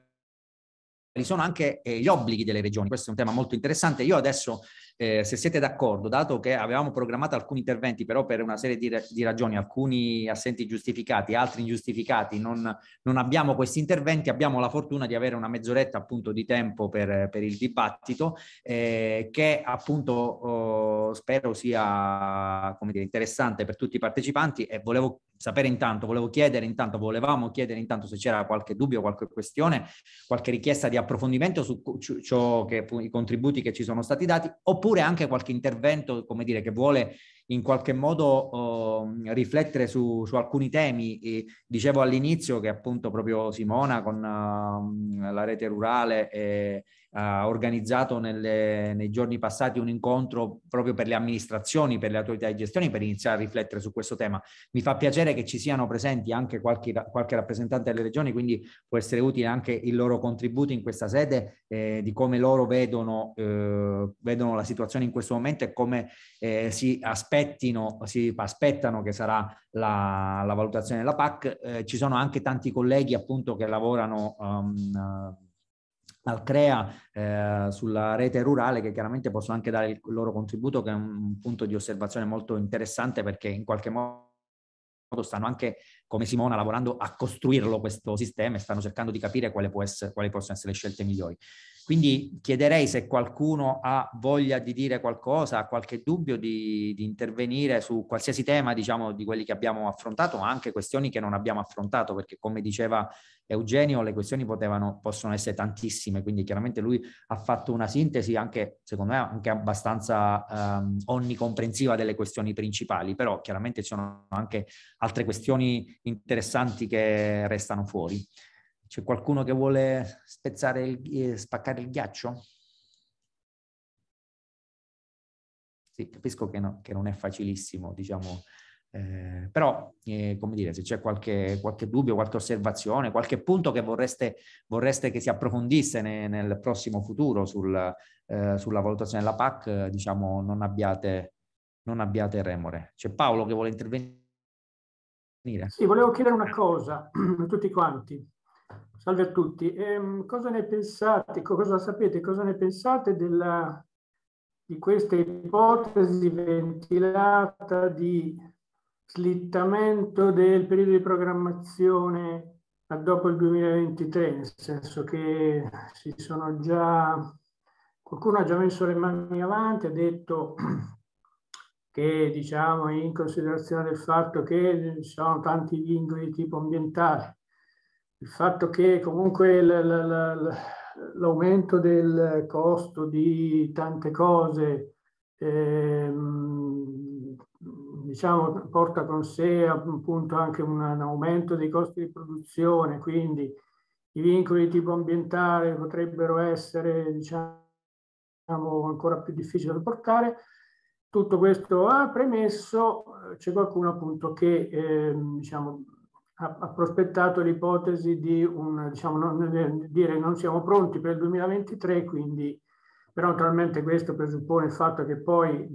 sono anche eh, gli obblighi delle regioni. Questo è un tema molto interessante. Io adesso eh, se siete d'accordo, dato che avevamo programmato alcuni interventi, però per una serie di, di ragioni, alcuni assenti giustificati, altri ingiustificati, non, non, abbiamo questi interventi, abbiamo la fortuna di avere una mezz'oretta appunto di tempo per, per il dibattito, eh, che appunto eh, spero sia dire, interessante per tutti i partecipanti e volevo sapere intanto, volevo chiedere intanto, volevamo chiedere intanto se c'era qualche dubbio, qualche questione, qualche richiesta di approfondimento su ciò che i contributi che ci sono stati dati, oppure anche qualche intervento, come dire, che vuole in qualche modo eh, riflettere su, su, alcuni temi. E dicevo all'inizio che appunto proprio Simona con uh, la rete rurale e ha organizzato nelle, nei giorni passati un incontro proprio per le amministrazioni, per le autorità di gestione, per iniziare a riflettere su questo tema. Mi fa piacere che ci siano presenti anche qualche, qualche rappresentante delle regioni, quindi può essere utile anche il loro contributo in questa sede eh, di come loro vedono, eh, vedono, la situazione in questo momento e come eh, si aspettino, si aspettano che sarà la, la valutazione della PAC. Eh, ci sono anche tanti colleghi appunto che lavorano um, al CREA eh, sulla rete rurale che chiaramente possono anche dare il loro contributo che è un punto di osservazione molto interessante perché in qualche modo stanno anche come Simona lavorando a costruirlo questo sistema e stanno cercando di capire quali, essere, quali possono essere le scelte migliori. Quindi chiederei se qualcuno ha voglia di dire qualcosa, ha qualche dubbio di, di intervenire su qualsiasi tema, diciamo, di quelli che abbiamo affrontato, ma anche questioni che non abbiamo affrontato, perché come diceva Eugenio le questioni potevano, possono essere tantissime, quindi chiaramente lui ha fatto una sintesi anche, secondo me, anche abbastanza um, onnicomprensiva delle questioni principali, però chiaramente ci sono anche altre questioni interessanti che restano fuori. C'è qualcuno che vuole spezzare il, spaccare il ghiaccio? Sì, capisco che, no, che non è facilissimo, diciamo, eh, però, eh, come dire, se c'è qualche, qualche, dubbio, qualche osservazione, qualche punto che vorreste, vorreste che si approfondisse ne, nel prossimo futuro sul, eh, sulla valutazione della PAC, diciamo, non abbiate, non abbiate remore. C'è Paolo che vuole intervenire. Sì, volevo chiedere una cosa a tutti quanti. Salve a tutti. Ehm, cosa ne pensate, cosa sapete, cosa ne pensate della, di questa ipotesi ventilata di slittamento del periodo di programmazione a dopo il 2023, nel senso che si sono già, qualcuno ha già messo le mani avanti, ha detto *clears throat* che diciamo in considerazione del fatto che ci sono tanti vincoli di tipo ambientale, il fatto che comunque l'aumento del costo di tante cose, ehm, diciamo, porta con sé appunto anche un, un aumento dei costi di produzione, quindi i vincoli di tipo ambientale potrebbero essere diciamo, ancora più difficili da portare. Tutto questo ha premesso, eh, c'è qualcuno appunto che eh, diciamo, ha, ha, prospettato l'ipotesi di un, diciamo, non, eh, dire non siamo pronti per il 2023, quindi però naturalmente questo presuppone il fatto che poi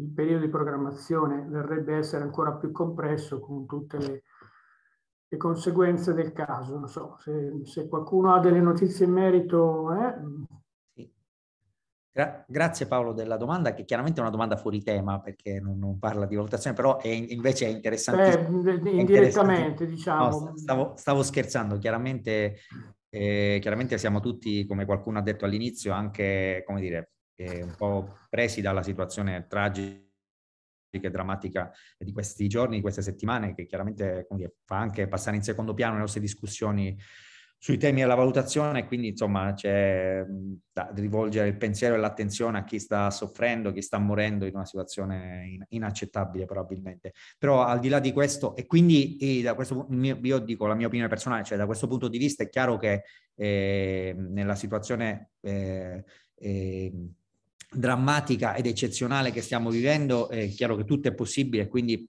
il periodo di programmazione verrebbe a essere ancora più compresso con tutte le, le conseguenze del caso. Non so, se, se, qualcuno ha delle notizie in merito... Eh? Sì. Gra grazie Paolo della domanda, che chiaramente è una domanda fuori tema perché non, non parla di valutazione, però è, invece è interessante. indirettamente, diciamo. No, stavo, stavo scherzando, chiaramente eh, chiaramente siamo tutti, come qualcuno ha detto all'inizio, anche come dire, eh, un po' presi dalla situazione tragica e drammatica di questi giorni, di queste settimane, che chiaramente dire, fa anche passare in secondo piano le nostre discussioni sui temi della valutazione, quindi insomma c'è da rivolgere il pensiero e l'attenzione a chi sta soffrendo, chi sta morendo in una situazione inaccettabile probabilmente. Però al di là di questo, e quindi e da questo mio, io dico la mia opinione personale, cioè da questo punto di vista è chiaro che eh, nella situazione eh, eh, drammatica ed eccezionale che stiamo vivendo, è chiaro che tutto è possibile, quindi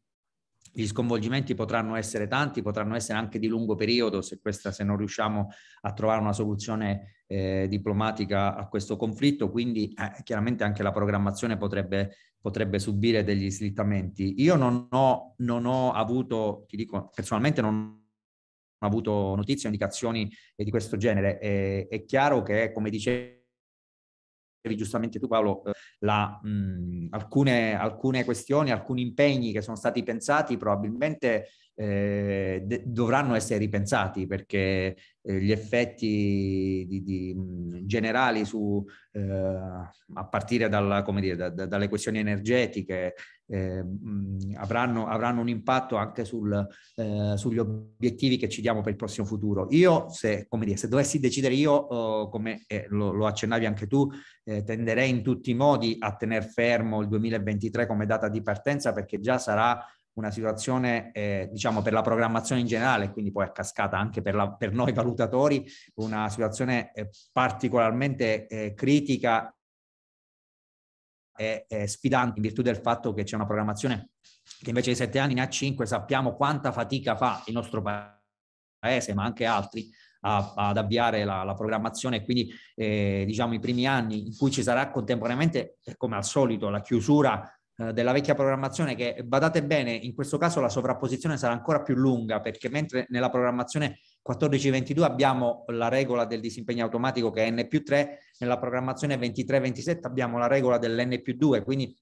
gli sconvolgimenti potranno essere tanti, potranno essere anche di lungo periodo se, questa, se non riusciamo a trovare una soluzione eh, diplomatica a questo conflitto, quindi eh, chiaramente anche la programmazione potrebbe, potrebbe subire degli slittamenti. Io non ho, non ho avuto, ti dico personalmente, non ho avuto notizie, indicazioni di questo genere. Eh, è chiaro che, come dicevo, giustamente tu Paolo, eh, la, mh, alcune, alcune, questioni, alcuni impegni che sono stati pensati probabilmente eh, de- dovranno essere ripensati perché eh, gli effetti di, di, mh, generali su, eh, a partire dalla, dire, da, da, dalle questioni energetiche, eh, mh, avranno, avranno, un impatto anche sul, eh, sugli obiettivi che ci diamo per il prossimo futuro. Io, se, dire, se dovessi decidere io, oh, come eh, lo, lo, accennavi anche tu, eh, tenderei in tutti i modi a tener fermo il 2023 come data di partenza perché già sarà una situazione, eh, diciamo, per la programmazione in generale, quindi poi è cascata anche per, la, per noi valutatori, una situazione eh, particolarmente eh, critica è, è sfidante in virtù del fatto che c'è una programmazione che invece di sette anni ne ha cinque, sappiamo quanta fatica fa il nostro paese, ma anche altri, a, ad avviare la, la programmazione. Quindi, eh, diciamo, i primi anni in cui ci sarà contemporaneamente, come al solito, la chiusura eh, della vecchia programmazione che badate bene in questo caso la sovrapposizione sarà ancora più lunga perché mentre nella programmazione 14-22 abbiamo la regola del disimpegno automatico che è n più 3, nella programmazione 23-27 abbiamo la regola dell'n più 2, quindi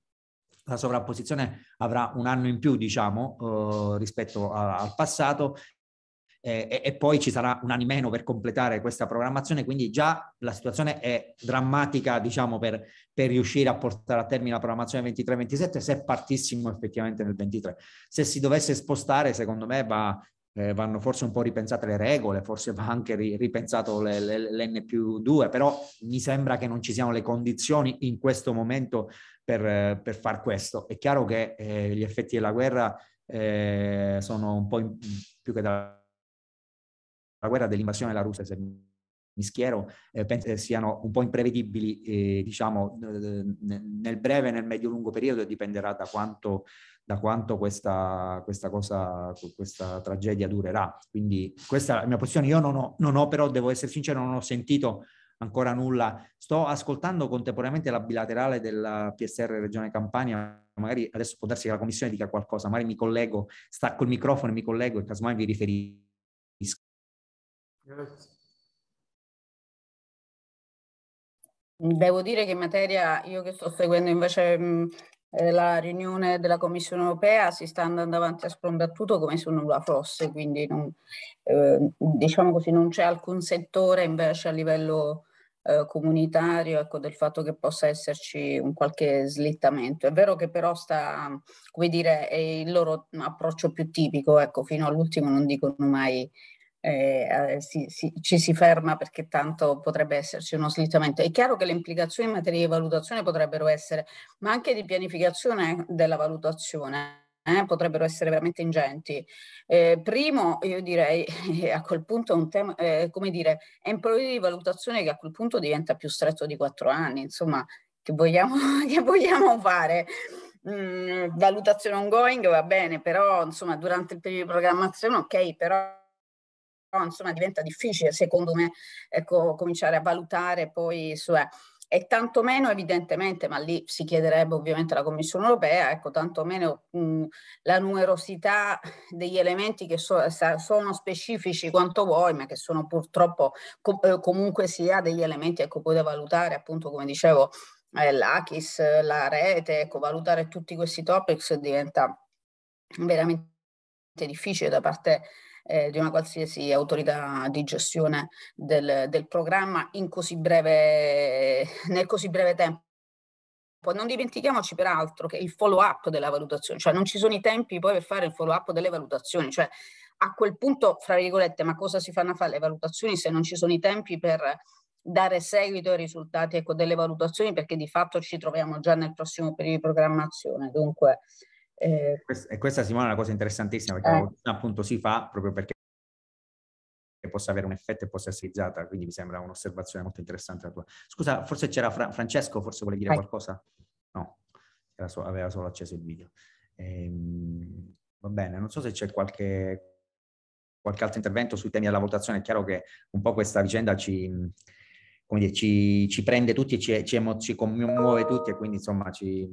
la sovrapposizione avrà un anno in più, diciamo, eh, rispetto a, al passato eh, e, poi ci sarà un anno in meno per completare questa programmazione, quindi già la situazione è drammatica, diciamo, per, per riuscire a portare a termine la programmazione 23-27 se partissimo effettivamente nel 23. Se si dovesse spostare, secondo me va, eh, vanno forse un po' ripensate le regole, forse va anche ri- ripensato le, le, l'N più 2, però mi sembra che non ci siano le condizioni in questo momento per, per far questo. È chiaro che eh, gli effetti della guerra eh, sono un po' in, più che dalla guerra dell'invasione della Russia, se mi schiero, eh, penso siano un po' imprevedibili, eh, diciamo, nel breve e nel medio-lungo periodo dipenderà da quanto da quanto questa, questa, cosa, questa tragedia durerà. Quindi questa è la mia posizione. Io non ho, non ho però, devo essere sincero, non ho sentito ancora nulla. Sto ascoltando contemporaneamente la bilaterale della PSR Regione Campania, magari adesso può darsi che la Commissione dica qualcosa, magari mi collego, stacco il microfono e mi collego e casomai vi riferisco. Grazie. Devo dire che in materia, io che sto seguendo invece mh, eh, la riunione della Commissione europea si sta andando avanti a sprombattuto come se nulla fosse, quindi non, eh, diciamo così, non c'è alcun settore invece a livello eh, comunitario ecco, del fatto che possa esserci un qualche slittamento. È vero che però sta, come dire, è il loro approccio più tipico, ecco, fino all'ultimo non dicono mai eh, eh, si, si, ci si ferma perché tanto potrebbe esserci uno slittamento. È chiaro che le implicazioni in materia di valutazione potrebbero essere, ma anche di pianificazione della valutazione. Eh, potrebbero essere veramente ingenti. Eh, primo, io direi *laughs* eh, a quel punto è un tema, eh, come dire, è un periodo di valutazione che a quel punto diventa più stretto di quattro anni, insomma, che vogliamo, *laughs* che vogliamo fare? Mm, valutazione ongoing va bene, però insomma, durante il periodo di programmazione, ok, però insomma diventa difficile secondo me ecco, cominciare a valutare poi su... Eh e tantomeno evidentemente, ma lì si chiederebbe ovviamente alla Commissione europea, ecco, tantomeno mh, la numerosità degli elementi che so, sa, sono specifici quanto vuoi, ma che sono purtroppo com- eh, comunque sia degli elementi ecco, poi valutare, appunto come dicevo, eh, l'ACHIS, la rete, ecco, valutare tutti questi topics diventa veramente difficile da parte eh, di una qualsiasi autorità di gestione del, del programma così breve, *laughs* nel così breve tempo. Poi non dimentichiamoci peraltro che il follow up della valutazione, cioè non ci sono i tempi poi per fare il follow up delle valutazioni, cioè a quel punto, fra virgolette, ma cosa si fanno a fare le valutazioni se non ci sono i tempi per dare seguito ai risultati ecco, delle valutazioni perché di fatto ci troviamo già nel prossimo periodo di programmazione. Dunque eh, e questa Simone è una cosa interessantissima perché eh. la appunto si fa proprio perché possa avere un effetto e possa essere utilizzata, quindi mi sembra un'osservazione molto interessante la tua. Scusa, forse c'era Fra- Francesco, forse vuole dire Vai. qualcosa? No, so- aveva solo acceso il video. Ehm, va bene, non so se c'è qualche, qualche altro intervento sui temi della valutazione, è chiaro che un po' questa vicenda ci, come dire, ci, ci prende tutti e ci, ci, emo- ci commuove tutti e quindi insomma ci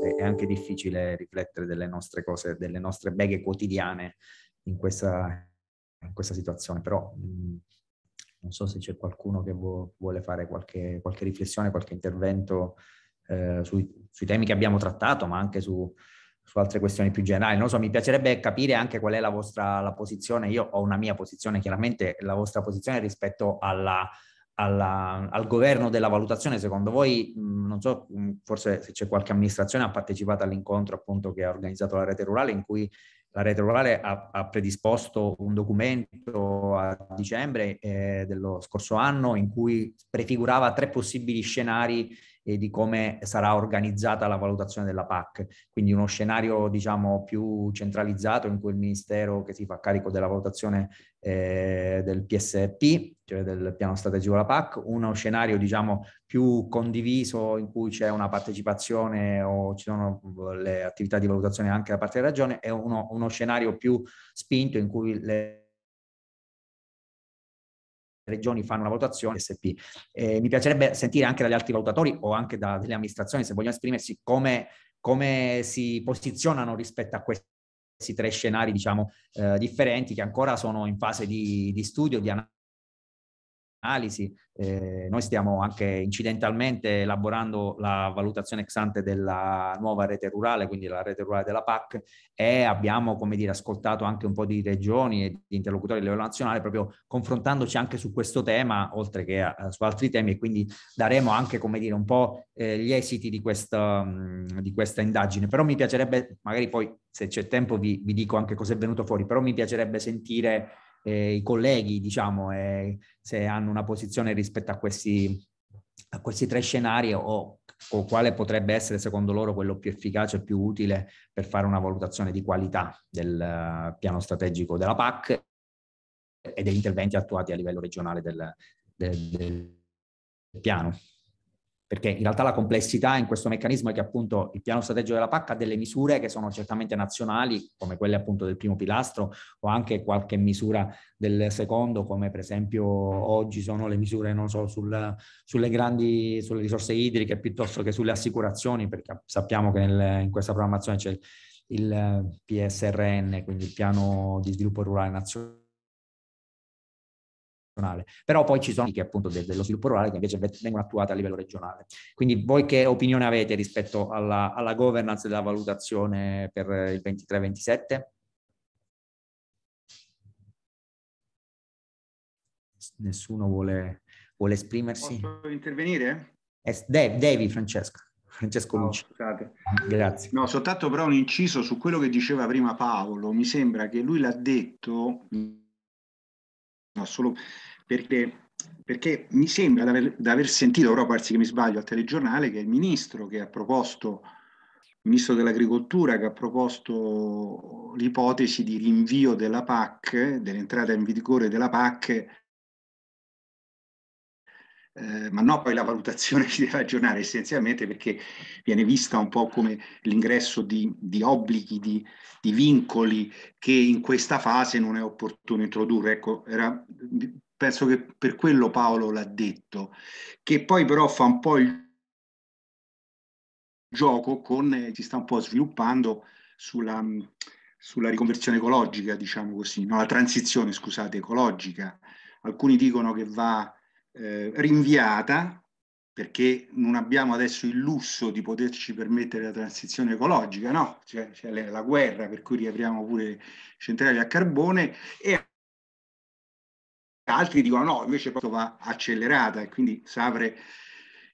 è anche difficile riflettere delle nostre cose, delle nostre beghe quotidiane in questa, in questa situazione, però mh, mm, non so se c'è qualcuno che vo- vuole fare qualche, qualche, riflessione, qualche intervento eh, sui, sui, temi che abbiamo trattato, ma anche su, su altre questioni più generali. Non so, mi piacerebbe capire anche qual è la vostra la posizione. Io ho una mia posizione, chiaramente la vostra posizione rispetto alla alla, al governo della valutazione, secondo voi, non so, forse se c'è qualche amministrazione ha partecipato all'incontro appunto che ha organizzato la rete rurale in cui la rete rurale ha, ha predisposto un documento a dicembre eh, dello scorso anno in cui prefigurava tre possibili scenari e di come sarà organizzata la valutazione della PAC. Quindi uno scenario diciamo, più centralizzato in cui il Ministero che si fa carico della valutazione eh, del PSP, cioè del piano strategico della PAC, uno scenario diciamo, più condiviso in cui c'è una partecipazione o ci sono le attività di valutazione anche da parte della Regione e uno, uno scenario più spinto in cui le regioni fanno una valutazione SP. Eh, mi piacerebbe sentire anche dagli altri valutatori o anche dalle amministrazioni, se vogliono esprimersi, come, come si posizionano rispetto a questi tre scenari, diciamo, eh, differenti che ancora sono in fase di, di studio, di analisi analisi, eh, noi stiamo anche incidentalmente elaborando la valutazione ex ante della nuova rete rurale, quindi la rete rurale della PAC e abbiamo come dire, ascoltato anche un po' di regioni e di interlocutori a livello nazionale proprio confrontandoci anche su questo tema oltre che uh, su altri temi e quindi daremo anche come dire, un po' eh, gli esiti di questa, mh, mm, di questa indagine. Però mi piacerebbe, magari poi se c'è tempo vi, vi dico anche cosa è venuto fuori, però mi piacerebbe sentire eh, i colleghi, diciamo, eh, se hanno una posizione rispetto a questi, a questi tre scenari o, o, quale potrebbe essere secondo loro quello più efficace e più utile per fare una valutazione di qualità del uh, piano strategico della PAC e degli interventi attuati a livello regionale del, del, del piano perché in realtà la complessità in questo meccanismo è che appunto il piano strategico della PAC ha delle misure che sono certamente nazionali, come quelle appunto del primo pilastro o anche qualche misura del secondo, come per esempio oggi sono le misure non so, sul, sulle grandi, sulle risorse idriche piuttosto che sulle assicurazioni, perché sappiamo che nel, in questa programmazione c'è il, il PSRN, quindi il piano di sviluppo rurale nazionale nazionale. Però poi ci sono anche appunto de- dello sviluppo rurale che invece vengono attuate a livello regionale. Quindi voi che opinione avete rispetto alla, alla governance della valutazione per il 23-27? Nessuno vuole, vuole esprimersi? Posso intervenire? Devi, devi Francesco. Francesco oh, Luci. Scusate. Grazie. No, soltanto però un inciso su quello che diceva prima Paolo. Mi sembra che lui l'ha detto, no, solo perché, perché mi sembra di aver, sentito, però parsi che mi sbaglio, al telegiornale che il ministro che ha proposto, il ministro dell'agricoltura che ha proposto l'ipotesi di rinvio della PAC, dell'entrata in vigore della PAC eh, ma no, poi la valutazione *laughs* si deve aggiornare essenzialmente perché viene vista un po' come l'ingresso di, di obblighi, di, di, vincoli che in questa fase non è opportuno introdurre. Ecco, era, penso che per quello Paolo l'ha detto, che poi però fa un po' il gioco con, eh, si sta un po' sviluppando sulla, sulla riconversione ecologica, diciamo così, no, la transizione, scusate, ecologica. Alcuni dicono che va eh, rinviata perché non abbiamo adesso il lusso di poterci permettere la transizione ecologica, no? Cioè, c'è, c'è la guerra per cui riapriamo pure centrali a carbone e altri dicono no, invece proprio va accelerata e quindi Savre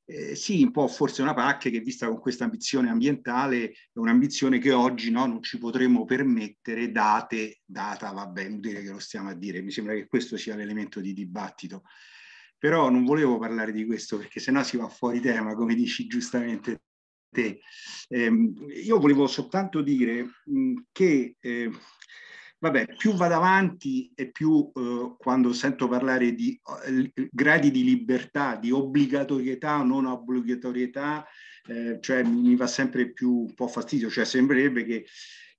eh, sì, un po' forse una pacche che vista con questa ambizione ambientale è un'ambizione che oggi no, non ci potremmo permettere date, data, vabbè, inutile che lo stiamo a dire, mi sembra che questo sia l'elemento di dibattito. Però non volevo parlare di questo perché sennò si va fuori tema, come dici giustamente te. Eh, io volevo soltanto dire che eh, vabbè, più vado avanti e più eh, quando sento parlare di eh, gradi di libertà, di obbligatorietà o non obbligatorietà, eh, cioè mi, mi va sempre più un po' fastidio, cioè sembrerebbe che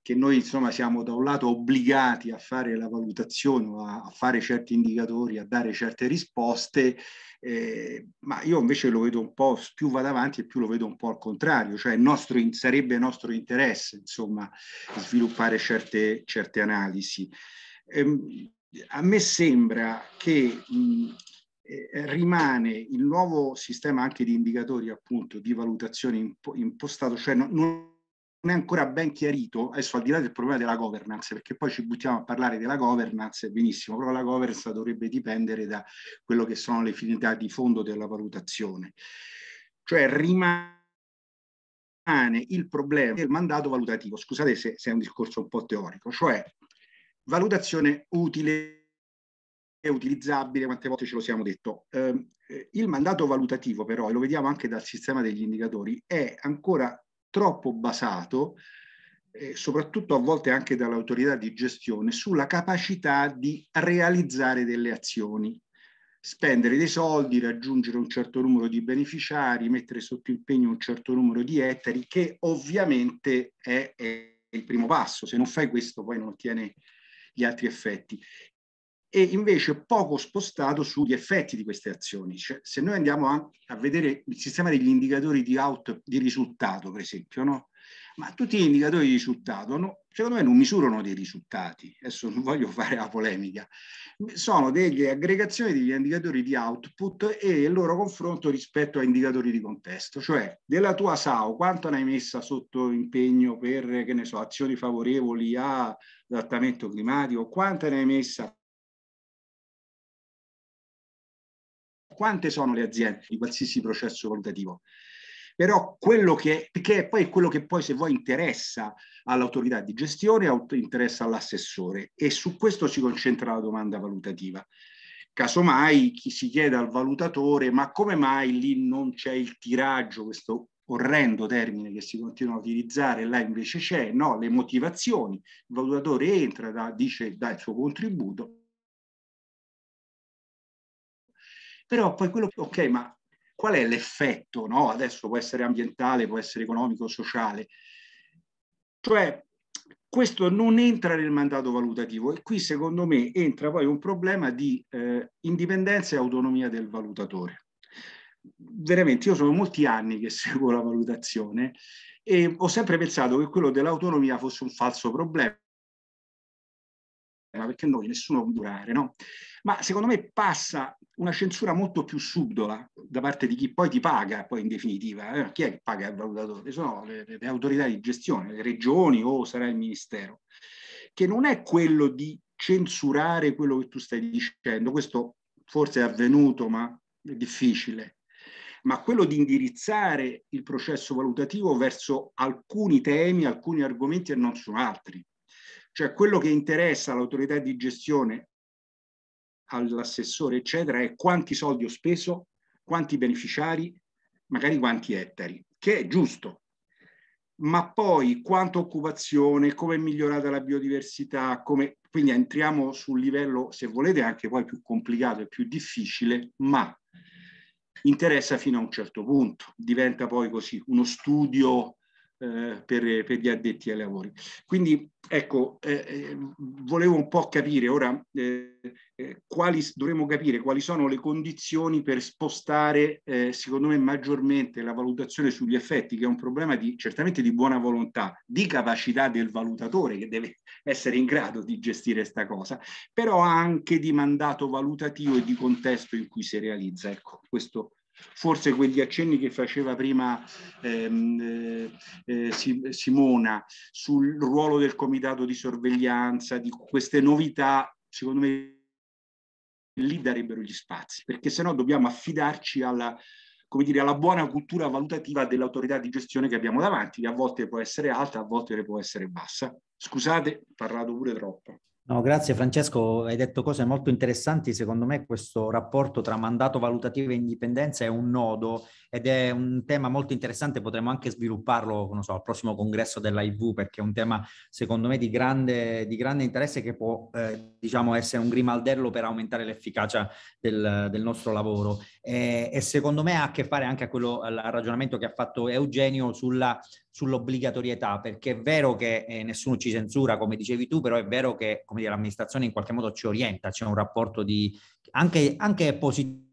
che noi insomma siamo da un lato obbligati a fare la valutazione, a, a fare certi indicatori, a dare certe risposte, eh, ma io invece lo vedo un po', più vado avanti e più lo vedo un po' al contrario, cioè nostro, sarebbe nostro interesse insomma sviluppare certe, certe analisi. Eh, a me sembra che mh, eh, rimane il nuovo sistema anche di indicatori appunto di valutazione impostato, cioè non, non è ancora ben chiarito, adesso al di là del problema della governance, perché poi ci buttiamo a parlare della governance, benissimo, però la governance dovrebbe dipendere da quello che sono le finalità di fondo della valutazione. Cioè rimane il problema del mandato valutativo, scusate se, se è un discorso un po' teorico, cioè valutazione utile e utilizzabile, quante volte ce lo siamo detto. Ehm, eh, il mandato valutativo però, e lo vediamo anche dal sistema degli indicatori, è ancora troppo basato, eh, soprattutto a volte anche dall'autorità di gestione, sulla capacità di realizzare delle azioni, spendere dei soldi, raggiungere un certo numero di beneficiari, mettere sotto impegno un certo numero di ettari, che ovviamente è, è il primo passo. Se non fai questo poi non ottiene gli altri effetti e invece poco spostato sugli effetti di queste azioni. Cioè, se noi andiamo a, a, vedere il sistema degli indicatori di, out, di risultato, per esempio, no? ma tutti gli indicatori di risultato, no, secondo me, non misurano dei risultati. Adesso non voglio fare la polemica. Sono delle aggregazioni degli indicatori di output e il loro confronto rispetto a indicatori di contesto. Cioè, della tua SAO, quanto ne hai messa sotto impegno per, che ne so, azioni favorevoli a adattamento climatico? Quanta ne hai messa quante sono le aziende di qualsiasi processo valutativo. Però quello che, che è poi quello che poi, se vuoi, interessa all'autorità di gestione, interessa all'assessore e su questo si concentra la domanda valutativa. Casomai chi si chiede al valutatore ma come mai lì non c'è il tiraggio, questo orrendo termine che si continua a utilizzare, là invece c'è, no, le motivazioni, il valutatore entra, da, dice dà il suo contributo Però poi quello, ok, ma qual è l'effetto? No? Adesso può essere ambientale, può essere economico, sociale. Cioè, questo non entra nel mandato valutativo e qui secondo me entra poi un problema di eh, indipendenza e autonomia del valutatore. Veramente, io sono molti anni che *laughs* seguo la valutazione e ho sempre pensato che quello dell'autonomia fosse un falso problema ma eh, perché noi nessuno può durare, no? Ma secondo me passa una censura molto più subdola da parte di chi poi ti paga, poi in definitiva. Eh, chi è che paga il valutatore? Sono le, le autorità di gestione, le regioni o sarà il ministero, che non è quello di censurare quello che tu stai dicendo. Questo forse è avvenuto, ma è difficile ma quello di indirizzare il processo valutativo verso alcuni temi, alcuni argomenti e non su altri. Cioè quello che interessa all'autorità di gestione, all'assessore, eccetera, è quanti soldi ho speso, quanti beneficiari, magari quanti ettari, che è giusto, ma poi quanto occupazione, come è migliorata la biodiversità, come... quindi entriamo sul livello, se volete, anche poi più complicato e più difficile, ma interessa fino a un certo punto, diventa poi così uno studio eh, per, per, gli addetti ai lavori. Quindi ecco, eh, eh volevo un po' capire ora eh, eh quali dovremmo capire quali sono le condizioni per spostare, secondo me, maggiormente la valutazione sugli effetti, che è un problema di, certamente di buona volontà, di capacità del valutatore che deve essere in grado di gestire questa cosa, però anche di mandato valutativo e di contesto in cui si realizza. Ecco, questo Forse quegli accenni che faceva prima ehm, eh, eh Simona sul ruolo del comitato di sorveglianza, di queste novità, secondo me lì darebbero gli spazi, perché se no dobbiamo affidarci alla, come dire, alla buona cultura valutativa dell'autorità di gestione che abbiamo davanti, che a volte può essere alta, a volte può essere bassa. Scusate, ho parlato pure troppo. No, grazie Francesco, hai detto cose molto interessanti. Secondo me questo rapporto tra mandato valutativo e indipendenza è un nodo ed è un tema molto interessante, potremmo anche svilupparlo so, al prossimo congresso dell'AIV perché è un tema secondo me di grande, di grande interesse che può eh, diciamo essere un grimaldello per aumentare l'efficacia del, del nostro lavoro e, eh, e, secondo me ha a che fare anche a quello, al ragionamento che ha fatto Eugenio sulla sull'obbligatorietà, perché è vero che eh, nessuno ci censura, come dicevi tu, però è vero che come dire, l'amministrazione in qualche modo ci orienta, c'è un rapporto di, anche, anche positivo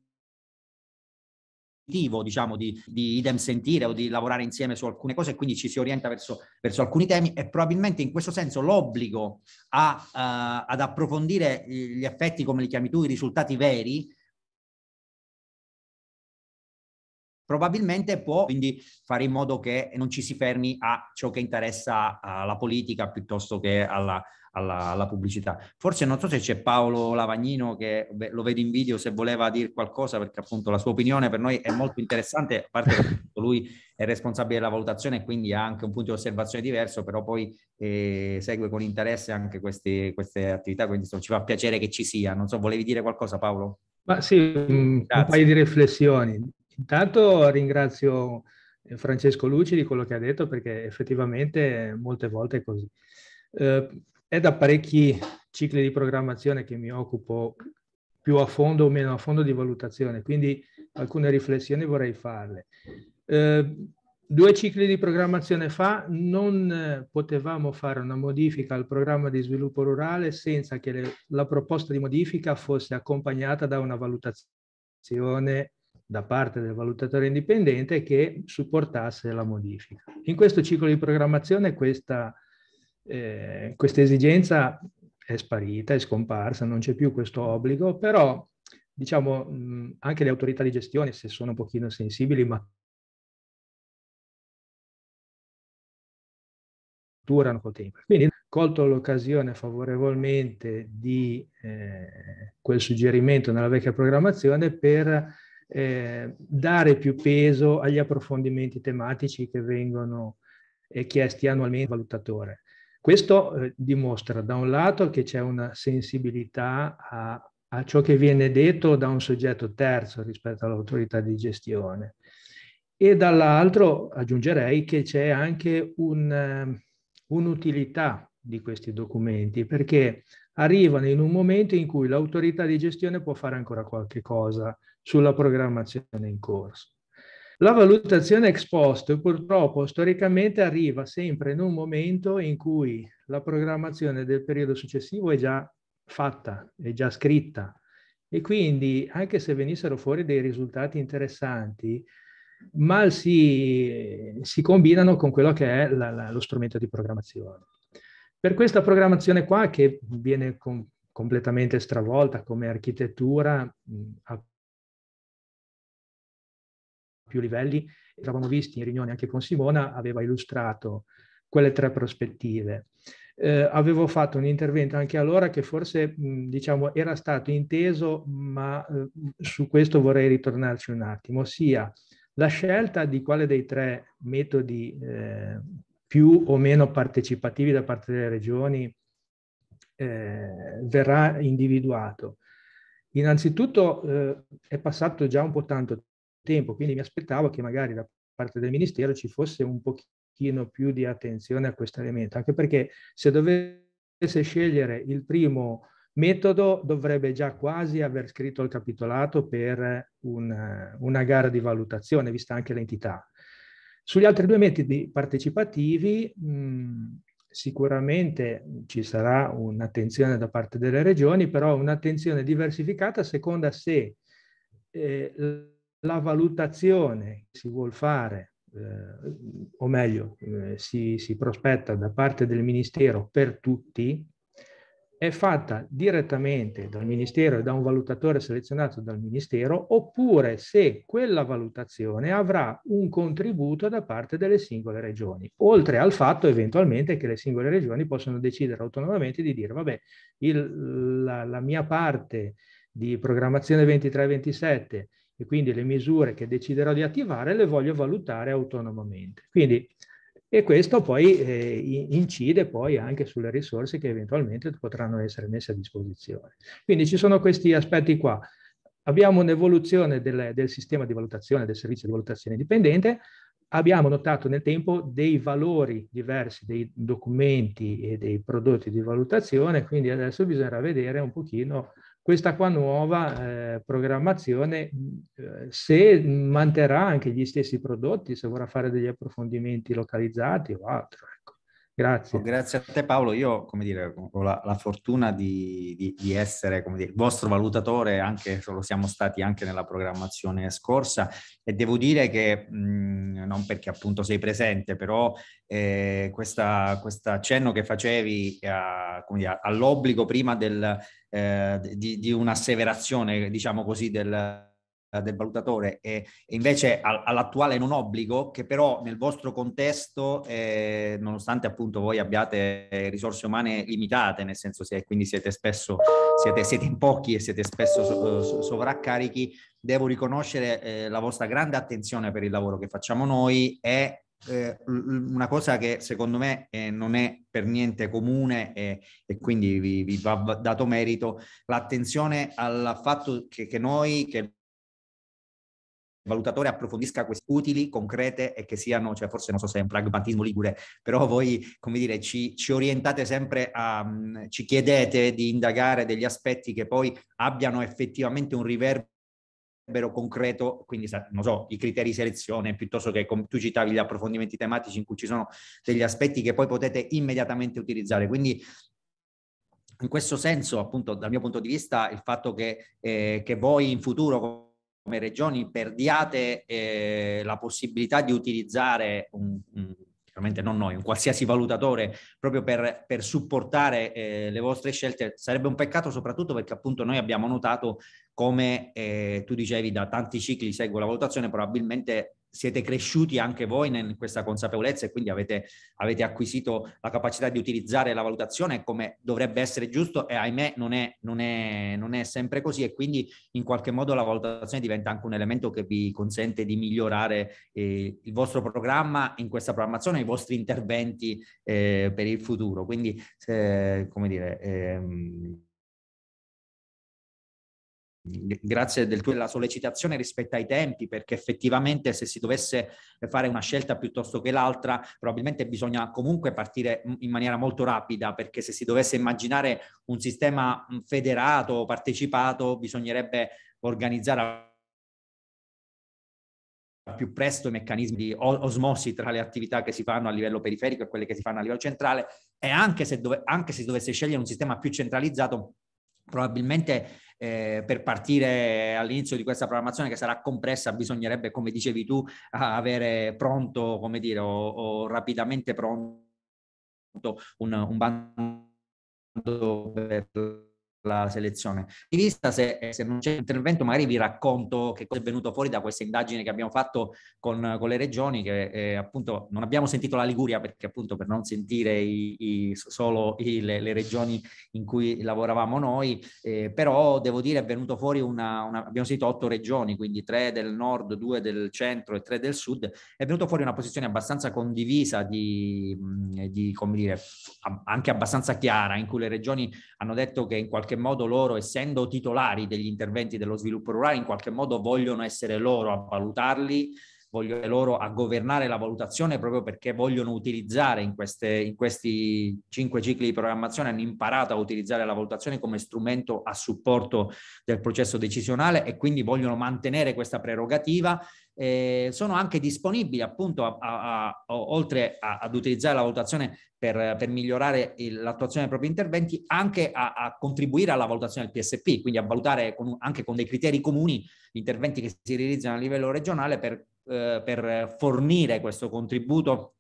diciamo, di, di, idem sentire o di lavorare insieme su alcune cose, e quindi ci si orienta verso, verso alcuni temi e probabilmente in questo senso l'obbligo a, uh, ad approfondire gli effetti, come li chiami tu, i risultati veri, probabilmente può quindi fare in modo che non ci si fermi a ciò che interessa alla politica piuttosto che alla, alla, alla pubblicità. Forse non so se c'è Paolo Lavagnino che beh, lo vedo in video se voleva dire qualcosa perché appunto la sua opinione per noi è molto interessante, a parte che lui è responsabile della valutazione e quindi ha anche un punto di osservazione diverso, però poi eh, segue con interesse anche queste, queste attività, quindi insomma, ci fa piacere che ci sia. Non so, volevi dire qualcosa Paolo? Ma sì, un, un paio di riflessioni. Intanto ringrazio eh, Francesco Luci di quello che ha detto perché effettivamente molte volte è così. Eh, è da parecchi cicli di programmazione che mi occupo più a fondo o meno a fondo di valutazione, quindi alcune riflessioni vorrei farle. Eh, due cicli di programmazione fa non eh, potevamo fare una modifica al programma di sviluppo rurale senza che le, la proposta di modifica fosse accompagnata da una valutazione da parte del valutatore indipendente che supportasse la modifica. In questo ciclo di programmazione questa, eh, questa esigenza è sparita, è scomparsa, non c'è più questo obbligo, però diciamo mh, anche le autorità di gestione, se sono un pochino sensibili, ma durano col tempo. Quindi colto l'occasione favorevolmente di eh, quel suggerimento nella vecchia programmazione per eh, dare più peso agli approfondimenti tematici che vengono eh, chiesti annualmente al valutatore. Questo eh, dimostra da un lato che c'è una sensibilità a, a ciò che viene detto da un soggetto terzo rispetto all'autorità di gestione e dall'altro aggiungerei che c'è anche un, eh, un'utilità di questi documenti perché arrivano in un momento in cui l'autorità di gestione può fare ancora qualche cosa sulla programmazione in corso. La valutazione ex post purtroppo storicamente arriva sempre in un momento in cui la programmazione del periodo successivo è già fatta, è già scritta e quindi anche se venissero fuori dei risultati interessanti, mal si, si combinano con quello che è la, la, lo strumento di programmazione. Per questa programmazione qua che viene com- completamente stravolta come architettura, mh, più livelli, eravamo visti in riunione anche con Simona, aveva illustrato quelle tre prospettive. Eh, avevo fatto un intervento anche allora che forse mh, diciamo, era stato inteso, ma eh, su questo vorrei ritornarci un attimo, ossia la scelta di quale dei tre metodi eh, più o meno partecipativi da parte delle regioni eh, verrà individuato. Innanzitutto eh, è passato già un po' tanto tempo, quindi mi aspettavo che magari da parte del Ministero ci fosse un pochino più di attenzione a questo elemento, anche perché se dovesse scegliere il primo metodo dovrebbe già quasi aver scritto il capitolato per un, una gara di valutazione, vista anche l'entità. Sugli altri due metodi partecipativi mh, sicuramente ci sarà un'attenzione da parte delle regioni, però un'attenzione diversificata a seconda se eh, la valutazione che si vuole fare, eh, o meglio, eh, si, si prospetta da parte del Ministero per tutti, è fatta direttamente dal Ministero e da un valutatore selezionato dal Ministero, oppure se quella valutazione avrà un contributo da parte delle singole regioni, oltre al fatto eventualmente che le singole regioni possono decidere autonomamente di dire, vabbè, il, la, la mia parte di programmazione 23-27 e quindi le misure che deciderò di attivare le voglio valutare autonomamente. Quindi, e questo poi eh, incide poi anche sulle risorse che eventualmente potranno essere messe a disposizione. Quindi ci sono questi aspetti qua. Abbiamo un'evoluzione del, del sistema di valutazione, del servizio di valutazione indipendente, abbiamo notato nel tempo dei valori diversi dei documenti e dei prodotti di valutazione, quindi adesso bisognerà vedere un pochino questa qua nuova eh, programmazione, eh, se manterrà anche gli stessi prodotti, se vorrà fare degli approfondimenti localizzati o altro. Grazie. Oh, grazie a te Paolo, io come dire, ho la, la fortuna di, di, di essere come dire, vostro valutatore, anche se lo siamo stati anche nella programmazione scorsa e devo dire che, mh, mhmm, non perché appunto sei presente, però eh, questo accenno che facevi a, eh, dire, all'obbligo prima del, eh, di, di un'asseverazione, diciamo così, del eh, del valutatore e, e invece al, all'attuale non obbligo che però nel vostro contesto, eh, nonostante appunto voi abbiate risorse umane limitate, nel senso se quindi siete spesso, siete, siete in pochi e siete spesso so, sovraccarichi, devo riconoscere eh, la vostra grande attenzione per il lavoro che facciamo noi e eh, una cosa che secondo me eh, non è per niente comune eh, e quindi vi, vi, va dato merito, l'attenzione al fatto che, che, noi, che valutatore approfondisca queste utili, concrete e che siano, cioè forse non so se è un pragmatismo ligure, però voi, come dire, ci, ci orientate sempre a, um, ci chiedete di indagare degli aspetti che poi abbiano effettivamente un riverbero concreto, quindi non so, i criteri di selezione piuttosto che come tu citavi gli approfondimenti tematici in cui ci sono degli aspetti che poi potete immediatamente utilizzare. Quindi in questo senso, appunto, dal mio punto di vista, il fatto che, eh, che voi in futuro come regioni perdiate eh, la possibilità di utilizzare un, un chiaramente non noi, un qualsiasi valutatore, proprio per, per supportare eh, le vostre scelte, sarebbe un peccato soprattutto perché appunto noi abbiamo notato come eh, tu dicevi da tanti cicli seguo la valutazione, probabilmente siete cresciuti anche voi in questa consapevolezza e quindi avete, avete, acquisito la capacità di utilizzare la valutazione come dovrebbe essere giusto e ahimè non è, non, è, non è, sempre così e quindi in qualche modo la valutazione diventa anche un elemento che vi consente di migliorare eh, il vostro programma in questa programmazione, i vostri interventi eh, per il futuro. Quindi, eh, come dire... Ehm, Grazie del tuo, della sollecitazione rispetto ai tempi, perché effettivamente se si dovesse fare una scelta piuttosto che l'altra, probabilmente bisogna comunque partire in maniera molto rapida, perché se si dovesse immaginare un sistema federato o partecipato, bisognerebbe organizzare più presto i meccanismi di osmosi tra le attività che si fanno a livello periferico e quelle che si fanno a livello centrale e anche se, dove, anche se dovesse scegliere un sistema più centralizzato probabilmente eh, per partire all'inizio di questa programmazione che sarà compressa bisognerebbe, come dicevi tu, avere pronto, come dire, o, o rapidamente pronto un, un bando per la selezione. Di vista, se, se, non c'è intervento, magari vi racconto che cosa è venuto fuori da questa indagine che abbiamo fatto con, con le regioni, che eh, appunto non abbiamo sentito la Liguria perché appunto per non sentire i, i, solo i, le, le, regioni in cui lavoravamo noi, eh, però devo dire è venuto fuori una, una, abbiamo sentito otto regioni, quindi tre del nord, due del centro e tre del sud, è venuto fuori una posizione abbastanza condivisa di, di come dire, anche abbastanza chiara, in cui le regioni hanno detto che in qualche qualche modo loro, essendo titolari degli interventi dello sviluppo rurale, in qualche modo vogliono essere loro a valutarli voglio dire loro, a governare la valutazione proprio perché vogliono utilizzare in, queste, in questi cinque cicli di programmazione, hanno imparato a utilizzare la valutazione come strumento a supporto del processo decisionale e quindi vogliono mantenere questa prerogativa eh, sono anche disponibili appunto a, a, a, oltre ad utilizzare la valutazione per, per migliorare il, l'attuazione dei propri interventi anche a, contribuire alla valutazione del PSP quindi a valutare con, anche con dei criteri comuni gli interventi che si realizzano a livello regionale per eh, per fornire questo contributo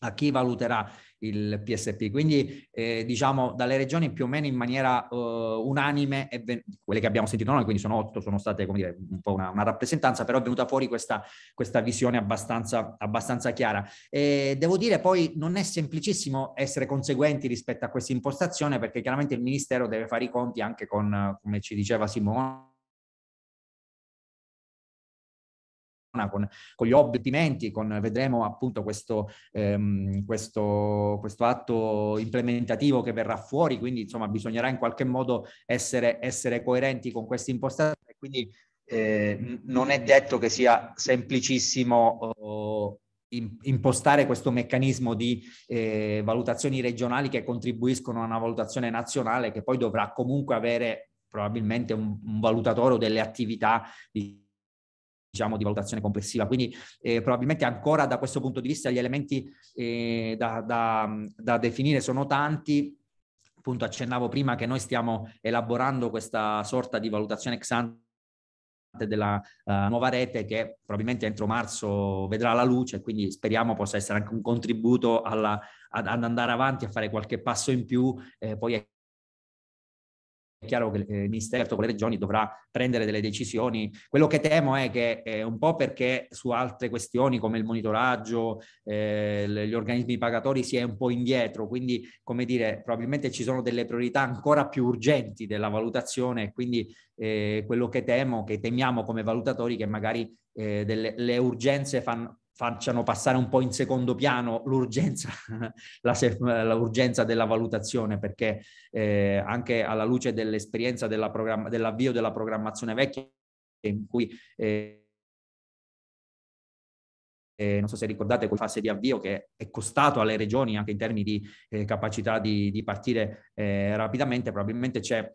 a chi valuterà il PSP. Quindi eh, diciamo dalle regioni più o meno in maniera eh, unanime, ven- quelle che abbiamo sentito noi, quindi sono otto, sono state come dire, un po' una, una rappresentanza, però è venuta fuori questa, questa visione abbastanza, abbastanza chiara. E devo dire poi non è semplicissimo essere conseguenti rispetto a questa impostazione perché chiaramente il Ministero deve fare i conti anche con, come ci diceva Simone, con, con gli obiettimenti, con, vedremo appunto questo, ehm, questo, questo, atto implementativo che verrà fuori, quindi insomma bisognerà in qualche modo essere, essere coerenti con questa impostazione, quindi eh, non è detto che sia semplicissimo oh, impostare questo meccanismo di eh, valutazioni regionali che contribuiscono a una valutazione nazionale che poi dovrà comunque avere probabilmente un, un valutatore o delle attività di diciamo, di valutazione complessiva. Quindi eh, probabilmente ancora da questo punto di vista gli elementi eh, da, da, da definire sono tanti, appunto accennavo prima che noi stiamo elaborando questa sorta di valutazione ex ante della uh, nuova rete che probabilmente entro marzo vedrà la luce, quindi speriamo possa essere anche un contributo alla, ad, ad, andare avanti a fare qualche passo in più, eh, poi è chiaro che il Ministero con le regioni dovrà prendere delle decisioni. Quello che temo è che eh, un po' perché su altre questioni come il monitoraggio, eh, gli organismi pagatori si è un po' indietro, quindi come dire, probabilmente ci sono delle priorità ancora più urgenti della valutazione, quindi eh, quello che temo, che temiamo come valutatori, che magari eh, delle, le urgenze fanno facciano passare un po' in secondo piano l'urgenza, *laughs* la, l'urgenza della valutazione, perché eh, anche alla luce dell'esperienza della programma, dell'avvio della programmazione vecchia, in cui eh, eh, non so se ricordate quella fase di avvio che è costato alle regioni anche in termini di eh, capacità di, di partire eh, rapidamente, probabilmente c'è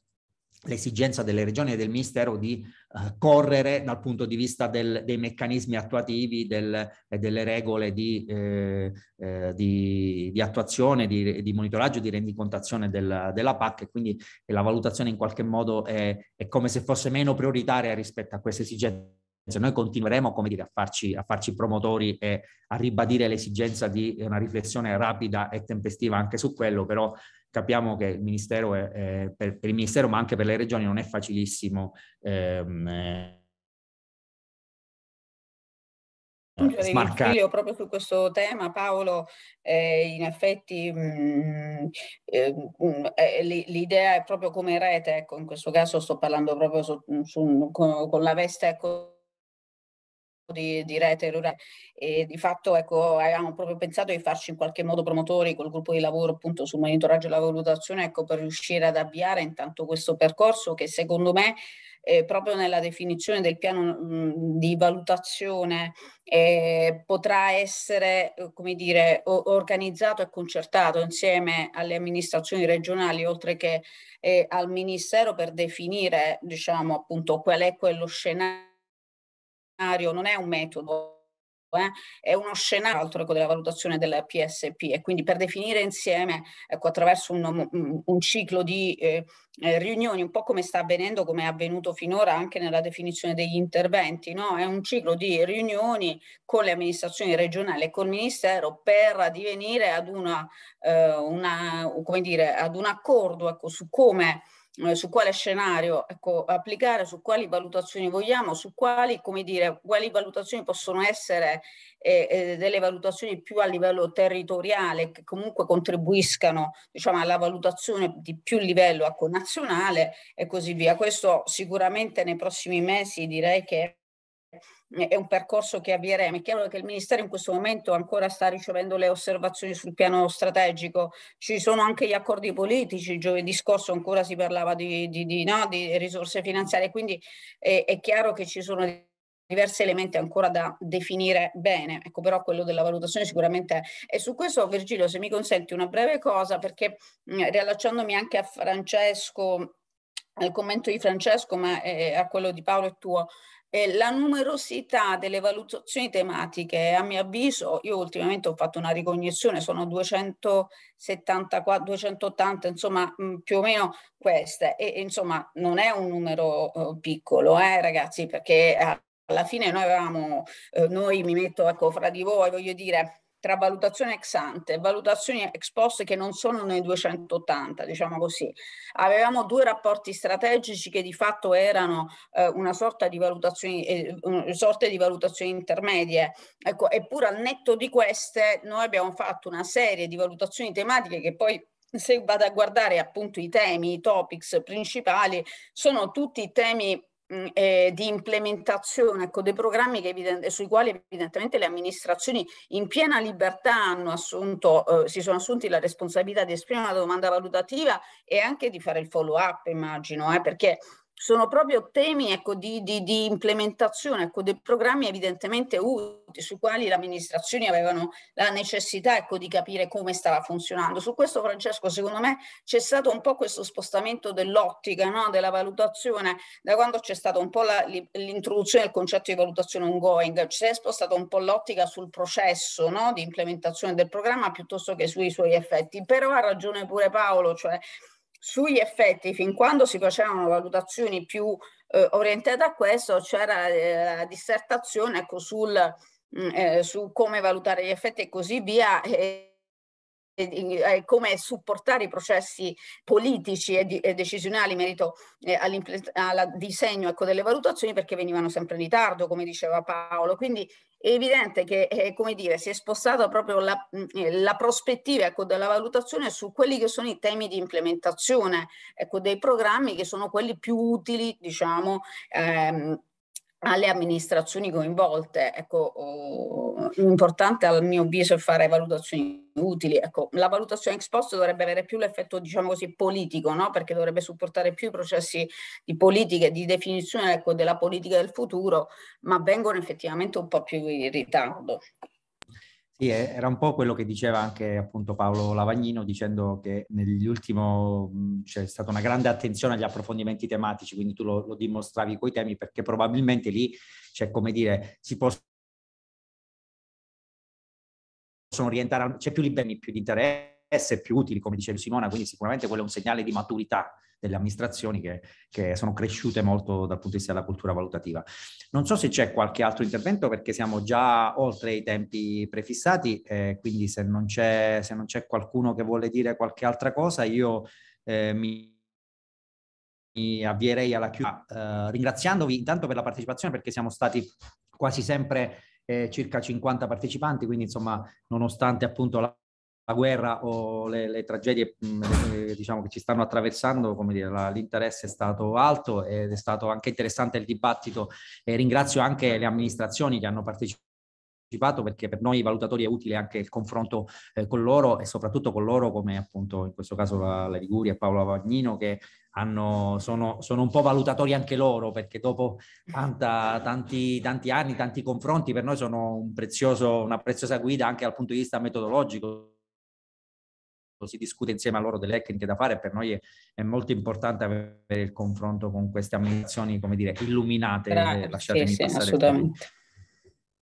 l'esigenza delle regioni e del Ministero di eh, correre dal punto di vista del, dei meccanismi attuativi del, e eh, delle regole di, eh, eh, di, di attuazione, di, di monitoraggio, di rendicontazione del, della PAC e quindi la valutazione in qualche modo è, è come se fosse meno prioritaria rispetto a queste esigenze noi continueremo dire, a, farci, a, farci, promotori e a ribadire l'esigenza di una riflessione rapida e tempestiva anche su quello, però capiamo che il ministero è, è, per, per, il ministero ma anche per le regioni non è facilissimo ehm, eh, Io proprio su questo tema, Paolo, eh, in effetti mm, ehm, mm, eh, l'idea è proprio come rete, ecco, in questo caso sto parlando proprio su, su, con, con, la veste ecco, di, di rete rurale eh, e di fatto ecco, avevamo proprio pensato di farci in qualche modo promotori col gruppo di lavoro appunto sul monitoraggio e la valutazione ecco, per riuscire ad avviare intanto questo percorso che secondo me eh, proprio nella definizione del piano mh, di valutazione eh, potrà essere eh, come dire, organizzato e concertato insieme alle amministrazioni regionali oltre che eh, al Ministero per definire diciamo, appunto, qual è quello scenario non è un metodo, eh? è uno scenario altro che della valutazione della PSP e quindi per definire insieme ecco, attraverso un, un ciclo di eh, eh, riunioni, un po' come sta avvenendo, come è avvenuto finora anche nella definizione degli interventi, no? è un ciclo di riunioni con le amministrazioni regionali e col Ministero per divenire ad, una, eh, una, come dire, ad un accordo ecco, su come eh, su quale scenario ecco, applicare, su quali valutazioni vogliamo, su quali, come dire, quali valutazioni possono essere eh, eh, delle valutazioni più a livello territoriale che comunque contribuiscano diciamo, alla valutazione di più livello ecco, nazionale e così via. Questo sicuramente nei prossimi mesi direi che è un percorso che avvieremo. È chiaro che il Ministero in questo momento ancora sta ricevendo le osservazioni sul piano strategico, ci sono anche gli accordi politici, giovedì scorso ancora si parlava di, di, di, no, di risorse finanziarie, quindi è, è chiaro che ci sono diversi elementi ancora da definire bene, ecco però quello della valutazione sicuramente è. E su questo Virgilio se mi consenti una breve cosa perché mh, riallacciandomi anche a Francesco al commento di Francesco ma eh, a quello di Paolo e tuo eh, la numerosità delle valutazioni tematiche, a mio avviso, io ultimamente ho fatto una ricognizione, sono 274, 280, insomma mm, più o meno queste, e, insomma non è un numero uh, piccolo, eh, ragazzi, perché eh, alla fine noi avevamo, eh, noi mi metto ecco, fra di voi, voglio dire, tra valutazione ex ante e valutazioni ex post che non sono nei 280, diciamo così. Avevamo due rapporti strategici che di fatto erano eh, una sorta di valutazioni, eh, sorte di valutazioni intermedie. Ecco, eppure al netto di queste noi abbiamo fatto una serie di valutazioni tematiche che poi se vado a guardare appunto i temi, i topics principali, sono tutti temi eh, di implementazione, ecco, dei programmi evident- sui quali evidentemente le amministrazioni in piena libertà hanno assunto, eh, si sono assunti la responsabilità di esprimere una domanda valutativa e anche di fare il follow up, immagino, eh, perché sono proprio temi ecco, di, di, di, implementazione ecco, dei programmi evidentemente utili sui quali le amministrazioni avevano la necessità ecco, di capire come stava funzionando. Su questo Francesco secondo me c'è stato un po' questo spostamento dell'ottica, no? della valutazione, da quando c'è stata un po' la, l'introduzione del concetto di valutazione ongoing, si è spostata un po' l'ottica sul processo no? di implementazione del programma piuttosto che sui suoi effetti, però ha ragione pure Paolo, cioè sugli effetti, fin quando si facevano valutazioni più eh, orientate a questo, c'era eh, la dissertazione ecco, sul, mh, mm, eh, su come valutare gli effetti e così via. E, e come supportare i processi politici e, di, e decisionali in merito eh, al disegno ecco, delle valutazioni perché venivano sempre in ritardo, come diceva Paolo. Quindi è evidente che eh, come dire, si è spostata proprio la, mm, eh, la prospettiva ecco, della valutazione su quelli che sono i temi di implementazione ecco, dei programmi che sono quelli più utili diciamo, ehm, alle amministrazioni coinvolte. Ecco, oh, importante a mio avviso è fare valutazioni utili. Ecco, la valutazione ex post dovrebbe avere più l'effetto, diciamo così, politico, no? perché dovrebbe supportare più i processi di politica, di definizione ecco, della politica del futuro, ma vengono effettivamente un po' più in ritardo. Sì, era un po' quello che diceva anche appunto Paolo Lavagnino dicendo che nell'ultimo c'è stata una grande attenzione agli approfondimenti tematici, quindi tu lo, lo dimostravi coi temi perché probabilmente lì c'è cioè, come dire, si possono orientare, c'è più libertà, più di interesse essere più utili, come dicevi Simona, quindi sicuramente quello è un segnale di maturità delle amministrazioni che, che, sono cresciute molto dal punto di vista della cultura valutativa. Non so se c'è qualche altro intervento perché siamo già oltre i tempi prefissati, eh, quindi se non, c'è, se non c'è qualcuno che vuole dire qualche altra cosa io eh, mi mi avvierei alla chiusura eh, ringraziandovi intanto per la partecipazione perché siamo stati quasi sempre eh, circa 50 partecipanti, quindi insomma nonostante appunto la la guerra o le, le tragedie mh, mm, eh, diciamo, che ci stanno attraversando, come dire, la, l'interesse è stato alto ed è stato anche interessante il dibattito e ringrazio anche le amministrazioni che hanno partecipato perché per noi valutatori è utile anche il confronto eh, con loro e soprattutto con loro come appunto in questo caso la, la Liguria, Paolo Avagnino che hanno, sono, sono, un po' valutatori anche loro perché dopo tanta, tanti, tanti anni, tanti confronti per noi sono un prezioso, una preziosa guida anche dal punto di vista metodologico si discute insieme a loro delle tecniche da fare, per noi è, è molto importante avere il confronto con queste amministrazioni, come dire, illuminate, lasciatemi sì, passare. Assolutamente.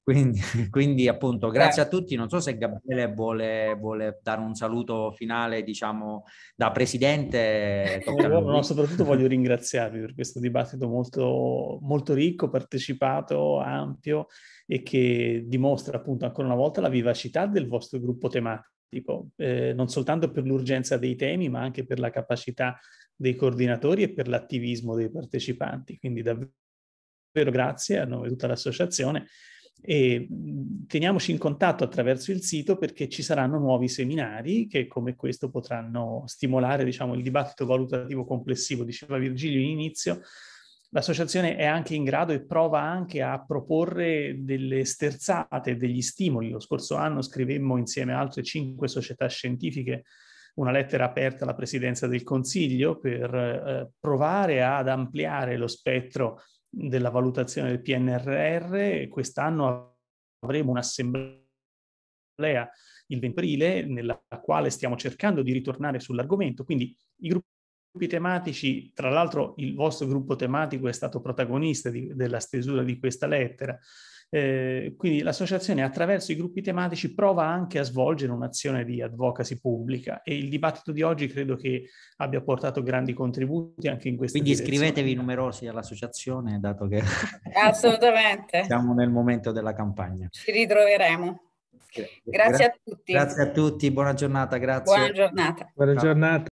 Quindi, *laughs* quindi, appunto grazie, grazie a tutti. Non so se Gabriele vuole, vuole dare un saluto finale, diciamo, da presidente. No, no, no, soprattutto voglio ringraziarvi per questo dibattito molto, molto ricco, partecipato, ampio e che dimostra appunto ancora una volta la vivacità del vostro gruppo tematico dico, eh, non soltanto per l'urgenza dei temi, ma anche per la capacità dei coordinatori e per l'attivismo dei partecipanti. Quindi davvero grazie a nome di tutta l'associazione e teniamoci in contatto attraverso il sito perché ci saranno nuovi seminari che come questo potranno stimolare diciamo, il dibattito valutativo complessivo, diceva Virgilio in inizio, l'associazione è anche in grado e prova anche a proporre delle sterzate, degli stimoli. Lo scorso anno scrivemmo insieme a altre cinque società scientifiche una lettera aperta alla Presidenza del Consiglio per eh, provare ad ampliare lo spettro della valutazione del PNRR. Quest'anno avremo un'assemblea il 20 aprile nella quale stiamo cercando di ritornare sull'argomento. Quindi i gruppi gruppi tematici, tra l'altro il vostro gruppo tematico è stato protagonista di, della stesura di questa lettera, eh, quindi l'associazione attraverso i gruppi tematici prova anche a svolgere un'azione di advocacy pubblica e il dibattito di oggi credo che abbia portato grandi contributi anche in questo. Quindi direzione. iscrivetevi numerosi all'associazione dato che *laughs* *laughs* assolutamente siamo nel momento della campagna. Ci ritroveremo. Grazie, grazie a tutti. Grazie a tutti, buona giornata, grazie. Buona giornata. Buona giornata.